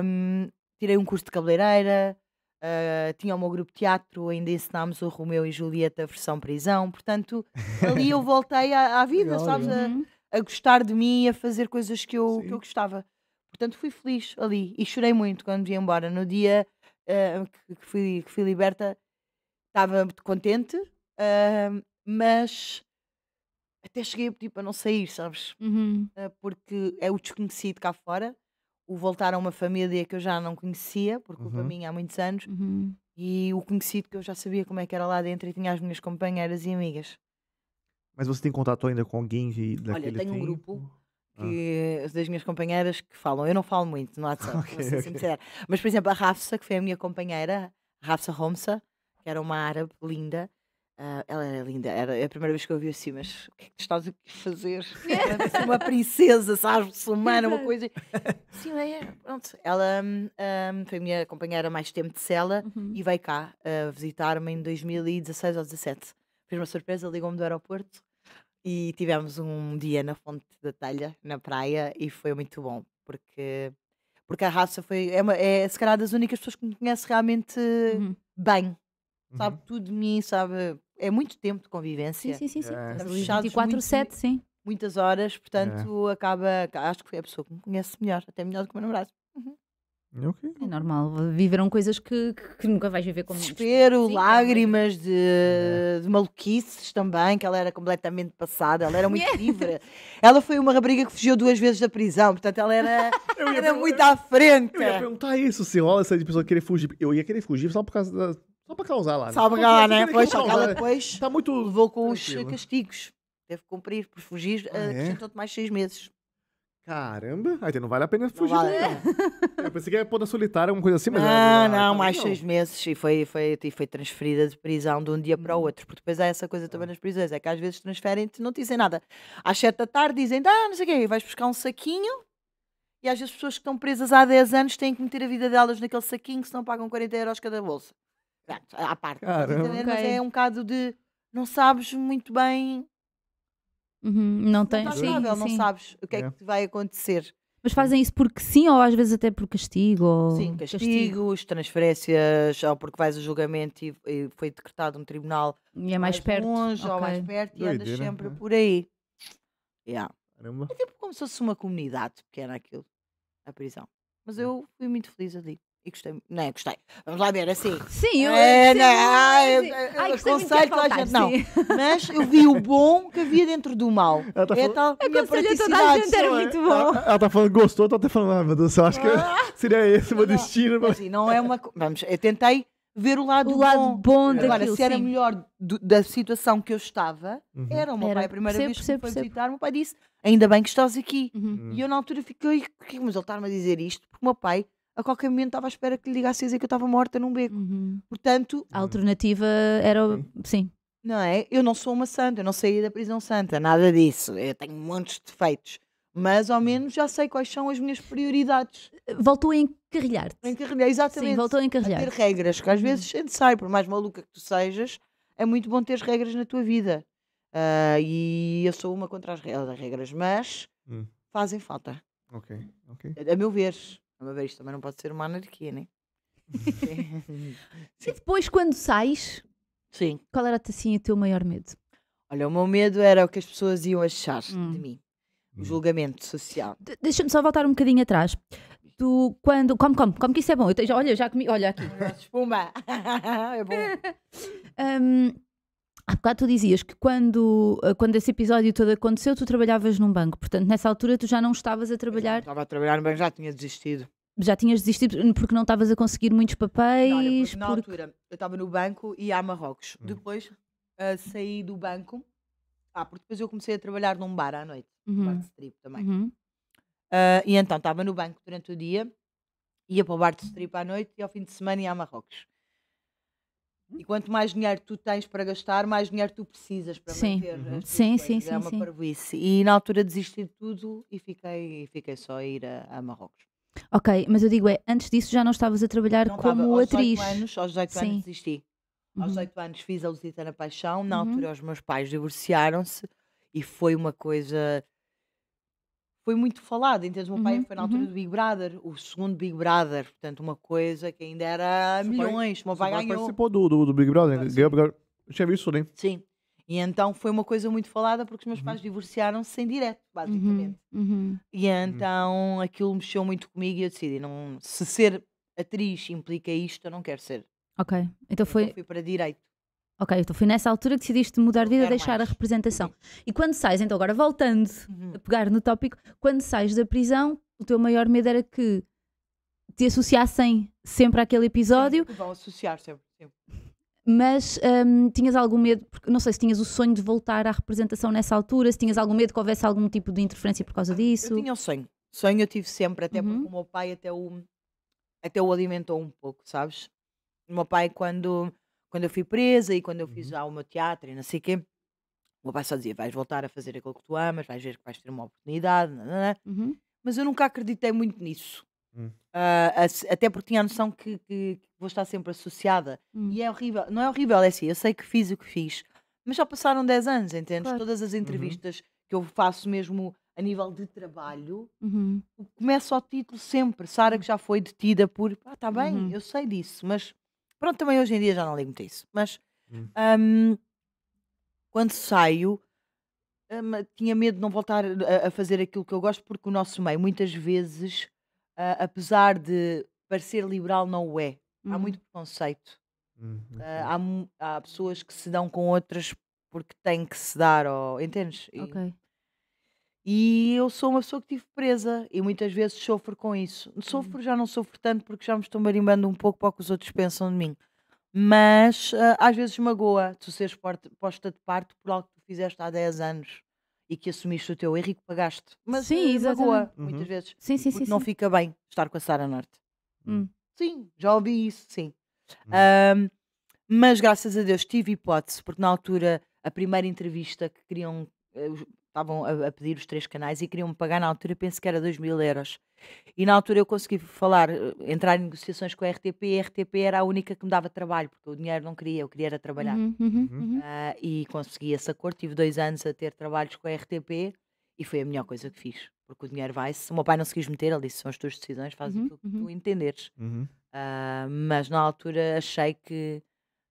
Um, tirei um curso de cabeleireira, uh, tinha o meu grupo de teatro, ainda ensinámos o Romeu e Julieta versão prisão, portanto ali eu (laughs) voltei à, à vida, Legal, sabes? A, uhum. a, gostar de mim, a fazer coisas que eu, que eu gostava. Portanto, fui feliz ali e chorei muito quando vim embora. No dia uh, que, que, fui, que fui liberta, estava muito contente, uh, mas até cheguei tipo, a pedir para não sair, sabes? Uhum. Uh, porque é o desconhecido cá fora, o voltar a uma família que eu já não conhecia, por culpa uhum. minha há muitos anos, uhum. e o conhecido que eu já sabia como é que era lá dentro e tinha as minhas companheiras e amigas. Mas você tem contato ainda com alguém de, daquele Olha, tenho tempo? um grupo que, ah. das minhas companheiras que falam. Eu não falo muito no (laughs) WhatsApp, okay, ser okay. sincera. Mas, por exemplo, a Rafsa, que foi a minha companheira, Rafsa Homsa, que era uma árabe linda. Uh, ela era linda, era a primeira vez que eu vi assim, mas o que é que tu estás a fazer? (laughs) uma princesa, sabes, muçulmana, uma coisa. Assim. Sim, é, pronto. Ela um, hum, foi minha companheira mais tempo de cela uhum. e veio cá uh, visitar-me em 2016 ou 2017 Fez uma surpresa, ligou-me do aeroporto e tivemos um dia na Fonte da Telha, na praia, e foi muito bom, porque, porque a raça foi, é, uma, é se calhar das únicas pessoas que me conhece realmente uhum. bem, sabe uhum. tudo de mim, sabe? É muito tempo de convivência. Sim, sim, sim. É. sim. É. 24-7, sim. Muitas horas, é. portanto, é. acaba. Acho que foi a pessoa que me conhece melhor, até melhor do que o meu namorado. É okay. É normal, viveram coisas que, que nunca vais viver como Desespero, lágrimas é de, é. de, maluquices também, que ela era completamente passada, ela era muito livre. Ela foi uma rapariga que fugiu duas vezes da prisão, portanto ela era, (laughs) era muito à frente. Eu ia perguntar isso, se rola essa pessoa querer fugir. Eu ia querer fugir só por causa da. Só para causar lá. Né? Só para causar, né? Pois, ela depois. Tá muito. Levou com os castigos. Deve cumprir, por fugir, ah, eh, é? acrescentou-te é? mais seis meses. Caramba, aí não vale a pena fugir. Não vale. Não. Eu pensei que ia pôr na solitária, alguma coisa assim, mas. não, não, não mais não. seis meses e foi, foi, foi transferida de prisão de um dia para o hum. outro. Porque depois há essa coisa também ah. nas prisões, é que às vezes transferem-te não te dizem nada. Às sete da tarde dizem, ah, não sei o quê, vais buscar um saquinho. E às vezes pessoas que estão presas há 10 anos têm que meter a vida delas naquele saquinho, senão pagam 40 euros cada bolsa. à parte. Caramba. Mas é um bocado de. Não sabes muito bem Uhum, não tens. Não, sim, nada, sim. não sabes o que é, é que vai acontecer. Mas fazem isso porque sim ou às vezes até por castigo? Ou... Sim, castigos, castigo. transferências, ou porque vais a julgamento e, e foi decretado um tribunal e é mais, mais perto. longe okay. ou mais perto e andas sempre é? por aí. Yeah. É tipo como se fosse uma comunidade pequena aquilo, a prisão. Mas hum. eu fui muito feliz ali. E gostei, não é? Gostei. Vamos lá ver, assim. Sim, eu. É, é sim, não, ah, é, sim. Ai, eu aconselho toda a gente. Não, mas eu vi o bom que havia dentro do mal. Ela tá é tal. toda a gente, era muito bom. Ela, está falando, gostou, está até falando, ah, meu Deus, eu acho que ah. seria esse o meu destino. Mas... Assim, não é uma. Vamos, eu tentei ver o lado, o bom. lado bom Agora, se era sim. melhor do, da situação que eu estava, uhum. era o meu era. pai a primeira vez que foi visitar, o meu pai disse, ainda bem que estás aqui. Uhum. E eu na altura fiquei, mas ele está-me a dizer isto, porque o meu pai a qualquer momento estava à espera que lhe ligasse a dizer que eu estava morta num beco. Uhum. Portanto. A alternativa era. Sim. Não é? Eu não sou uma santa, eu não saí da prisão santa, nada disso. Eu tenho muitos de defeitos. Mas ao hum. menos já sei quais são as minhas prioridades. Voltou a encarrilhar-te. Encarrilhar, exatamente. Sim, voltou a encarrilhar. A ter regras, que às hum. vezes gente sai, por mais maluca que tu sejas, é muito bom ter regras na tua vida. Uh, e eu sou uma contra as regras, mas hum. fazem falta. Ok, ok. A, a meu ver. Vamos ver, isto também não pode ser uma anarquia, né? (laughs) E depois, quando sais, Sim. qual era assim o teu maior medo? Olha, o meu medo era o que as pessoas iam achar hum. de mim. O hum. julgamento social. De Deixa-me só voltar um bocadinho atrás. Tu, quando. Come, come, come que isso é bom. Eu te... Olha, já comi. Olha aqui. Espuma! (laughs) é bom. (laughs) um, Há bocado tu dizias que quando, eh, quando esse episódio todo aconteceu, tu trabalhavas num banco. Portanto, nessa altura tu já não estavas a trabalhar. Eu estava a trabalhar no banco, já tinha desistido. Já tinhas desistido porque não estavas a conseguir muitos papéis? Não, porque na altura eu estava no banco e a Marrocos. Hum. Depois uh, saí do banco. Ah, porque depois eu comecei a trabalhar num bar à noite, uhum. bar de strip também. Uhum. Uh, e então estava no banco durante o dia, ia para o bar de strip à noite e ao fim de semana ia a Marrocos. E quanto mais dinheiro tu tens para gastar, mais dinheiro tu precisas para sim. manter. É? Uhum. Sim, é sim, é sim. É uma sim. E na altura desisti de tudo e fiquei, fiquei só a ir a, a Marrocos. Ok, mas eu digo é, antes disso já não estavas a trabalhar não como estava, aos atriz. Anos, aos 18 sim. anos desisti. Uhum. Aos 8 anos fiz a Lusitana Paixão, na uhum. altura os meus pais divorciaram-se e foi uma coisa foi muito falado. Em o meu pai uhum, foi na altura uhum. do Big Brother, o segundo Big Brother, portanto, uma coisa que ainda era Seu pai- milhões. O meu pai ganhou. participou do, do, do Big Brother. né? Ganhou- ganhou- tinha visto, né? Sim. E então foi uma coisa muito falada porque os meus uhum. pais divorciaram-se sem direto, basicamente. Uhum. E então aquilo mexeu muito comigo e eu decidi, não, se ser atriz implica isto, eu não quero ser. Ok. Então Então fui para direito. Ok, então foi nessa altura que decidiste mudar de vida, Quero deixar mais. a representação. Sim. Uhum. E quando sais, então agora voltando uhum. a pegar no tópico, quando sais da prisão, o teu maior medo era que te associassem sempre àquele episódio. Sim, vão associar sempre. sempre. Mas hum, tinhas algum medo, porque não sei se tinhas o sonho de voltar à representação nessa altura, se tinhas algum medo que houvesse algum tipo de interferência por causa ah, disso? Eu tinha o sonho. Sonho eu tive sempre, até uhum. porque o meu pai até o, até o alimentou um pouco, sabes? O meu pai, quando quando eu fui presa e quando eu fiz uhum. já o meu teatro e não sei o quê, o meu pai só dizia: vais voltar a fazer aquilo que tu amas, vais ver que vais ter uma oportunidade. Não, não, não. Uhum. Mas eu nunca acreditei muito nisso. Uh, até porque tinha a noção que, que, vou estar sempre associada. Hum. E é horrível. Não é horrível, é assim. Eu sei que fiz o que fiz, mas já passaram 10 anos, entende? Claro. Todas as uhum. entrevistas que eu faço mesmo a nível de trabalho, uhum. começa o título sempre. Sara que hum. já foi detida por, ah, está bem, uhum. eu sei disso, mas Pronto, também hoje em dia já não ligo muito isso. Mas hum. hum quando saio, hum, tinha medo de não voltar a, a, fazer aquilo que eu gosto, porque o nosso meio, muitas vezes, uh, apesar de parecer liberal, não o é. Hum. Há uhum. muito preconceito. Uh, há, há pessoas que se dão com outras porque têm que se dar, ou, entendes? E, e eu sou uma pessoa que tive presa e muitas vezes sofro com isso. Uhum. Sofro, já não sofro tanto porque já me estou marimbando um pouco para o que os outros pensam de mim. Mas uh, às vezes magoa tu seres posta de parte por algo que tu fizeste há 10 anos e que assumiste o teu erro e que pagaste. Mas sim, uh, magoa uhum. muitas vezes. Sim, sim, sim, não sim. fica bem estar com a Sara Norte. Hum. Sim, já ouvi isso, sim. Hum. mas graças a Deus tive hipótese, porque na altura a primeira entrevista que queriam eh, estavam a, a, pedir os três canais e queriam-me pagar na altura, penso que era 2 mil euros. E na altura eu consegui falar, eh, entrar em negociações com a RTP, e a RTP era a única que me dava trabalho, porque o dinheiro não queria, eu queria era trabalhar. Uhum, uhum, uhum. Uh, e consegui esse acordo, tive dois anos a ter trabalhos com a RTP e foi a melhor coisa que fiz, porque o dinheiro vai. Se o meu pai não se quis meter, ele disse: são as tuas decisões, faz uhum, aquilo que tu uhum. entenderes. Uh, mas na altura achei que,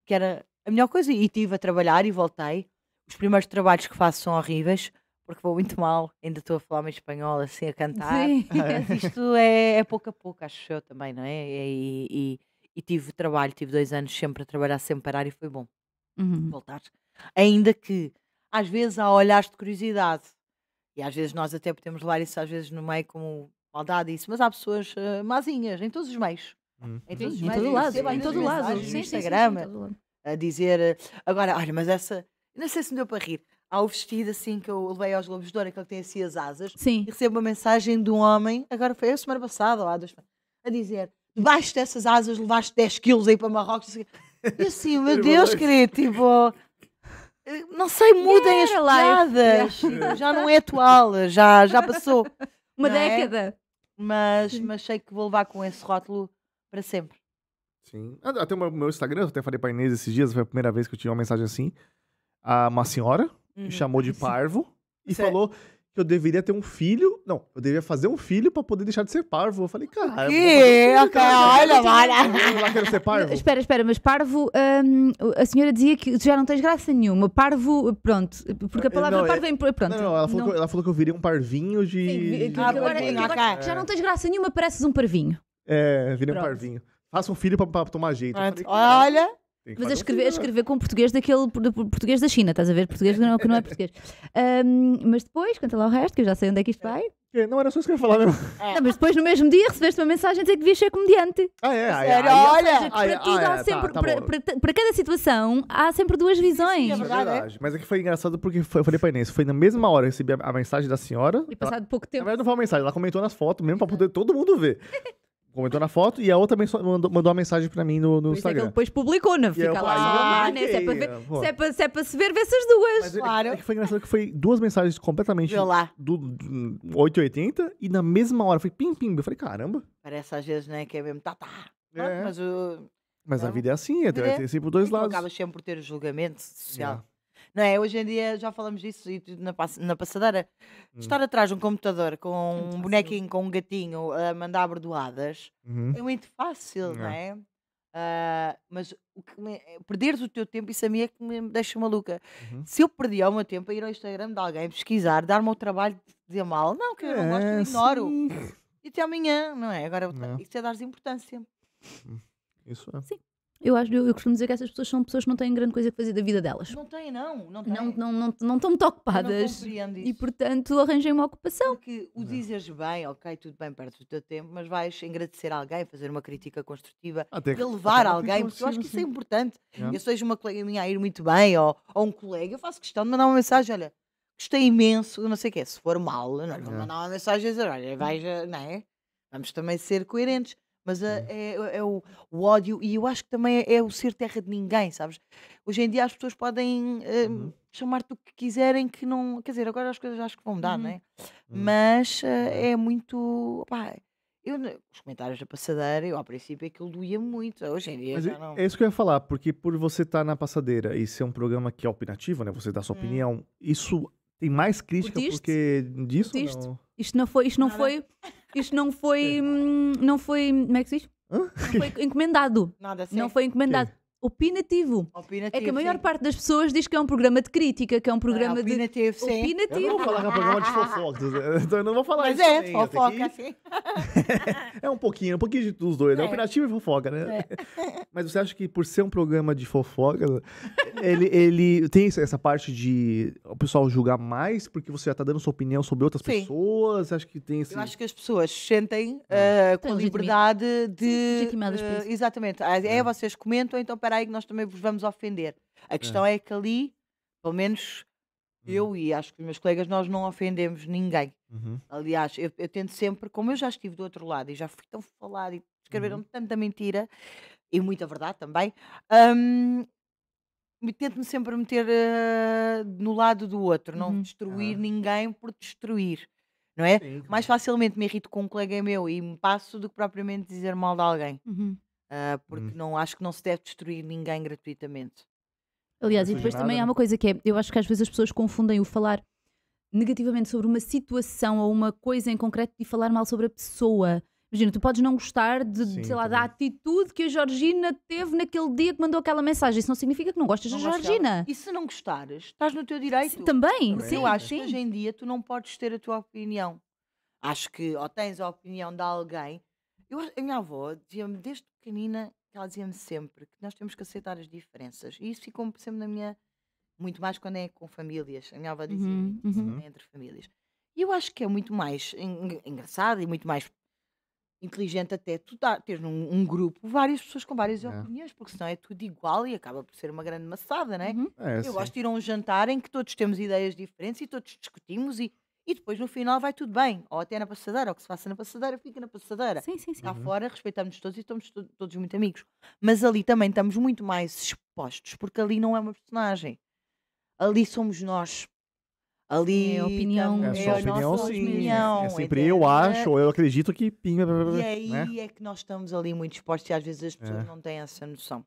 que era a melhor coisa e estive a trabalhar e voltei. Os primeiros trabalhos que faço são horríveis porque vou muito mal, ainda estou a falar em espanhol, assim, a cantar. Sim. (laughs) Isto é, é pouco a pouco, acho eu também, não é? E, e, e tive trabalho, tive dois anos sempre a trabalhar sem parar e foi bom uhum. voltar. Ainda que, às vezes, há olhares de curiosidade. E às vezes nós até podemos levar isso, às vezes, no meio como maldade isso, mas há pessoas uh, mazinhas em todos os meios. Uhum. Em todos os Em todo lado. Em todo lado. No Instagram, a dizer... Eh, agora, olha, mas essa... Não sei se me deu para rir o vestido assim que eu levei aos Globos de Ouro, aquele que tem assim as asas, Sim. e recebo uma mensagem de um homem, agora foi a semana passada, ou há a dizer: debaixo dessas asas levaste 10 quilos aí para Marrocos. E assim, meu (laughs) Deus, querido, tipo. Eh, não sei, mudem as palavras. Yeah. Já não é atual, já, já passou. (laughs) Uma é? década. É? Mas, mas sei que vou levar com esse rótulo para sempre. Sim. Ah, até o meu Instagram, até falei para Inês esses dias, foi a primeira vez que eu tinha uma mensagem assim. A uma senhora, uhum. me chamou de parvo e Cê... É falou que eu deveria ter um filho. Não, eu deveria fazer um filho pra poder deixar de ser parvo. Eu falei, cara. Que? Um cara, olha, olha. Eu quero ser parvo. Espera, espera, mas parvo. Hum, a senhora dizia que já não tens graça nenhuma. Parvo, pronto. Porque a eh, palavra não, parvo é. Eh, pronto. Não, não, ela falou, não. Que, ela falou que eu viria um parvinho de. É ah, já não tens graça nenhuma, pareces um parvinho. É, virei um parvinho. Faça um filho pra, pra tomar jeito. Falei, olha. Mas a escrever, a escrever com português daquele português da China, estás a ver? Português que não, que não é português. Um, mas depois, conta lá o resto, que eu já sei onde é que isto é. vai. É, não era só isso que eu ia falar mesmo. É. Não, mas depois no mesmo dia recebeste uma mensagem a dizer que devias ser comediante. Ah, é? Ah, é, olha! Para cada situação, há sempre duas visões. é verdade. Mas é que foi engraçado porque eu falei para a Inês, foi na mesma hora eu recebi a, mensagem da senhora. E passado pouco tempo. Na verdade não foi uma mensagem, ela comentou nas fotos mesmo para tá. poder todo mundo ver. (laughs) comentou na foto e a outra mandou, mandou uma mensagem pra mim no, no Por é que ele Instagram. depois publicou, não fica lá ah, né? Se é para ver- se é para se é se ver, vê essas duas. É claro. É que foi engraçado que foi duas mensagens completamente lá. do, do 880 e na mesma hora foi pim pim. Eu falei, caramba, Parece às vezes, né, que é mesmo tá, tá. É. Mas o... mas a vida é assim, é, Vida é- tem sempre dois lados. acabas sempre por ter o julgamento social. Não é? Hoje em dia já falamos disso e na, pass na passadeira. Uhum. Estar atrás de um computador com muito um fácil. bonequinho, com um gatinho a mandar bordoadas uhum. é muito fácil, não, não é? Uh, mas o que me, eh, perderes o teu tempo, isso a mim é que me deixa maluca. Uhum. Se eu perdi o meu tempo a ir ao Instagram de alguém, pesquisar, dar-me o trabalho de dizer mal, não, que eu não gosto, é, eu ignoro. Sim. E até amanhã, não é? Agora, não. isso é, é dar importância. Hum, isso é. Sim. Eu acho, eu, eu, costumo dizer que essas pessoas são pessoas que não têm grande coisa que fazer da vida delas. Não têm, não. Não, têm. não, não, não, não estão muito ocupadas. E portanto arranjei uma ocupação. Porque o dizes bem, ok, tudo bem, perto do teu tempo, mas vais agradecer alguém, fazer uma crítica construtiva, até ah, elevar até alguém, porque eu acho que isso é importante. eu Eu seja uma colega minha a ir muito bem, ou, ou um colega, eu faço questão de mandar uma mensagem, olha, gostei imenso, não sei o quê, se for mal, não, vou mandar uma mensagem e dizer, olha, vais, não é? Vamos também ser coerentes mas a, eh, é, é o, o, ódio, e eu acho que também é, é, o ser terra de ninguém, sabes? Hoje em dia as pessoas podem uh, uhum. chamar-te o que quiserem, que não. Quer dizer, agora as coisas acho que vão mudar, uhum. não é? Uhum. Mas uh, é muito. Pá, eu, os comentários da passadeira, eu, ao princípio aquilo doía muito, hoje em dia Mas já é, não. É isso que eu ia falar, porque por você estar tá na passadeira e ser um programa que é opinativo, né? Você dá sua uhum. opinião, isso tem mais crítica Curtiste? porque disso? Curtiste? Não. Isto não foi, isto não Nada. foi, isto não foi, (laughs) hum, não foi, como é que se diz? Hã? Não foi encomendado. Nada, Não foi encomendado opinativo. opinativo. É que a maior sim. parte das pessoas diz que é um programa de crítica, que é um programa é, opinativo, de. Sim. Opinativo, sim. não vou falar que é um programa de fofoca, (laughs) então eu não vou falar Mas isso. Mas é, fofoca, sim. (laughs) é um pouquinho, um pouquinho dos dois, né? é. né? Opinativo e fofoca, né? É. (laughs) Mas você acha que por ser um programa de fofoca, ele, ele tem essa parte de o pessoal julgar mais porque você já está dando sua opinião sobre outras sim. pessoas? Acho que tem esse... Eu acho que as pessoas sentem uh, com liberdade de. uh, Exatamente. É, vocês comentam, então para aí que nós também vos vamos ofender. A é. questão é, é que ali, pelo menos uhum. eu hum. e acho que os meus colegas, nós não ofendemos ninguém. Uhum. Aliás, eu, eu, tento sempre, como eu já estive do outro lado e já fui tão falado e escreveram-me uhum. tanta mentira e muita verdade também, hum, tento-me sempre meter uh, no lado do outro, não uhum. destruir ah. ninguém por destruir, não é? Sim, claro. Mais facilmente me irrito com um colega meu e me passo do que propriamente dizer mal de alguém. Uhum. Uh, porque hum. não acho que não se deve destruir ninguém gratuitamente. Aliás, e depois nada. também há uma coisa que é, eu acho que às vezes as pessoas confundem o falar negativamente sobre uma situação ou uma coisa em concreto e falar mal sobre a pessoa. Imagina, tu podes não gostar de, Sim, sei lá, também. da atitude que a Georgina teve naquele dia que mandou aquela mensagem. Isso não significa que não gostas da Georgina. E se não gostares, estás no teu direito. Sim, também. Porque Sim. eu acho que hoje em dia tu não podes ter a tua opinião. Acho que ou tens a opinião de alguém. Eu, a minha avó dizia-me desde pequenina que ela dizia-me sempre que nós temos que aceitar as diferenças. E isso ficou sempre na minha. Muito mais quando é com famílias. A minha avó dizia uhum, uhum. É entre famílias. E eu acho que é muito mais engraçado e muito mais inteligente até tu tá, ter num um grupo várias pessoas com várias é. opiniões, porque senão é tudo igual e acaba por ser uma grande maçada, não é? Uhum. é eu sim. gosto de ir a um jantar em que todos temos ideias diferentes e todos discutimos e e depois no final vai tudo bem, ou até na passadeira, ou que se faça na passadeira, fica na passadeira. Sim, sim, sim. Lá uhum. fora respeitamos todos e estamos to todos muito amigos. Mas ali também estamos muito mais expostos, porque ali não é uma personagem. Ali somos nós. Ali é a opinião, é, é a opinião, nossa sim. opinião. É sempre é eu acho, ou eu acredito que E aí né? é que nós estamos ali muito expostos e às vezes as pessoas é. não têm essa noção.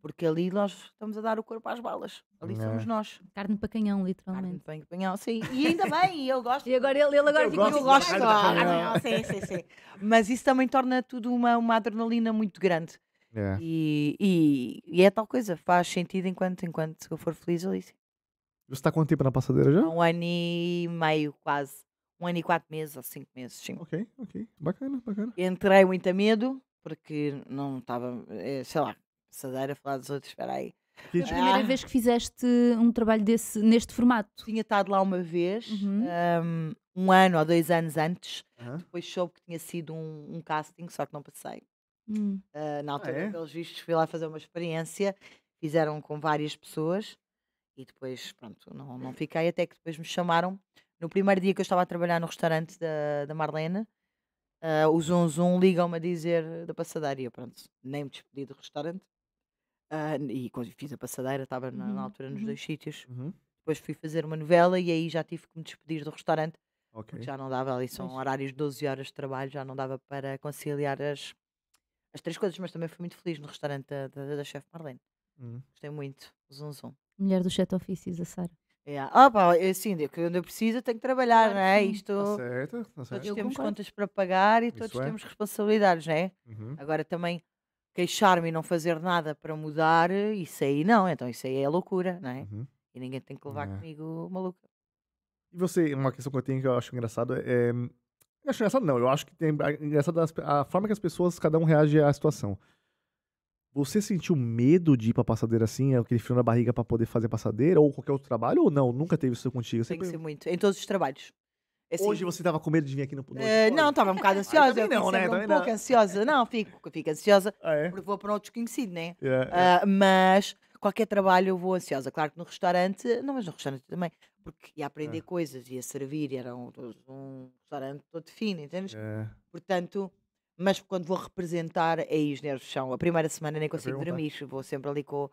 Porque ali nós estamos a dar o corpo às balas. Ali Não. somos é? nós. Carne para canhão, Carne para canhão sim. E ainda bem, e eu gosto. E agora ele, ele agora fica eu gosto assim, de carne sim, sim, sim. Mas isso também torna tudo uma, uma adrenalina muito grande. É. E, e- e é tal coisa, faz sentido enquanto, enquanto eu for feliz ali. sim. Você está quanto tempo na passadeira já? um ano e meio, quase. Um ano e quatro meses ou cinco meses, sim. Ok, ok. Bacana, bacana. Entrei muito a medo, porque não estava, eh, sei lá, passadeira a falar dos outros, espera aí. Foi a ah, primeira ah. vez que fizeste um trabalho desse, neste formato? Tinha estado lá uma vez, uhum. um, um, ano ou dois anos antes. Uhum. Depois soube que tinha sido um, um casting, só que não passei. Uhum. Uh, na ah, altura, ah, é? pelos vistos, fui lá fazer uma experiência. Fizeram com várias pessoas e depois, pronto, não, não fiquei. Até que depois me chamaram. No primeiro dia que eu estava a trabalhar no restaurante da, da Marlene, uh, o Zoom Zoom ligam-me a dizer da passadaria. Pronto, nem me despedi do restaurante. Ah, e quando fiz a passadeira, estava na, na uhum, altura nos uhum. dois sítios. Uhum. Depois fui fazer uma novela e aí já tive que me despedir do restaurante. Okay. Porque já não dava ali, são horários de 12 horas de trabalho, já não dava para conciliar as, as três coisas, mas também fui muito feliz no restaurante da, da, da chefe Marlene. Uhum. Gostei muito, zum zum. Mulher do chefe ofícios, a Sara. Yeah. É, ah, assim, onde eu preciso tenho que trabalhar, claro, não é? Isto, tá certo, tá certo. Todos temos contas para pagar e Isso todos é. temos responsabilidades, não é? Uhum. Agora também queixar-me e não fazer nada para mudar, isso aí não, então isso aí é loucura, não é? Uhum. E ninguém tem que levar é. comigo maluca. E você, uma questão que eu tenho que eu acho engraçado é. Eh, eu acho engraçado, não. Eu acho que tem ah, engraçado a forma que as pessoas, cada um reage à situação. Você sentiu medo de ir pra passadeira assim, aquele frio na barriga para poder fazer passadeira, ou qualquer outro trabalho, ou não? Nunca teve isso contigo? Tem que ser muito. Em todos os trabalhos. Assim, Hoje você tava com medo de vir aqui no Pudor? É, não, tava um bocado (laughs) ansiosa. eu não, né? um pouco não. ansiosa. Não, fico, fico ansiosa. Ah, é? Porque vou para outro desconhecido, né? Yeah, ah, mas qualquer trabalho eu vou ansiosa. Claro que no restaurante, não, mas no restaurante também. Porque ia aprender ah. coisas, ia servir, era um, um restaurante todo fino, entendes? Yeah. Portanto, mas quando vou representar, é os nervos são. A primeira semana nem é consigo dormir, vou sempre ali com.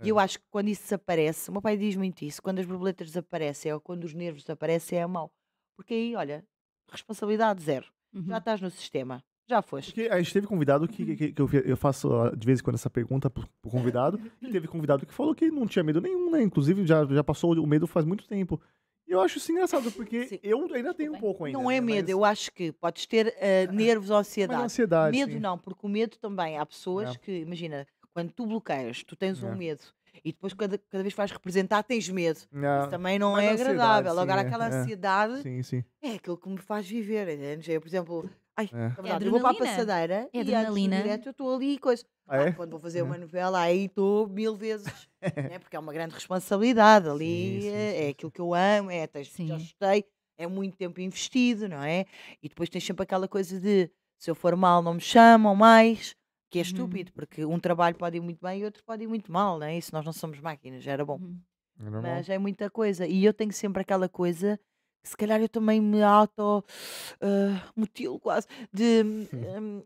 É. E eu é. acho que quando isso desaparece, o meu pai diz muito isso: quando as borboletas desaparecem ou quando os nervos desaparecem, é mau. Porque aí, olha, responsabilidade zero. Uhum. Já estás no sistema. Já foste. Porque a gente teve convidado que, que, uhum. que eu, faço ah, de vez em quando essa pergunta pro, pro convidado. e teve convidado que falou que não tinha medo nenhum, né? Inclusive, já, já passou o medo faz muito tempo. E eu acho isso engraçado, porque sim. eu ainda tenho um pouco ainda. Não é né? medo, mas... eu acho que podes ter uh, (laughs) nervos ou é ansiedade. Mas ansiedade medo sim. não, porque o medo também. Há pessoas é. que, imagina, quando tu bloqueias, tu tens é. um medo e depois cada, cada vez que vais representar tens medo. Isso também não é agradável. Sim, Agora, é, aquela é. ansiedade é, sim, sim. é aquilo que me faz viver. Eu, por exemplo, ai, é. é eu vou para a passadeira é e direto eu estou ali e coisa. Ah, é? quando vou fazer uma novela, aí estou mil vezes, né? (laughs) porque é uma grande responsabilidade ali, eh, é aquilo que eu amo, é, tens, já gostei, é muito tempo investido, não é? E depois tens sempre aquela coisa de se eu for mal não me chamam mais, que é uhum. estúpido, porque um trabalho pode ir muito bem e outro pode ir muito mal, não é isso? Nós não somos máquinas, era bom. Uhum. É Mas é muita coisa. E eu tenho sempre aquela coisa que se calhar eu também me auto uh, mutilo quase, de (laughs) um,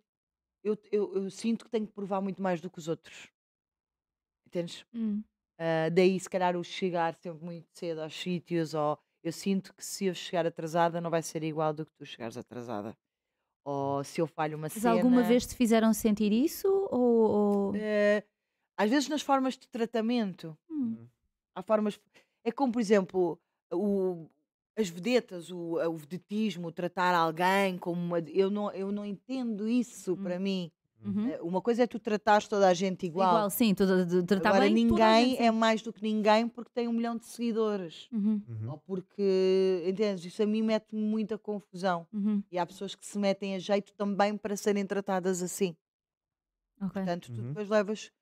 eu, eu, eu, sinto que tenho que provar muito mais do que os outros. Entendes? Hum. Uh, daí se calhar o chegar sempre muito cedo aos sítios, ou eu sinto que se eu chegar atrasada não vai ser igual do que tu chegares atrasada ou se eu falho uma Mas cena. Mas alguma vez te fizeram sentir isso? Ou, ou... Uh, às vezes nas formas de tratamento. Hum. hum. Há formas. É como, por exemplo, o, as vedetas, o, o vedetismo, tratar alguém como uma. Eu não, eu não entendo isso hum. para mim. Uhum. É, uma coisa é tu tratares toda a gente igual. Igual, sim, tu, tu, tratar Agora, bem ninguém é mais do que ninguém porque tem um milhão de seguidores. Uhum. Uhum. Ou porque, entendes? Isso a mim mete-me muita confusão. Uhum. E há pessoas que se metem a jeito também para serem tratadas assim. Okay. Portanto, tu uhum. depois levas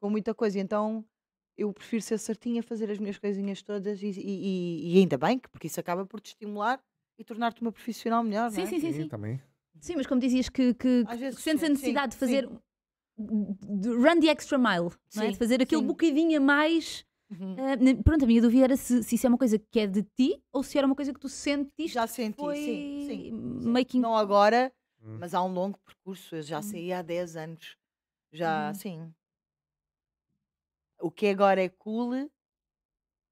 com muita coisa. Então, eu prefiro ser certinha, fazer as minhas coisinhas todas e, e, e ainda bem que, porque isso acaba por te estimular e tornar-te uma profissional melhor. Sim, é? sim, sim, sim. sim. Também. Sim, mas como dizias que, que, vezes que sentes a sim, necessidade de fazer de run the extra mile, não é? de fazer aquele bocadinho a mais. Uhum. Uh, pronto, a minha dúvida era se, se, isso é uma coisa que é de ti ou se era uma coisa que tu sentiste. Já senti, foi... sim, sim, Making... Não agora, hum. mas há um longo percurso. Eu já hum. saí há 10 anos. Já, hum. sim. O que agora é cool,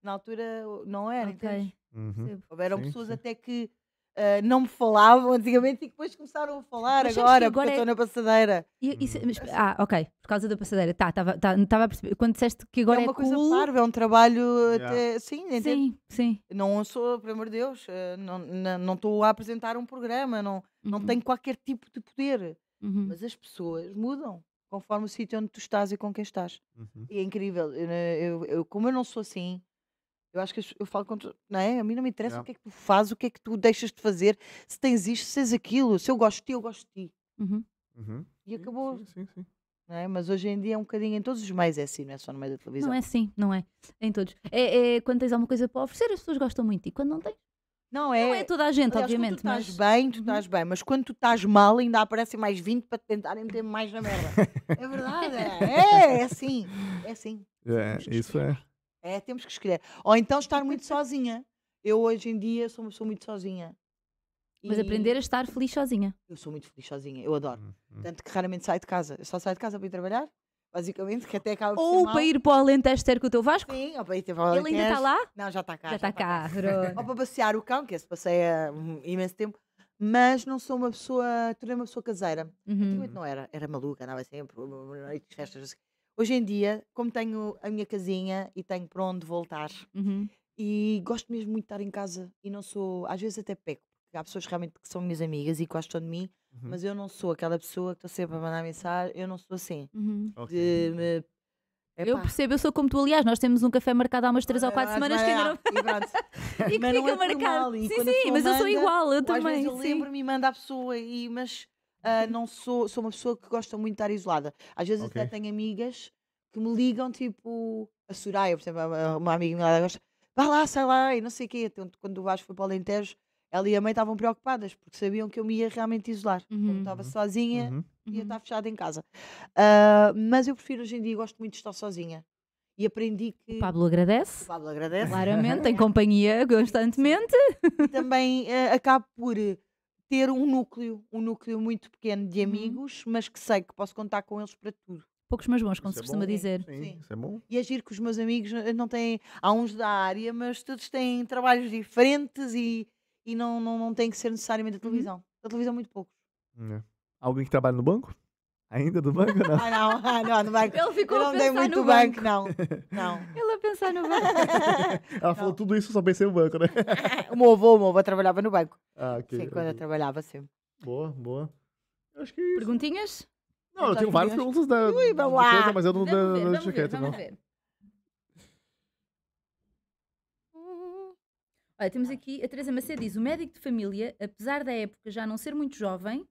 na altura não era, Ok. Uhum. Houveram sim, pessoas sim. até que Uh, não me falavam antigamente e depois começaram a falar mas agora, agora, porque é... eu estou é na passadeira. E, hum. mas, ah, ok, por causa da passadeira. Tá, estava tá, a perceber. Quando disseste que agora é, é uma é coisa cool... parva, é um trabalho yeah. até. Sim, sim, entendo. sim. Não sou, pelo amor de Deus, eh, não estou a apresentar um programa, não, uhum. não tenho qualquer tipo de poder. Uhum. Mas as pessoas mudam conforme o sítio onde tu estás e com quem estás. Uhum. E é incrível. Eu, eu, eu, como eu não sou assim, eu acho que eu falo contra. Não é? A mim não me interessa o que é que tu fazes, o que é que tu deixas de fazer, se tens isto, se tens aquilo. Se eu gosto de ti, eu gosto de ti. Uhum. Uhum. E sim, acabou. Sim, sim, sim. É? Mas hoje em dia é um bocadinho em todos os meios, é assim, não é só no meio da televisão. Não é assim, não é? Em todos. É, é quando tens alguma coisa para oferecer, as pessoas gostam muito e quando não tens. Não é, não é toda a gente, aliás, obviamente. tu estás mas... bem, tu uhum. estás bem, mas quando tu estás mal, ainda aparecem mais 20 para te tentarem meter mais na merda. (laughs) é verdade, é, é assim, é assim. É, isso é. É, temos que escolher. Ou então estar muito sozinha. Eu hoje em dia sou uma pessoa muito sozinha. Mas aprender a estar feliz sozinha. Eu sou muito feliz sozinha, eu adoro. Hum, hum. Tanto que raramente saio de casa. Eu só saio de casa para ir trabalhar, basicamente, que até acaba Ou para ir para o Alentejo ter com o teu Vasco? Sim, ou para ir ter para o Alentejo. Ele ainda está lá? Não, já está cá. Já está tá cá, cá. (laughs) Ou para passear o cão, que esse passeia é um imenso tempo. Mas não sou uma pessoa, tornei uma pessoa caseira. Uhum. Antigamente não era, era maluca, andava sempre, hum, noites, festas, assim. Hoje em dia, como tenho a minha casinha e tenho para onde voltar, uhum. e gosto mesmo muito de estar em casa e não sou, às vezes até peco, porque há pessoas realmente que são minhas amigas e gostam de mim, uhum. mas eu não sou aquela pessoa que estou sempre a mandar mensagem, eu não sou assim. Uhum. Okay. me Epá. Eu percebo, eu sou como tu, aliás, nós temos um café marcado há umas 3 ou 4 semanas que ainda não. e, (laughs) e que mas fica é marcado. Sim, sim, mas manda, eu sou igual, eu também. Às vezes eu lembro-me e mando à pessoa, e, mas uh, não sou, sou uma pessoa que gosta muito de estar isolada. Às vezes okay. até tenho amigas que me ligam, tipo, a Soraya, por exemplo, uma amiga minha gosta, vá lá, sai lá, e não sei o quê. Então, quando o Vasco foi para o Alentejo, ela e a mãe estavam preocupadas, porque sabiam que eu me ia realmente isolar. Uhum. Como estava sozinha, uhum. ia uhum. estar fechada em casa. Uh, mas eu prefiro hoje em dia, gosto muito de estar sozinha e aprendi que. O Pablo agradece. O Pablo agradece. Claramente, em (laughs) companhia constantemente. E também uh, acabo por uh, ter um núcleo, um núcleo muito pequeno de uhum. amigos, uhum. mas que sei que posso contar com eles para tudo. Poucos mas bons, como isso se é costuma bom, dizer. Sim, sim. Isso é bom. E agir com os meus amigos eh, não têm, há uns da área, mas todos têm trabalhos diferentes e, e não, não, não tem que ser necessariamente a uhum. televisão. Uhum. A televisão, muito poucos. É. Alguém que trabalha no banco? Ainda do banco não? Ah, não, ah, não, no banco. Ele ficou eu não a pensar dei muito no banco. banco. não. Não. Ele a pensar no banco. (laughs) Ela falou tudo isso, só pensei no banco, né? (laughs) o meu avô, o meu avô trabalhava no banco. Ah, ok. Sim, quando eu trabalhava sempre. Boa, boa. Acho que é isso. Perguntinhas? Não, eu, eu então, tenho várias perguntas da, Ui, vamos lá. Coisa, mas eu não da, ver, da jaqueta, não. Ver. Hum. Olha, temos aqui, a Teresa Macedo diz, o médico de família, apesar da época já não ser muito jovem,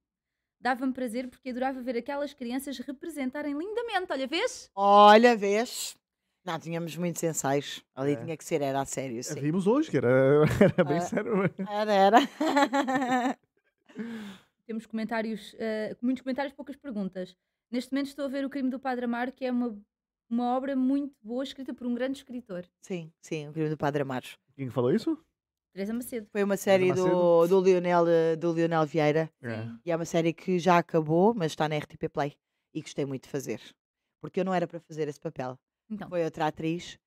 dava-me prazer porque adorava ver aquelas crianças representarem lindamente. Olha, vês? Olha, vês? Não, tínhamos muitos ensaios. Ali é. tinha que ser, era a sério. Sim. Vimos hoje, que era, (laughs) era bem ah, sério. Era, era. (laughs) Temos comentários, uh, muitos comentários, poucas perguntas. Neste momento estou a ver O Crime do Padre Amaro, que é uma, uma obra muito boa, escrita por um grande escritor. Sim, sim, O Crime do Padre Amaro. Quem falou isso? Teresa Macedo. Foi uma série do, do, Lionel, eh, do Lionel Vieira. É. E é uma série que já acabou, mas está na RTP Play. E gostei muito de fazer. Porque eu não era para fazer esse papel. Então. Foi outra atriz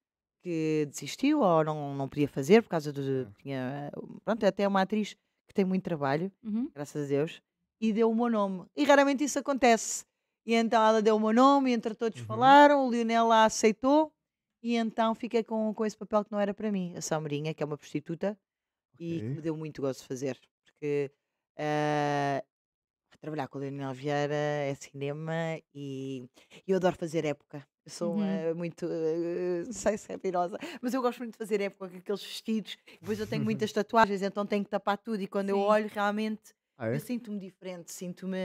que desistiu ou não, não podia fazer por causa do. É. Tinha, eh, pronto, é até uma atriz que tem muito trabalho, uhum. graças a Deus, e deu o meu nome. E raramente isso acontece. E então ela deu o meu nome, e entre todos uhum. falaram, o Lionel lá aceitou, e então fiquei com, com esse papel que não era para mim. A Salmeirinha, que é uma prostituta, e que me deu muito gosto de fazer, porque ah, trabalhar com o Daniel Vieira é cinema e eu adoro fazer época. Eu sou Uhum. uma muito, eh, não (laughs) sei se é virosa, mas eu gosto muito de fazer época com aqueles vestidos. Depois eu tenho muitas (laughs) tatuagens, então tenho que tapar tudo. E quando eu olho, realmente Ah, eu é? sinto-me diferente, sinto-me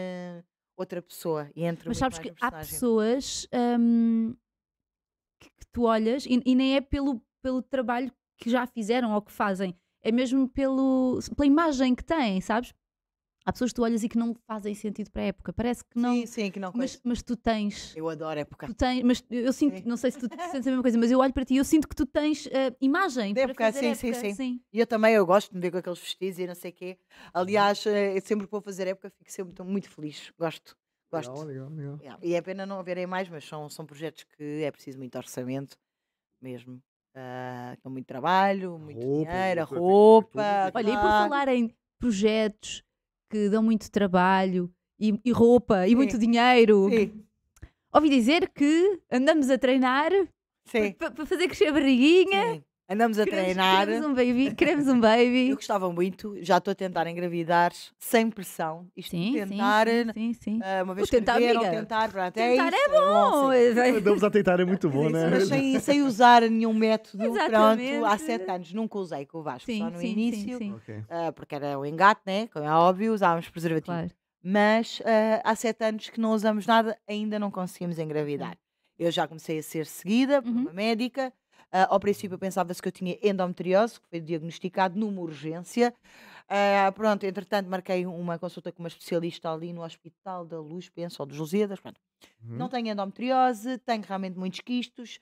outra pessoa e entro Mas sabes que há pessoas hum, que, que tu olhas e, e nem é pelo, pelo trabalho que já fizeram ou que fazem, é mesmo pelo, pela imagem que têm, sabes? Há pessoas que tu olhas e que não fazem sentido para a época. Parece que não. Sim, sim, que não mas, mas tu tens. Eu adoro época. Tu tens, mas eu sinto, sim. não sei se tu (laughs) sentes a mesma coisa, mas eu olho para ti e eu sinto que tu tens uh, imagem. De época, sim, época. Sim, sim, sim. E eu também eu gosto de me ver com aqueles vestidos e não sei o quê. Aliás, eh, eu sempre que vou fazer época fico sempre muito feliz. Gosto. Gosto. Legal, legal, legal. E é pena não haverem mais, mas são, são projetos que é preciso muito orçamento mesmo. Uh, muito trabalho, muito roupa, dinheiro, roupa. roupa Olha, e por falar em projetos que dão muito trabalho e, e roupa e Sim. muito dinheiro. Sim. Ouvi dizer que andamos a treinar para fazer crescer a barriguinha. Sim. Andamos a queremos, treinar. Queremos um baby, queremos um baby. (laughs) Eu gostava muito, já estou a tentar engravidar sem pressão. Isto sim, tentar, sim, sim, sim. Ah, uma vez o tentar, escrever, tentar, pronto, é tentar é, é bom. É Andamos a tentar, é muito bom, é isso, né? Mas sem, sem, (laughs) usar nenhum método, Exatamente. pronto, há sete anos nunca usei com o Vasco, sim, só no sim, início, sim, sim. Uh, ah, porque era um engate, né? Como é óbvio, usávamos preservativo. Claro. Mas uh, há sete anos que não usamos nada, ainda não conseguimos engravidar. Hum. Eu já comecei a ser seguida por uhum. uma médica Uh, ao princípio pensava-se que eu tinha endometriose, que foi diagnosticado numa urgência. Uh, pronto, entretanto, marquei uma consulta com uma especialista ali no Hospital da Luz, penso, ou dos Lusíadas. Pronto. Uhum. Não tenho endometriose, tenho realmente muitos quistos.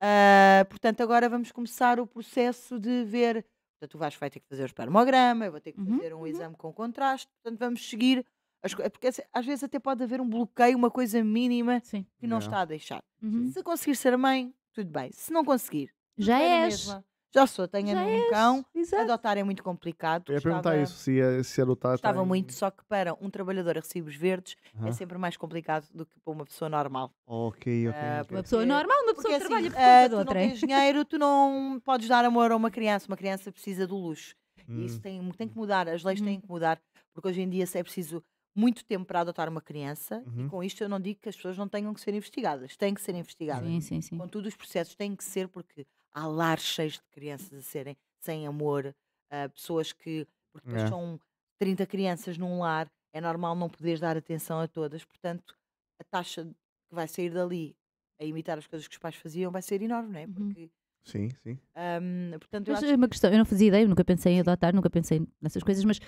Uh, portanto, agora vamos começar o processo de ver. Portanto, tu vais, vai ter que fazer o espermograma, eu vou ter que uhum. fazer um uhum. exame com contraste. Portanto, vamos seguir. As, porque às vezes até pode haver um bloqueio, uma coisa mínima Sim. que não, está a deixar. Uhum. Se conseguir ser mãe, tudo bem. Se não conseguir, já és. Mesma. Já sou, tenho Já um és. cão. Exato. Adotar é muito complicado. Eu ia perguntar isso, se, se adotar. estava tem- muito, só que para um trabalhador a recibos verdes é sempre mais complicado do que para uma pessoa normal. Ok, ok. Ah, uma pessoa normal, uma pessoa que assim, trabalha por ah, conta de tu não tens é. dinheiro, tu não podes dar amor a uma criança. Uma criança precisa do luxo. E isso hum. tem, tem que mudar, as leis têm hum. que mudar, porque hoje em dia se é preciso muito tempo para adotar uma criança, Uhum. e com isto eu não digo que as pessoas não tenham que ser investigadas, têm que ser investigadas. Sim, sim, sim. Contudo, os processos têm que ser, porque há lares cheios de crianças a serem sem amor, uh, pessoas que. Porque depois É. são 30 crianças num lar, é normal não poderes dar atenção a todas, portanto, a taxa que vai sair dali a imitar as coisas que os pais faziam vai ser enorme, não é? Uhum. Sim, sim. um, portanto, eu acho é uma questão, eu não fazia ideia, eu nunca pensei em adotar, nunca pensei nessas coisas, mas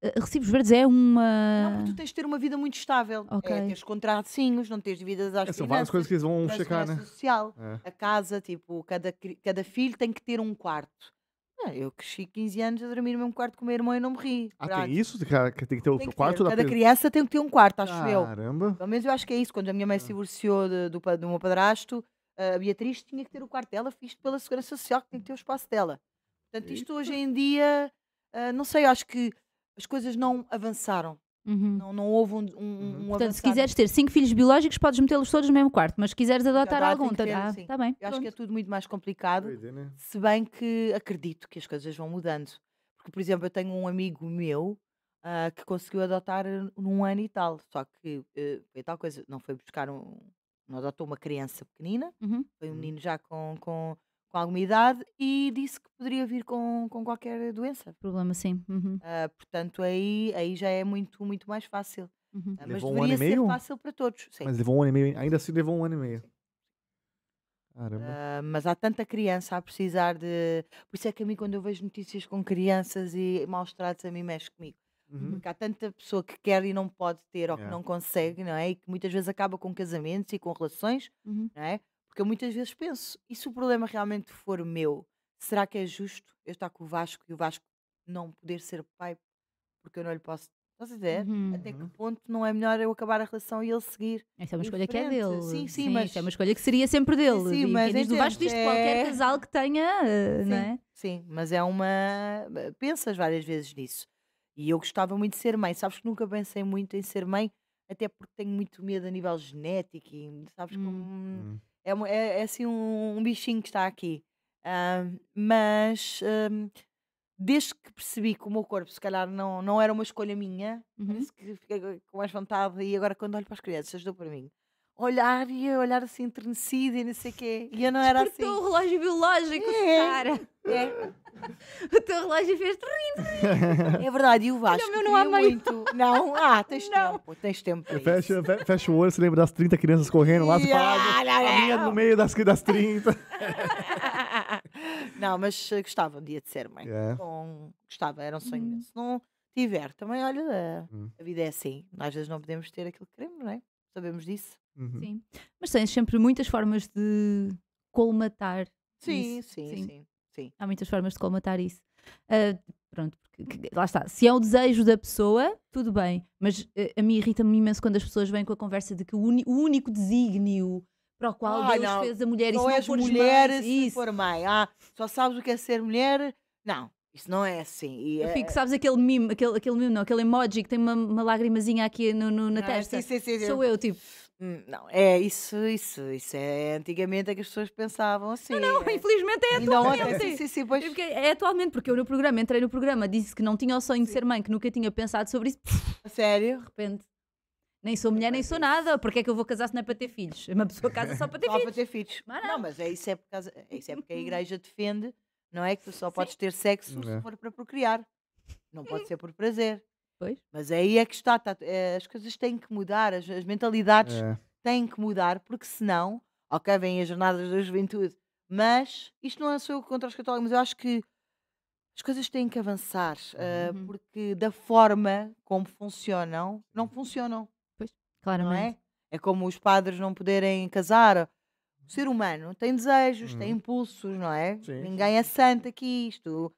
eh, recibos verdes é uma. Não, porque tu tens de ter uma vida muito estável. É okay. É, tens contratos, não tens vidas às é, São várias coisas que eles vão checar, né? social, é. a casa, tipo, cada, cada filho tem que ter um quarto. Ah, eu cresci 15 anos a dormir no mesmo quarto com o meu irmão e não morri Ah, prático. tem isso? Que tem que ter outro quarto? Ter. Cada criança tem que ter um quarto, acho Caramba. eu. Caramba! Pelo menos eu acho que é isso. Quando a minha mãe é. se divorciou do, do, do meu padrasto, a Beatriz tinha que ter o quarto dela, fiz pela Segurança Social, que tem que ter o espaço dela. Portanto, isto Eita. hoje em dia, ah, não sei, acho que as coisas não avançaram. Uhum. Não, não houve um, um, uhum. um Portanto, se quiseres ter cinco filhos biológicos, podes metê-los todos no mesmo quarto, mas se quiseres adotar algum, está tá, tá bem. Eu acho que é tudo muito mais complicado, é, né? se bem que acredito que as coisas vão mudando. Porque, por exemplo, eu tenho um amigo meu uh, que conseguiu adotar num ano e tal, só que uh, foi tal coisa, não foi buscar um. Não adotou uma criança pequenina, uhum. foi um uhum. menino já com, com com alguma idade e disse que poderia vir com, com qualquer doença. Problema, sim. Uhum. Uh, portanto, aí, aí já é muito, muito mais fácil. Uhum. Uh, mas deveria um ano ser e meio? fácil para todos. Sim. Mas levou um ano e meio, ainda assim levou um ano e meio. Uh, mas há tanta criança a precisar de. Por isso é que a mim, quando eu vejo notícias com crianças e maus tratos, a mim mexe comigo. Uhum. Porque há tanta pessoa que quer e não pode ter ou yeah. que não consegue, não é? E que muitas vezes acaba com casamentos e com relações, uhum. não é? Porque eu muitas vezes penso, e se o problema realmente for meu, será que é justo eu estar com o Vasco e o Vasco não poder ser pai porque eu não lhe posso. Estás a dizer? Uhum. Até que uhum. ponto não é melhor eu acabar a relação e ele seguir? Essa é uma escolha frente. que é dele. Sim, sim, sim mas. é uma escolha que seria sempre dele. Sim, mas. diz do então Vasco diz qualquer é casal que tenha, eh, sim, não é? Sim, mas é uma. Eh, pensas várias vezes nisso. E eu gostava muito de ser mãe. Sabes que nunca pensei muito em ser mãe, até porque tenho muito medo a nível genético e sabes hum. como hum. É, é, é assim um, um, bichinho que está aqui. Uh, mas uh, desde que percebi que o meu corpo, se calhar, não, não era uma escolha minha, uhum. que fiquei com mais vontade. E agora, quando olho para as crianças, dou para mim olhar e olhar assim entrenecida e não sei o quê. E eu não era Despertou assim. o relógio biológico, é. cara. É. (laughs) O teu relógio fez rindo. (laughs) É verdade, e o Vasco. Olha, o meu não há muito. Não, ah, tens não. tempo, tens tempo. Fecha, fecha o olho, se lembra das 30 crianças correndo lá, do para, a minha no meio das, das 30. (laughs) Não, mas eh, gostava um dia de ser mãe. Yeah. É? Bom, gostava, era um sonho hum. Se não tiver, também, olha, a, eh, hum. a vida é assim. Às vezes não podemos ter aquilo que queremos, não é? Sabemos disso. Uhum. Sim. Mas tens sempre muitas formas de colmatar. Sim, isso. Sim, sim, sim, sim, Há muitas formas de colmatar isso. Uh, pronto, porque, lá está. Se é o desejo da pessoa, tudo bem. Mas uh, a mim irrita-me imenso quando as pessoas vêm com a conversa de que o, o único desígnio para o qual ah, Deus não. fez a mulher isso não és mulher se isso. for mãe. Ah, só sabes o que é ser mulher? Não. Isso não é assim. E, eu fico, eh, sabes, aquele meme, aquele, aquele meme, não, aquele emoji que tem uma, uma lagrimazinha aqui no, no na ah, testa. Sim, sim, sim, Sou eu, tipo, Hum, não, é isso, isso, isso é antigamente é que as pessoas pensavam assim. Não, é. infelizmente é, é atualmente. sim, sim, sim, pois. É É atualmente, porque eu no programa, entrei no programa, disse que não tinha o sonho de ser mãe, que nunca tinha pensado sobre isso. De A sério? repente, nem sou mulher, nem sou nada. Porque é que eu vou casar se não é para ter filhos? Uma pessoa casa só para ter Só filhos. para ter filhos. Mas não. mas é isso é, por causa, é isso é porque a uhum. igreja defende, não é que tu só podes ter sexo se é. for para procriar. Não pode ser por prazer. Pois. Mas aí é que está, é, as coisas têm que mudar, as, as mentalidades é. têm que mudar, porque senão, ok, vêm as jornadas da juventude, mas isto não é só contra os católicos, mas eu acho que as coisas têm que avançar, eh, uhum. uh, porque da forma como funcionam, não funcionam. Pois, é? claramente. É? é? como os padres não poderem casar. O ser humano tem desejos, uhum. tem impulsos, não é? Sim. Ninguém é santo aqui, isto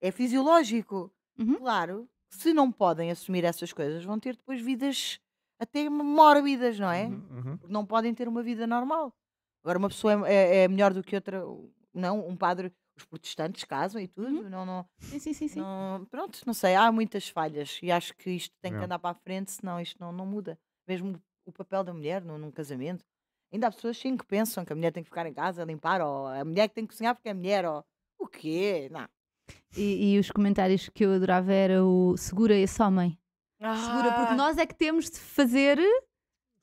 é fisiológico. Uhum. Claro, se não podem assumir essas coisas, vão ter depois vidas até mórbidas, não é? Uhum, uhum. Não podem ter uma vida normal. Agora, uma pessoa é, é, é, melhor do que outra, não? Um padre, os protestantes casam e tudo, uhum. não, não. Sim, sim, sim. sim. Não, pronto, não sei, há muitas falhas e acho que isto tem que andar para a frente, senão isto não, não muda. Mesmo o papel da mulher num, num casamento. Ainda há pessoas sim que pensam que a mulher tem que ficar em casa a limpar, ou a mulher que tem que cozinhar porque é mulher, ou o quê? Não, e, e os comentários que eu adorava era o segura esse homem. Ah. Segura, porque ah. nós é que temos de fazer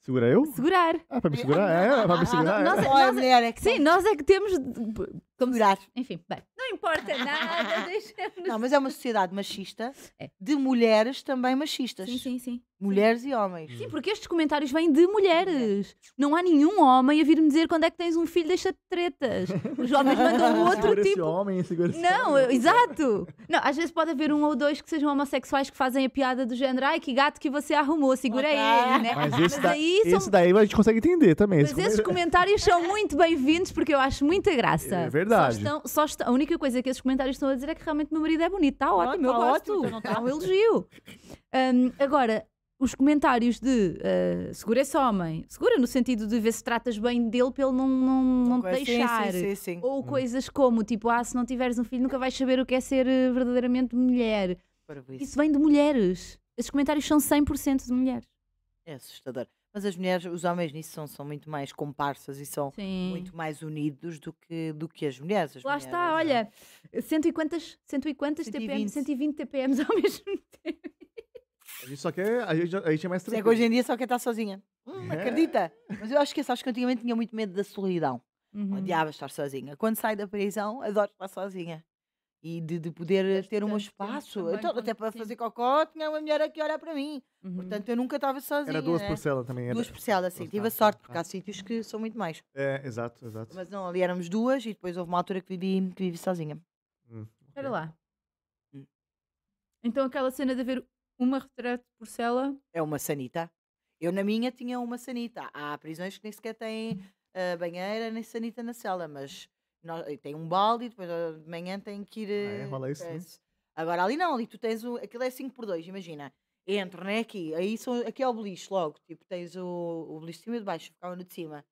Segura eu? Segurar. Ah, para me segurar? É, para me segurar. Nós, é nós, nós, é é sim, nós é que temos. Como Curar. Se, enfim, bem. Não importa nada, (laughs) deixamos. Não, mas é uma sociedade machista é. de mulheres também machistas. Sim, sim, sim. Mulheres sim. e homens. Sim, porque estes comentários vêm de mulheres. Não há nenhum homem a vir-me dizer quando é que tens um filho, deixa de tretas. Os homens mandam outro segura tipo. Homem, segura não, homem. exato. Não, às vezes pode haver um ou dois que sejam homossexuais que fazem a piada do género, ai, que gato que você arrumou, segura okay. ele, né? Mas, esse, mas da, tá- esse daí a gente consegue entender também. Mas esse esses comentários são muito bem-vindos porque eu acho muita graça. É verdade verdade. Só estão, só estão, a única coisa que esses comentários estão a dizer é que realmente meu marido é bonito. Está ótimo, não, ah, tá eu gosto. Ótimo, então tá. É um elogio. Um, agora, os comentários de uh, segura esse homem, segura no sentido de ver se tratas bem dele pelo não, não, não te deixar. Sim, sim, sim, Ou hum. coisas como, tipo, ah, se não tiveres um filho nunca vais saber o que é ser ah, verdadeiramente mulher. Isso vem de mulheres. Esses comentários são 100% de mulheres. É assustador. Mas as mulheres, os homens nisso são, são muito mais comparsas e são Sim. muito mais unidos do que, do que as mulheres. As Lá mulheres, está, não. Eh, olha, cento e quantas, cento e quantas 120. TPM, 120 TPMs ao (laughs) mesmo tempo. A gente só quer, a gente, é mais tranquilo. É que hoje em dia só quer estar sozinha. Hum, é. acredita? Mas eu acho que acho que antigamente tinha muito medo da solidão. Uhum. Odiava estar sozinha. Quando saio da prisão, adoro estar sozinha e de, de poder ter um espaço. Então, até para fazer cocó, tinha uma mulher aqui a olhar para mim. Uhum. Portanto, eu nunca estava sozinha. Era duas né? por cela também. Era. Duas por cela, sim. Duas Tive tá, a sorte, porque tá. há sítios que são muito mais. É, exato, exato. Mas não, ali éramos duas e depois houve uma altura que vivi, que vivi sozinha. Hum, okay. Era lá. Hum. Então, aquela cena de haver uma retrato por cela... É uma sanita. Eu na minha tinha uma sanita. Há prisões que nem sequer têm uh, banheira nem sanita na cela, mas eh, tem um balde, depois ah, de manhã tem que ir. Ah, é, eh, isso, é. Agora ali não, ali tu tens o. Aquilo é 5 por 2 imagina. Entro, é Aqui, aí são, aqui é o beliche logo. Tipo, tens o, o beliche de cima e de baixo, ficava no de cima.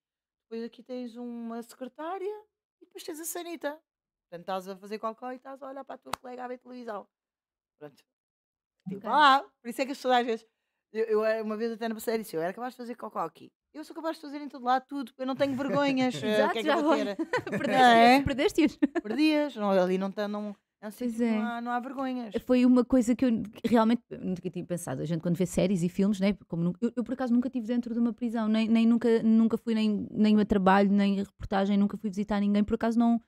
Depois aqui tens uma secretária e depois tens a sanita. Portanto, estás a fazer qualquer e estás a olhar para a tua colega a ver televisão. Pronto. Tipo, okay. por isso é que as pessoas às vezes. Eu, eu, eh, uma vez até na passaria disse: eu era capaz de fazer cocó aqui. Eu sou capaz de fazer em todo lado tudo, eu não tenho vergonhas. (laughs) Exato, eh, o que é que já eu vou ter? (laughs) perdeste é? Perdias, não, ali não, tá, não, não, sei, é. não, há, não há vergonhas. Foi uma coisa que eu realmente nunca tinha pensado. A gente quando vê séries e filmes, né, como eu, eu por acaso nunca estive dentro de uma prisão, nem, nem nunca, nunca fui nem, nem a trabalho, nem a reportagem, nunca fui visitar ninguém, por acaso não.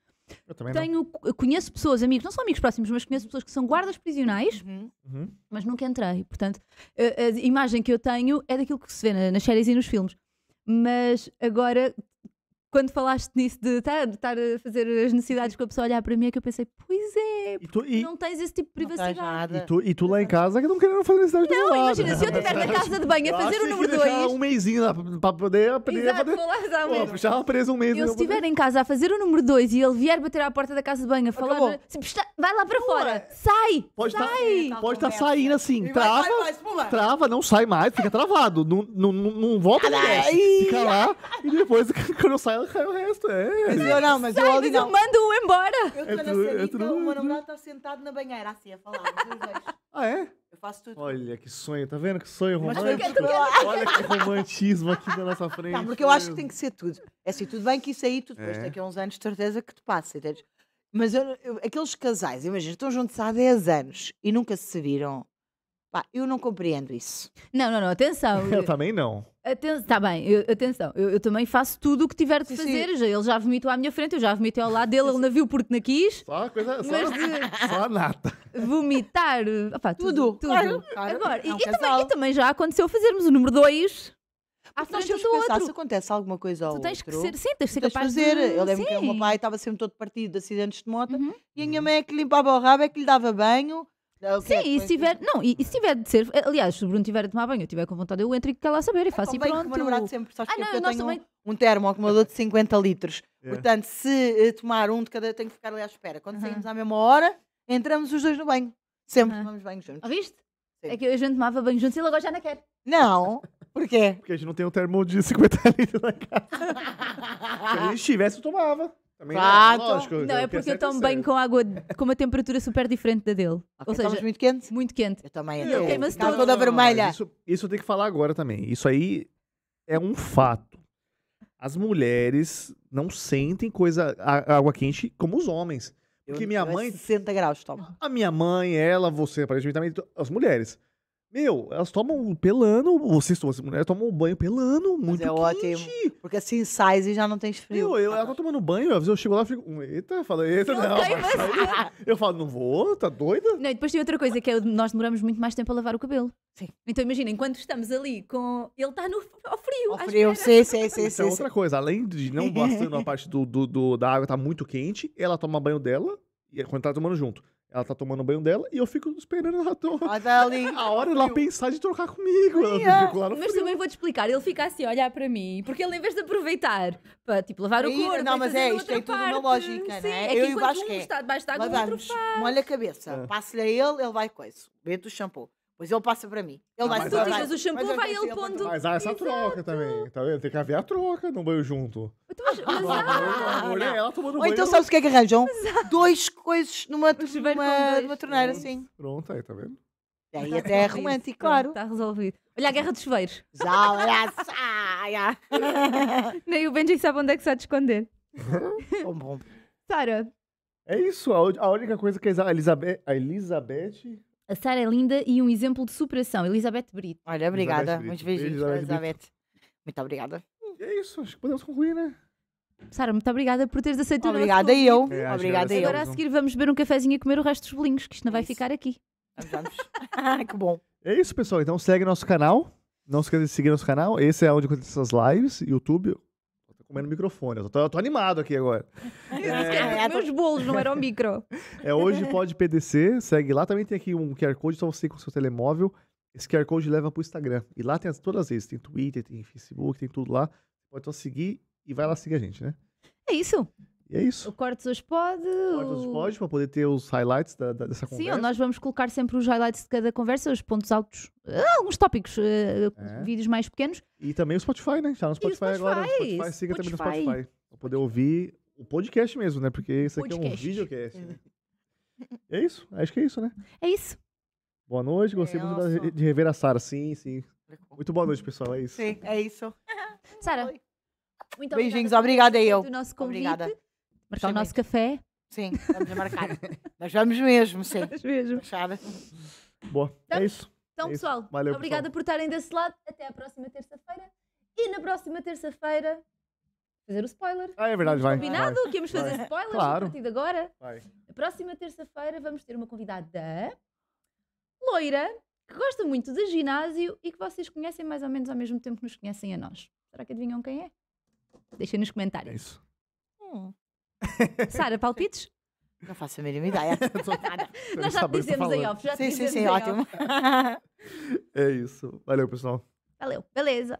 Eu tenho, não. Conheço pessoas, amigos, não são amigos próximos, mas conheço pessoas que são guardas prisionais, uhum. uhum. mas nunca entrei. Portanto, a, a, imagem que eu tenho é daquilo que se vê nas séries e nos filmes mas agora quando falaste nisso tá, de estar a fazer as necessidades com a pessoa olhar para mim, é que eu pensei, pois é, tu, e, não tens esse tipo de privacidade. E tu, e tu lá em casa é que não querendo fazer necessidades Não, imagina, lado. se eu estiver na casa de banho a fazer o número 2. um lá para poder aprender. Exato, um mês. uma um Eu, se estiver em casa a fazer o número 2 e ele vier bater à porta da casa de banho a falar, tipo, vai lá para fora, sai, pode sai. Tá, pode estar tá saindo assim, trava, trava, não sai mais, fica travado, não, não, não, não volta, fica lá e depois (laughs) quando eu saio o resto é. Mas eu não, mas eu olho eu não. mando-o embora. Eu estou na cena é sanita, é então, o meu namorado está sentado na banheira, assim, a falar. Ah, é? Eu faço tudo. Olha que sonho, tá vendo que sonho romântico? Olha que romantismo aqui da nossa frente. Não, porque eu acho que tem que ser tudo. É assim, tudo bem que isso aí, tudo depois é. daqui a uns anos, de certeza que te passa, Mas eu- eu- aqueles casais, imagina, estão juntos há 10 anos e nunca se viram. Pá, eu não compreendo isso. Não, não, não, atenção. (laughs) Eu também não. Está bem, eu, atenção, eu, eu, também faço tudo o que tiver de sim, fazer. Sim. Já, ele já vomitou à minha frente, eu já vomitei ao lado dele, ele não viu porque não quis. Só coisa, só, mas de... (laughs) só nata. Vomitar, opa, tudo. Tudo. claro. Agora, é um e, também, e, também, já aconteceu fazermos o número 2. À nós temos pensar outro. se acontece alguma coisa ao tu tens outro, que ser, sim, tens que ser capaz de fazer. Eu lembro sim. que o meu pai estava sempre todo partido de acidentes de moto uhum. e a minha uhum. mãe é que limpava o rabo, é que lhe dava banho é Sim, e se tiver, assim? não, e, e se tiver de ser, aliás, se o Bruno estiver a tomar banho, eu tiver com vontade, eu entro e quero tá lá saber e então, faço e pronto. Que o namorado sempre, sabes ah, que não, eu tenho também... um, um termo acumulador de 50 litros. É. Portanto, se eh, tomar um de cada, tenho que ficar ali à espera. Quando uh -huh. saímos à mesma hora, entramos os dois no banho. Sempre uh -huh. tomamos banho juntos. Ouviste? Sim. É que a gente tomava banho juntos e ele agora já não quer. Não, porquê? Porque a gente não tem um termo de 50 (laughs) litros na casa. (laughs) se a gente tivesse, eu tomava. Também É, então, lógico, não, é porque eu tomo bem é. com água com uma temperatura super diferente da dele. Okay, Ou seja, muito quente? Muito quente. Eu também. Eu, eu queima toda. vermelha. Isso, isso eu tenho que falar agora também. Isso aí é um fato. As mulheres não sentem coisa a, água quente como os homens. Porque eu, minha é mãe. É 60 graus, toma. A minha mãe, ela, você, aparentemente também. As mulheres. Meu, elas tomam pelando, vocês tomam, as mulheres tomam banho pelando, muito é quente. ótimo. Porque assim, sai e já não tem frio. Meu, eu, ela tá tomando banho, às vezes eu chego lá e fico, hum, eita, fala, eita, não. não tá eu falo, não vou, tá doida? Não, e depois tem outra coisa, que é nós demoramos muito mais tempo a lavar o cabelo. Sim. Então imagina, enquanto estamos ali com. Ele está no ao frio. Ao frio, sim, sim, sim. Isso é outra coisa, além de não (laughs) bastando a parte do, do, do, da água tá muito quente, ela toma banho dela e é quando tá tomando junto. Ela tá tomando banho dela e eu fico esperando ela tomar. (laughs) A hora ela pensar de trocar comigo. lá no Mas frio. também vou te explicar. Ele fica assim a olhar para mim, porque ele, em vez de aproveitar para tipo, lavar o corpo. Não, mas é isto, é tudo uma lógica, é? Sim, não é? eu que e o é. está debaixo de água, o outro faz. molha a cabeça, é. passa-lhe a ele, ele vai coisa. Bebe o shampoo. Pois ele passa para mim. Ele vai tu dizes o shampoo, vai assim, ele pondo. Mas há essa troca também. Tá vendo? Tem que haver a troca no banho junto. Então, mas, olha ah, ela tomando Ou então sabes o que é que arranjam? Dois coisas numa, numa, numa torneira assim. Pronto, aí, tá vendo? E até é romântico, claro. Está resolvido. Olha a guerra dos chuveiros. Já, olha, saia. (laughs) Nem o Benji sabe onde é que se a te esconder. (laughs) bom, bom. Sara. É isso, a, única coisa que a Elizabeth. A Elizabeth a Sara é linda e um exemplo de superação. Elizabeth Brito. Olha, obrigada. Muitos beijinhos, Elizabeth. Elizabeth. Muito obrigada. E é isso, acho que podemos concluir, né? Sara, muito obrigada por teres aceito Obrigada o nosso eu. É, obrigada eu. Agora a seguir vamos beber um cafezinho e comer o resto dos bolinhos, que isto não é vai isso. ficar aqui. Vamos, vamos. (laughs) que bom. É isso, pessoal. Então segue nosso canal. Não se esqueça de seguir nosso canal. Esse é onde acontecem essas lives, YouTube, comendo microfone. Eu tô, eu tô animado aqui agora. (laughs) é, é, tá meus bolos não eram micro. é hoje pode PDC, segue lá. Também tem aqui um QR Code, só você com o seu telemóvel. Esse QR Code leva pro Instagram. E lá tem as, todas as redes. Tem Twitter, tem Facebook, tem tudo lá. Pode só seguir e vai lá seguir a gente, né? É isso. E é isso. O Cortes hoje pode. O Cortes hoje pode, para poder ter os highlights da, da, dessa conversa. Sim, nós vamos colocar sempre os highlights de cada conversa, os pontos altos, eh, alguns tópicos, eh, é. vídeos mais pequenos. E também o Spotify, né? Está no Spotify, Spotify agora. o Spotify, siga Spotify. também no Spotify. Para poder ouvir o podcast mesmo, né? Porque isso aqui é um videocast. É. Né? (laughs) é isso, acho que é isso, né? É isso. Boa noite, é, gostei é, muito de rever a Sara. Sim, sim. Muito boa noite, pessoal. É isso. Sim, é isso. Sara, muito Beijinhos, obrigada eu. Do nosso convite. Obrigada. Marcar Sim, o nosso café? Sim, vamos (laughs) marcar. mas vamos mesmo, sim. Vamos mesmo. Fechada. Boa, é então, então, é isso. Então, é pessoal, isso. Valeu, obrigada pessoal. por estarem desse lado. Até à próxima terça-feira. E na próxima terça-feira, fazer o spoiler. Ah, é verdade, vai. Combinado vai. que vamos fazer vai. spoilers claro. a partir de agora. Vai. Na próxima terça-feira vamos ter uma convidada loira que gosta muito de ginásio e que vocês conhecem mais ou menos ao mesmo tempo que nos conhecem a nós. Será que adivinham quem é? Deixem nos comentários. É isso. Hum. Sara, palpites? Não faço a mínima ideia. (laughs) Nós já te dizemos em off. Já sim, sim, sim, ótimo. (laughs) é isso. Valeu, pessoal. Valeu. Beleza.